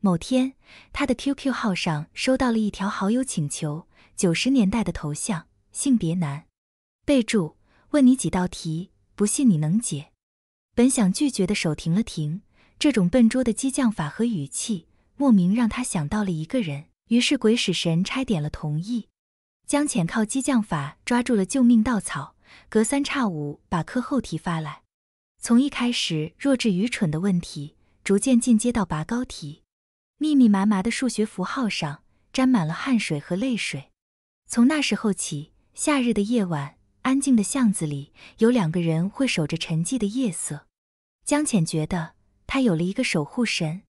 某天，他的 QQ 号上收到了一条好友请求，九十年代的头像，性别男，备注问你几道题，不信你能解。本想拒绝的手停了停，这种笨拙的激将法和语气，莫名让他想到了一个人，于是鬼使神差点了同意。江潜靠激将法抓住了救命稻草，隔三差五把课后题发来。从一开始弱智愚蠢的问题，逐渐进阶到拔高题，密密麻麻的数学符号上沾满了汗水和泪水。从那时候起，夏日的夜晚，安静的巷子里，有两个人会守着沉寂的夜色。江浅觉得他有了一个守护神。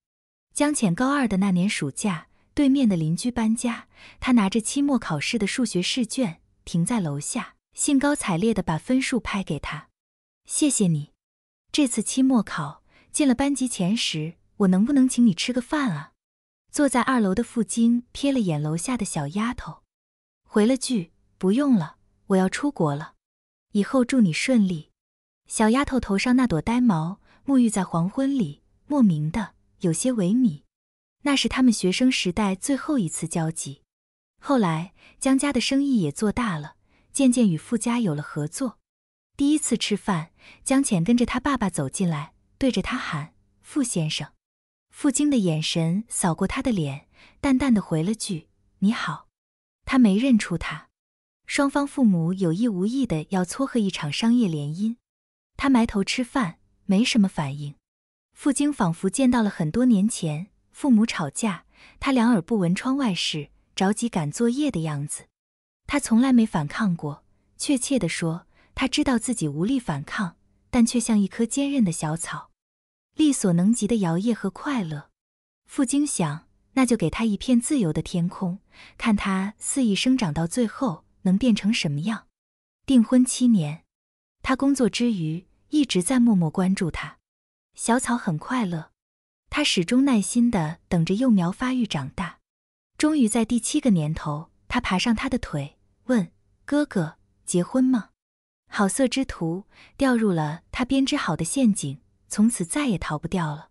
江浅高二的那年暑假，对面的邻居搬家，他拿着期末考试的数学试卷停在楼下，兴高采烈地把分数拍给他，谢谢你。这次期末考进了班级前十，我能不能请你吃个饭啊？坐在二楼的傅晶瞥了眼楼下的小丫头，回了句：“不用了，我要出国了。以后祝你顺利。”小丫头头上那朵呆毛沐浴在黄昏里，莫名的有些萎靡。那是他们学生时代最后一次交集。后来江家的生意也做大了，渐渐与傅家有了合作。第一次吃饭，江浅跟着他爸爸走进来，对着他喊：“傅先生。”傅京的眼神扫过他的脸，淡淡的回了句：“你好。”他没认出他。双方父母有意无意的要撮合一场商业联姻，他埋头吃饭，没什么反应。傅京仿佛见到了很多年前父母吵架，他两耳不闻窗外事，着急赶作业的样子。他从来没反抗过，确切的说。他知道自己无力反抗，但却像一棵坚韧的小草，力所能及的摇曳和快乐。傅京想，那就给他一片自由的天空，看他肆意生长到最后能变成什么样。订婚七年，他工作之余一直在默默关注他。小草很快乐，他始终耐心地等着幼苗发育长大。终于在第七个年头，他爬上他的腿，问哥哥：“结婚吗？”好色之徒掉入了他编织好的陷阱，从此再也逃不掉了。